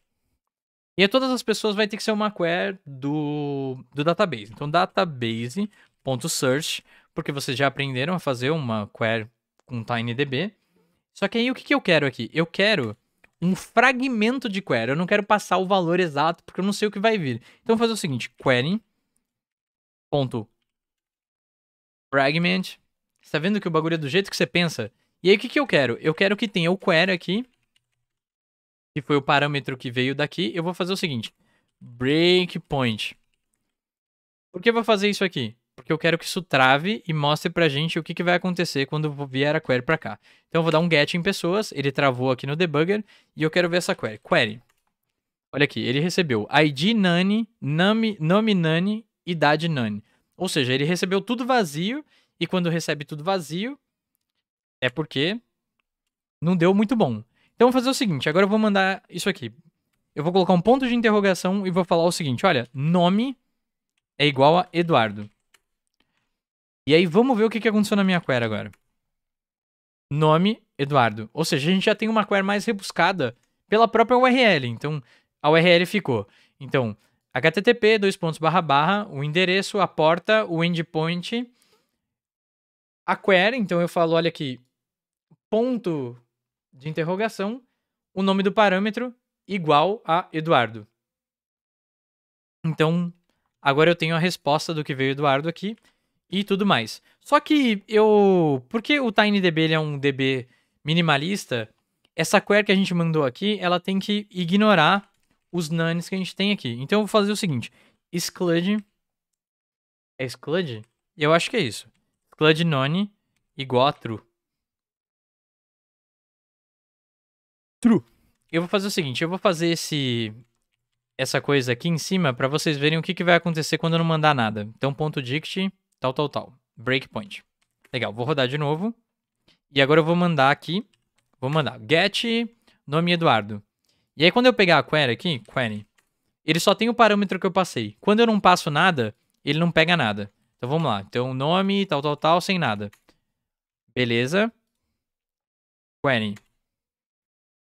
E a todas as pessoas vai ter que ser uma query do, do database. Então, database.search, porque vocês já aprenderam a fazer uma query com TinyDB. Só que aí, o que, que eu quero aqui? Eu quero um fragmento de query. Eu não quero passar o valor exato, porque eu não sei o que vai vir. Então, vou fazer o seguinte, query ponto fragment. Você tá vendo que o bagulho é do jeito que você pensa? E aí, o que, que eu quero? Eu quero que tenha o query aqui, que foi o parâmetro que veio daqui. Eu vou fazer o seguinte, breakpoint. Por que eu vou fazer isso aqui? porque eu quero que isso trave e mostre pra gente o que, que vai acontecer quando vier a query pra cá. Então eu vou dar um get em pessoas, ele travou aqui no debugger, e eu quero ver essa query. Query. Olha aqui, ele recebeu ID nani, nome nome nani, idade nani. Ou seja, ele recebeu tudo vazio, e quando recebe tudo vazio, é porque não deu muito bom. Então eu vou fazer o seguinte, agora eu vou mandar isso aqui. Eu vou colocar um ponto de interrogação e vou falar o seguinte, olha, nome é igual a Eduardo. E aí vamos ver o que, que aconteceu na minha query agora. Nome, Eduardo. Ou seja, a gente já tem uma query mais rebuscada pela própria URL. Então, a URL ficou. Então, http, dois pontos, barra, barra, o endereço, a porta, o endpoint, a query. Então, eu falo, olha aqui, ponto de interrogação, o nome do parâmetro igual a Eduardo. Então, agora eu tenho a resposta do que veio Eduardo aqui e tudo mais. Só que eu. Porque o TinyDB ele é um DB minimalista, essa query que a gente mandou aqui, ela tem que ignorar os nanes que a gente tem aqui. Então eu vou fazer o seguinte: exclude, É sclud? Eu acho que é isso. Exclude none igual a true. True. Eu vou fazer o seguinte, eu vou fazer esse essa coisa aqui em cima para vocês verem o que, que vai acontecer quando eu não mandar nada. Então ponto dict tal, tal, tal. Breakpoint. Legal, vou rodar de novo. E agora eu vou mandar aqui, vou mandar get nome Eduardo. E aí quando eu pegar a query aqui, query, ele só tem o parâmetro que eu passei. Quando eu não passo nada, ele não pega nada. Então vamos lá. Então nome, tal, tal, tal, sem nada. Beleza. Query.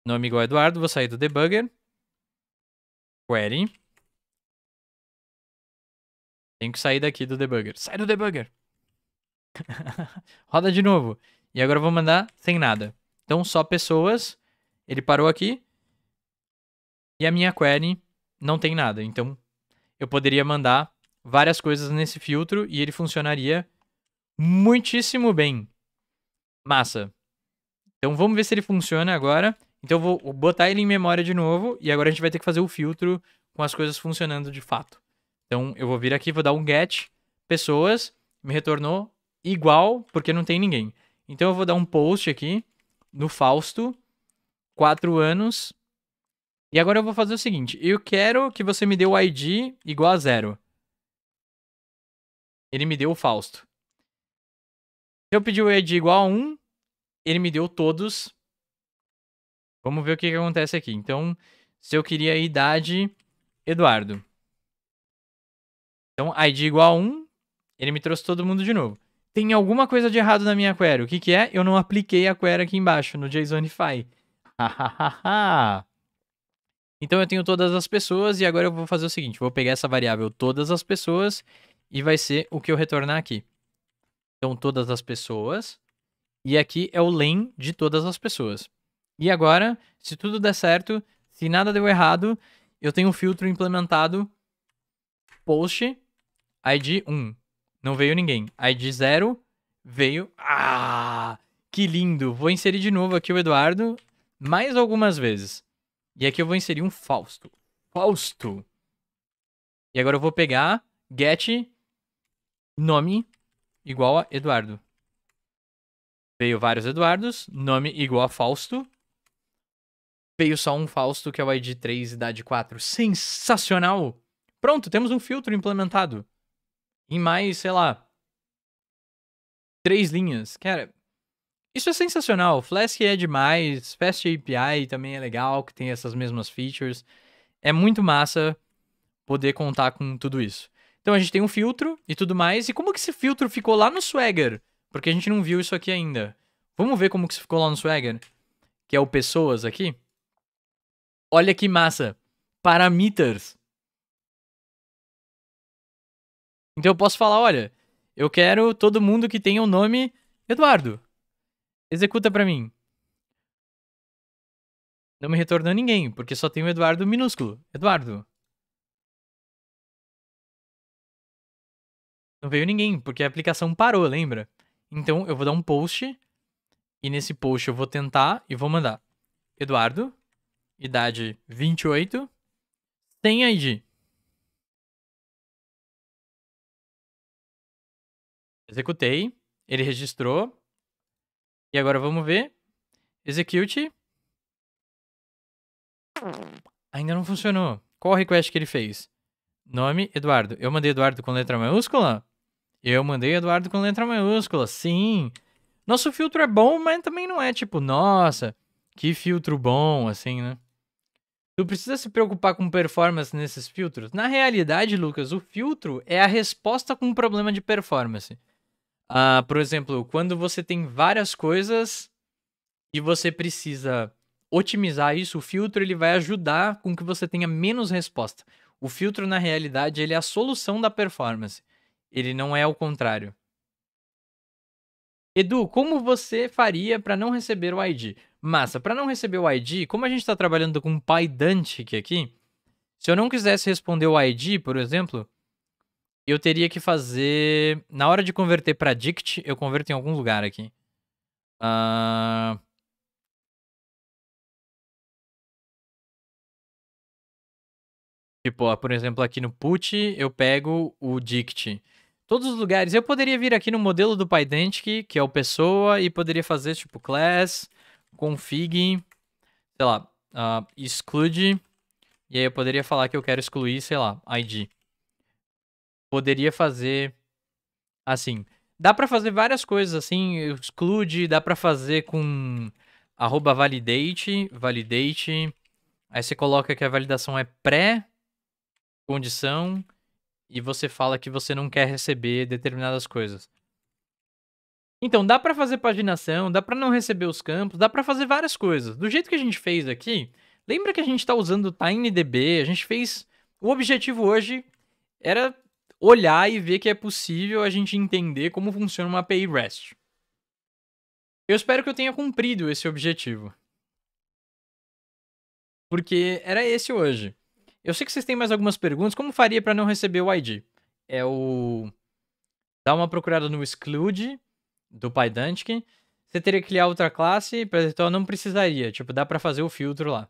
Nome igual Eduardo, vou sair do debugger. Query. Tenho que sair daqui do debugger. Sai do debugger! Roda de novo. E agora eu vou mandar sem nada. Então, só pessoas. Ele parou aqui. E a minha query não tem nada. Então, eu poderia mandar várias coisas nesse filtro e ele funcionaria muitíssimo bem. Massa. Então, vamos ver se ele funciona agora. Então, eu vou botar ele em memória de novo. E agora a gente vai ter que fazer o filtro com as coisas funcionando de fato. Então eu vou vir aqui, vou dar um get pessoas, me retornou igual, porque não tem ninguém. Então eu vou dar um post aqui no Fausto, 4 anos. E agora eu vou fazer o seguinte, eu quero que você me dê o ID igual a zero. Ele me deu o Fausto. Se eu pedir o ID igual a 1, ele me deu todos. Vamos ver o que, que acontece aqui. Então, se eu queria a idade, Eduardo. Então, id igual a 1, ele me trouxe todo mundo de novo. Tem alguma coisa de errado na minha query. O que, que é? Eu não apliquei a query aqui embaixo, no JSONify. então, eu tenho todas as pessoas e agora eu vou fazer o seguinte. Vou pegar essa variável todas as pessoas e vai ser o que eu retornar aqui. Então, todas as pessoas. E aqui é o len de todas as pessoas. E agora, se tudo der certo, se nada deu errado, eu tenho um filtro implementado post ID 1. Não veio ninguém. ID 0. Veio. Ah! Que lindo! Vou inserir de novo aqui o Eduardo. Mais algumas vezes. E aqui eu vou inserir um Fausto. Fausto. E agora eu vou pegar get nome igual a Eduardo. Veio vários Eduardos, nome igual a Fausto. Veio só um Fausto, que é o ID 3 idade 4. Sensacional! Pronto, temos um filtro implementado em mais, sei lá, três linhas. Cara, isso é sensacional. Flask é demais, Fast API também é legal, que tem essas mesmas features. É muito massa poder contar com tudo isso. Então a gente tem um filtro e tudo mais. E como que esse filtro ficou lá no Swagger? Porque a gente não viu isso aqui ainda. Vamos ver como que isso ficou lá no Swagger, que é o pessoas aqui. Olha que massa. Parameters. Então eu posso falar, olha, eu quero todo mundo que tenha o um nome Eduardo. Executa para mim. Não me retornou ninguém, porque só tem o Eduardo minúsculo. Eduardo. Não veio ninguém, porque a aplicação parou, lembra? Então eu vou dar um post e nesse post eu vou tentar e vou mandar Eduardo, idade 28, sem ID. Executei. Ele registrou. E agora vamos ver. Execute. Ainda não funcionou. Qual o request que ele fez? Nome, Eduardo. Eu mandei Eduardo com letra maiúscula? Eu mandei Eduardo com letra maiúscula, sim. Nosso filtro é bom, mas também não é tipo, nossa, que filtro bom, assim, né? Tu precisa se preocupar com performance nesses filtros? Na realidade, Lucas, o filtro é a resposta com um problema de performance. Uh, por exemplo, quando você tem várias coisas e você precisa otimizar isso, o filtro ele vai ajudar com que você tenha menos resposta. O filtro, na realidade, ele é a solução da performance. Ele não é o contrário. Edu, como você faria para não receber o ID? Massa, para não receber o ID, como a gente está trabalhando com PyDantic aqui, se eu não quisesse responder o ID, por exemplo, eu teria que fazer. Na hora de converter para dict, eu converto em algum lugar aqui. Uh... Tipo, ó, por exemplo, aqui no put, eu pego o dict. Todos os lugares. Eu poderia vir aqui no modelo do PyDantic, que é o pessoa, e poderia fazer tipo class, config, sei lá, uh, exclude. E aí eu poderia falar que eu quero excluir, sei lá, id poderia fazer assim. Dá para fazer várias coisas assim, exclude, dá para fazer com arroba validate, validate. Aí você coloca que a validação é pré-condição e você fala que você não quer receber determinadas coisas. Então, dá para fazer paginação, dá para não receber os campos, dá para fazer várias coisas. Do jeito que a gente fez aqui, lembra que a gente está usando o TinyDB, a gente fez... O objetivo hoje era olhar e ver que é possível a gente entender como funciona uma API REST. Eu espero que eu tenha cumprido esse objetivo. Porque era esse hoje. Eu sei que vocês têm mais algumas perguntas. Como faria para não receber o ID? É o. Dá uma procurada no exclude do PyDantic. Você teria que criar outra classe, então não precisaria. Tipo, dá para fazer o filtro lá.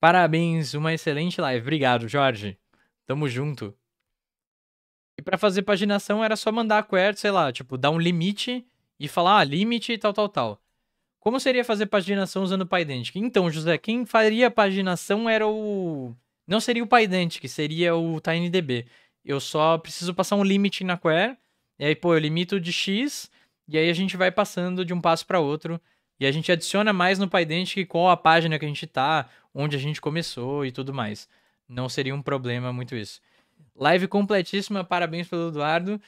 Parabéns, uma excelente live. Obrigado, Jorge. Tamo junto. E para fazer paginação era só mandar a query, sei lá, tipo, dar um limite e falar, ah, limite e tal, tal, tal. Como seria fazer paginação usando o PyDentic? Então, José, quem faria paginação era o... Não seria o PyDentic, seria o TinyDB. Eu só preciso passar um limite na query, e aí, pô, eu limito de X, e aí a gente vai passando de um passo para outro, e a gente adiciona mais no PyDentic qual a página que a gente tá, onde a gente começou e tudo mais. Não seria um problema muito isso. Live completíssima, parabéns pelo Eduardo.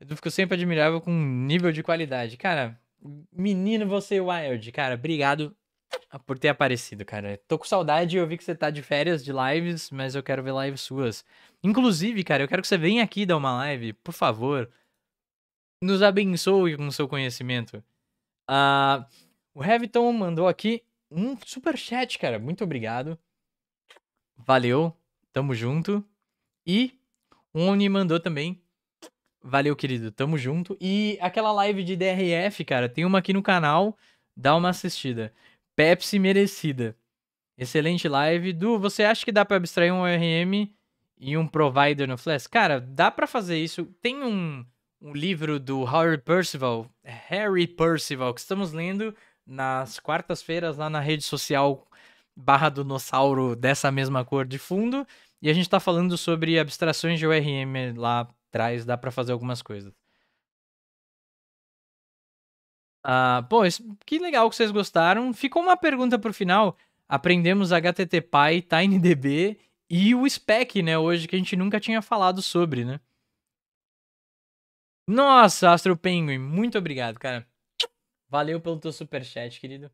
Eu fico sempre admirável com nível de qualidade. Cara, menino você é Wild, cara, obrigado por ter aparecido, cara. Tô com saudade, eu vi que você tá de férias, de lives, mas eu quero ver lives suas. Inclusive, cara, eu quero que você venha aqui dar uma live, por favor. Nos abençoe com o seu conhecimento. Uh, o Heaviton mandou aqui um super chat, cara. Muito obrigado. Valeu, tamo junto. E o Oni mandou também. Valeu, querido. Tamo junto. E aquela live de DRF, cara, tem uma aqui no canal. Dá uma assistida. Pepsi merecida. Excelente live. Du, você acha que dá para abstrair um ORM e um provider no Flash? Cara, dá para fazer isso. Tem um, um livro do Harry Percival, Harry Percival, que estamos lendo nas quartas-feiras lá na rede social barra do dinossauro dessa mesma cor de fundo. E a gente está falando sobre abstrações de ORM lá atrás, dá para fazer algumas coisas. Ah, pô, que legal que vocês gostaram. Ficou uma pergunta pro final. Aprendemos HTTPy, TinyDB e o spec, né, hoje, que a gente nunca tinha falado sobre, né? Nossa, Astro Penguin, muito obrigado, cara. Valeu pelo teu superchat, querido.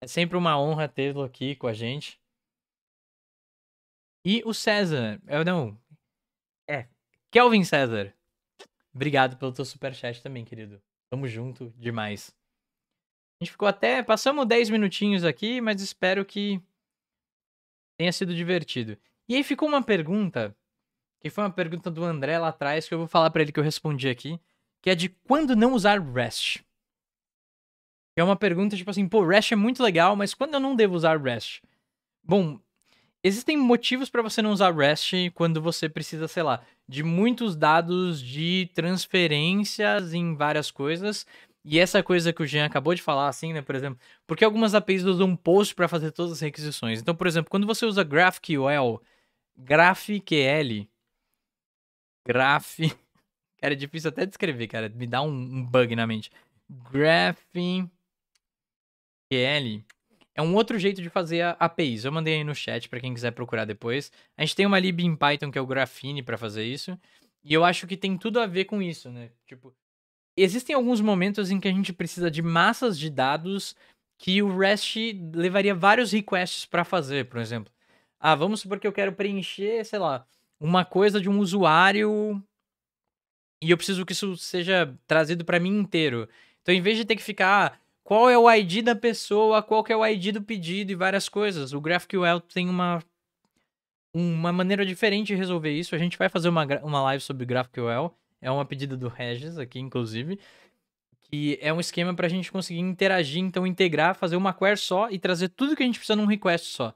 É sempre uma honra tê-lo aqui com a gente. E o César, eu é, não. É, Kelvin César. Obrigado pelo teu superchat também, querido. Tamo junto demais. A gente ficou até. Passamos 10 minutinhos aqui, mas espero que tenha sido divertido. E aí ficou uma pergunta, que foi uma pergunta do André lá atrás, que eu vou falar para ele que eu respondi aqui, que é de quando não usar REST. Que é uma pergunta tipo assim, pô, REST é muito legal, mas quando eu não devo usar REST? Bom, existem motivos para você não usar REST quando você precisa, sei lá, de muitos dados de transferências em várias coisas. E essa coisa que o Jean acabou de falar, assim, né, por exemplo, porque algumas APIs usam POST para fazer todas as requisições. Então, por exemplo, quando você usa GraphQL, GraphQL, Graph, cara, é difícil até descrever, cara, me dá um, um bug na mente. GraphQL, é um outro jeito de fazer APIs. Eu mandei aí no chat para quem quiser procurar depois. A gente tem uma lib em Python que é o Graphene para fazer isso. E eu acho que tem tudo a ver com isso, né? Tipo, existem alguns momentos em que a gente precisa de massas de dados que o REST levaria vários requests para fazer, por exemplo. Ah, vamos supor que eu quero preencher, sei lá, uma coisa de um usuário e eu preciso que isso seja trazido para mim inteiro. Então, em vez de ter que ficar, ah, qual é o ID da pessoa, qual que é o ID do pedido e várias coisas. O GraphQL tem uma uma maneira diferente de resolver isso. A gente vai fazer uma, uma live sobre GraphQL. É uma pedida do Regis aqui, inclusive. Que é um esquema para a gente conseguir interagir, então integrar, fazer uma query só e trazer tudo que a gente precisa num request só.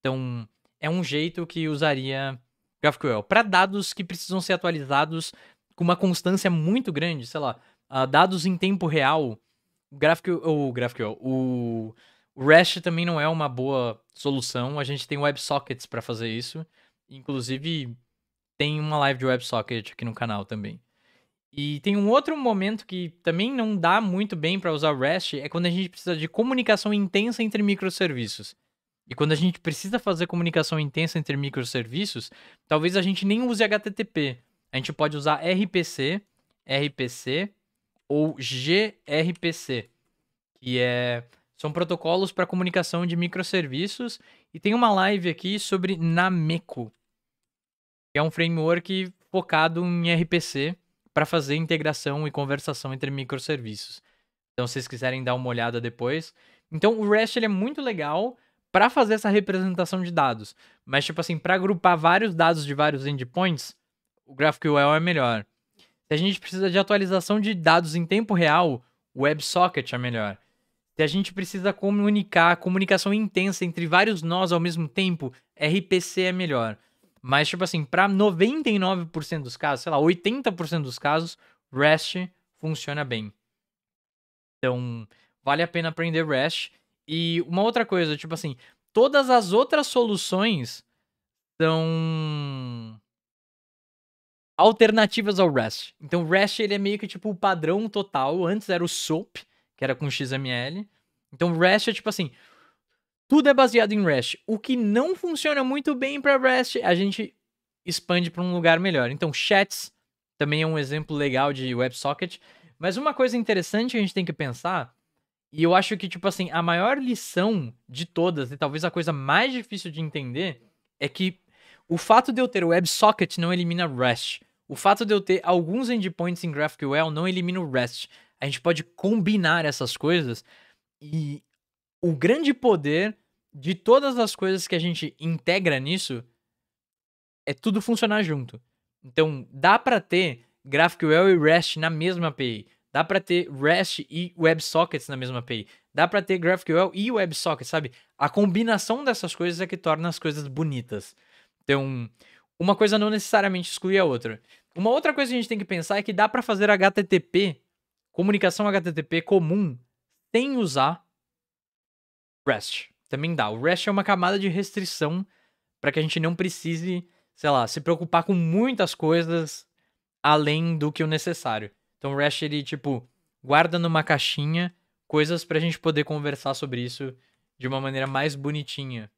Então, é um jeito que usaria GraphQL. Para dados que precisam ser atualizados com uma constância muito grande, sei lá, ah, dados em tempo real, o gráfico, o gráfico, o, REST também não é uma boa solução. A gente tem WebSockets para fazer isso. Inclusive, tem uma live de WebSocket aqui no canal também. E tem um outro momento que também não dá muito bem para usar o REST, é quando a gente precisa de comunicação intensa entre microserviços. E quando a gente precisa fazer comunicação intensa entre microserviços, talvez a gente nem use HTTP. A gente pode usar RPC, RPC ou gRPC, que é são protocolos para comunicação de microserviços e tem uma live aqui sobre Nameco, que é um framework focado em RPC para fazer integração e conversação entre microserviços. Então, se vocês quiserem dar uma olhada depois. Então, o REST ele é muito legal para fazer essa representação de dados, mas tipo assim, para agrupar vários dados de vários endpoints, o GraphQL é melhor. Se a gente precisa de atualização de dados em tempo real, o WebSocket é melhor. Se a gente precisa comunicar, comunicação intensa entre vários nós ao mesmo tempo, RPC é melhor. Mas, tipo assim, para 99% dos casos, sei lá, 80% dos casos, REST funciona bem. Então, vale a pena aprender REST. E uma outra coisa, tipo assim, todas as outras soluções são alternativas ao REST. Então, REST ele é meio que tipo o padrão total. Antes era o SOAP, que era com XML. Então, REST é tipo assim, tudo é baseado em REST. O que não funciona muito bem para REST, a gente expande para um lugar melhor. Então, chats também é um exemplo legal de WebSocket. Mas uma coisa interessante que a gente tem que pensar, e eu acho que, tipo assim, a maior lição de todas, e talvez a coisa mais difícil de entender, é que o fato de eu ter WebSocket não elimina REST. O fato de eu ter alguns endpoints em GraphQL não elimina o REST. A gente pode combinar essas coisas e o grande poder de todas as coisas que a gente integra nisso é tudo funcionar junto. Então, dá para ter GraphQL e REST na mesma API. Dá para ter REST e WebSockets na mesma API. Dá para ter GraphQL e WebSockets, sabe? A combinação dessas coisas é que torna as coisas bonitas. Então, uma coisa não necessariamente exclui a outra. Uma outra coisa que a gente tem que pensar é que dá para fazer HTTP, comunicação HTTP comum, sem usar REST. Também dá. O REST é uma camada de restrição para que a gente não precise, sei lá, se preocupar com muitas coisas além do que o necessário. Então o REST ele tipo guarda numa caixinha coisas para a gente poder conversar sobre isso de uma maneira mais bonitinha,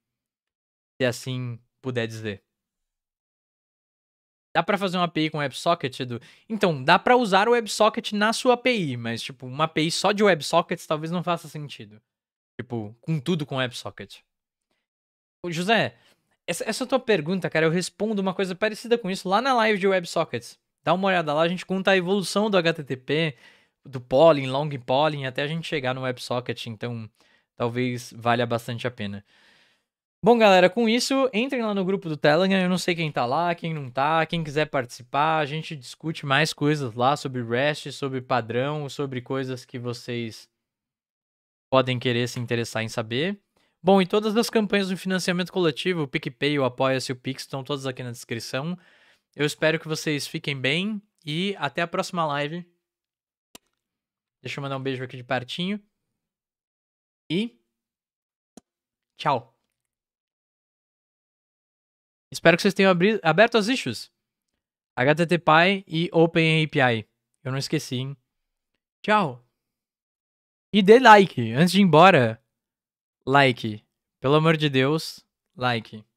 se assim puder dizer. Dá para fazer uma API com WebSocket, Edu? Então, dá para usar o WebSocket na sua API, mas, tipo, uma API só de WebSockets talvez não faça sentido. Tipo, com tudo com WebSocket. José, essa, essa tua pergunta, cara, eu respondo uma coisa parecida com isso lá na live de WebSockets. Dá uma olhada lá, a gente conta a evolução do HTTP, do polling, long polling, até a gente chegar no WebSocket, então talvez valha bastante a pena. Bom, galera, com isso, entrem lá no grupo do Telegram. Eu não sei quem tá lá, quem não tá. Quem quiser participar, a gente discute mais coisas lá sobre REST, sobre padrão, sobre coisas que vocês podem querer se interessar em saber. Bom, e todas as campanhas do financiamento coletivo, o PicPay, o Apoia-se, o Pix, estão todas aqui na descrição. Eu espero que vocês fiquem bem e até a próxima live. Deixa eu mandar um beijo aqui de pertinho. E tchau. Espero que vocês tenham aberto as issues. HTTPy e OpenAPI. Eu não esqueci, hein? Tchau. E dê like. Antes de ir embora, like. Pelo amor de Deus, like.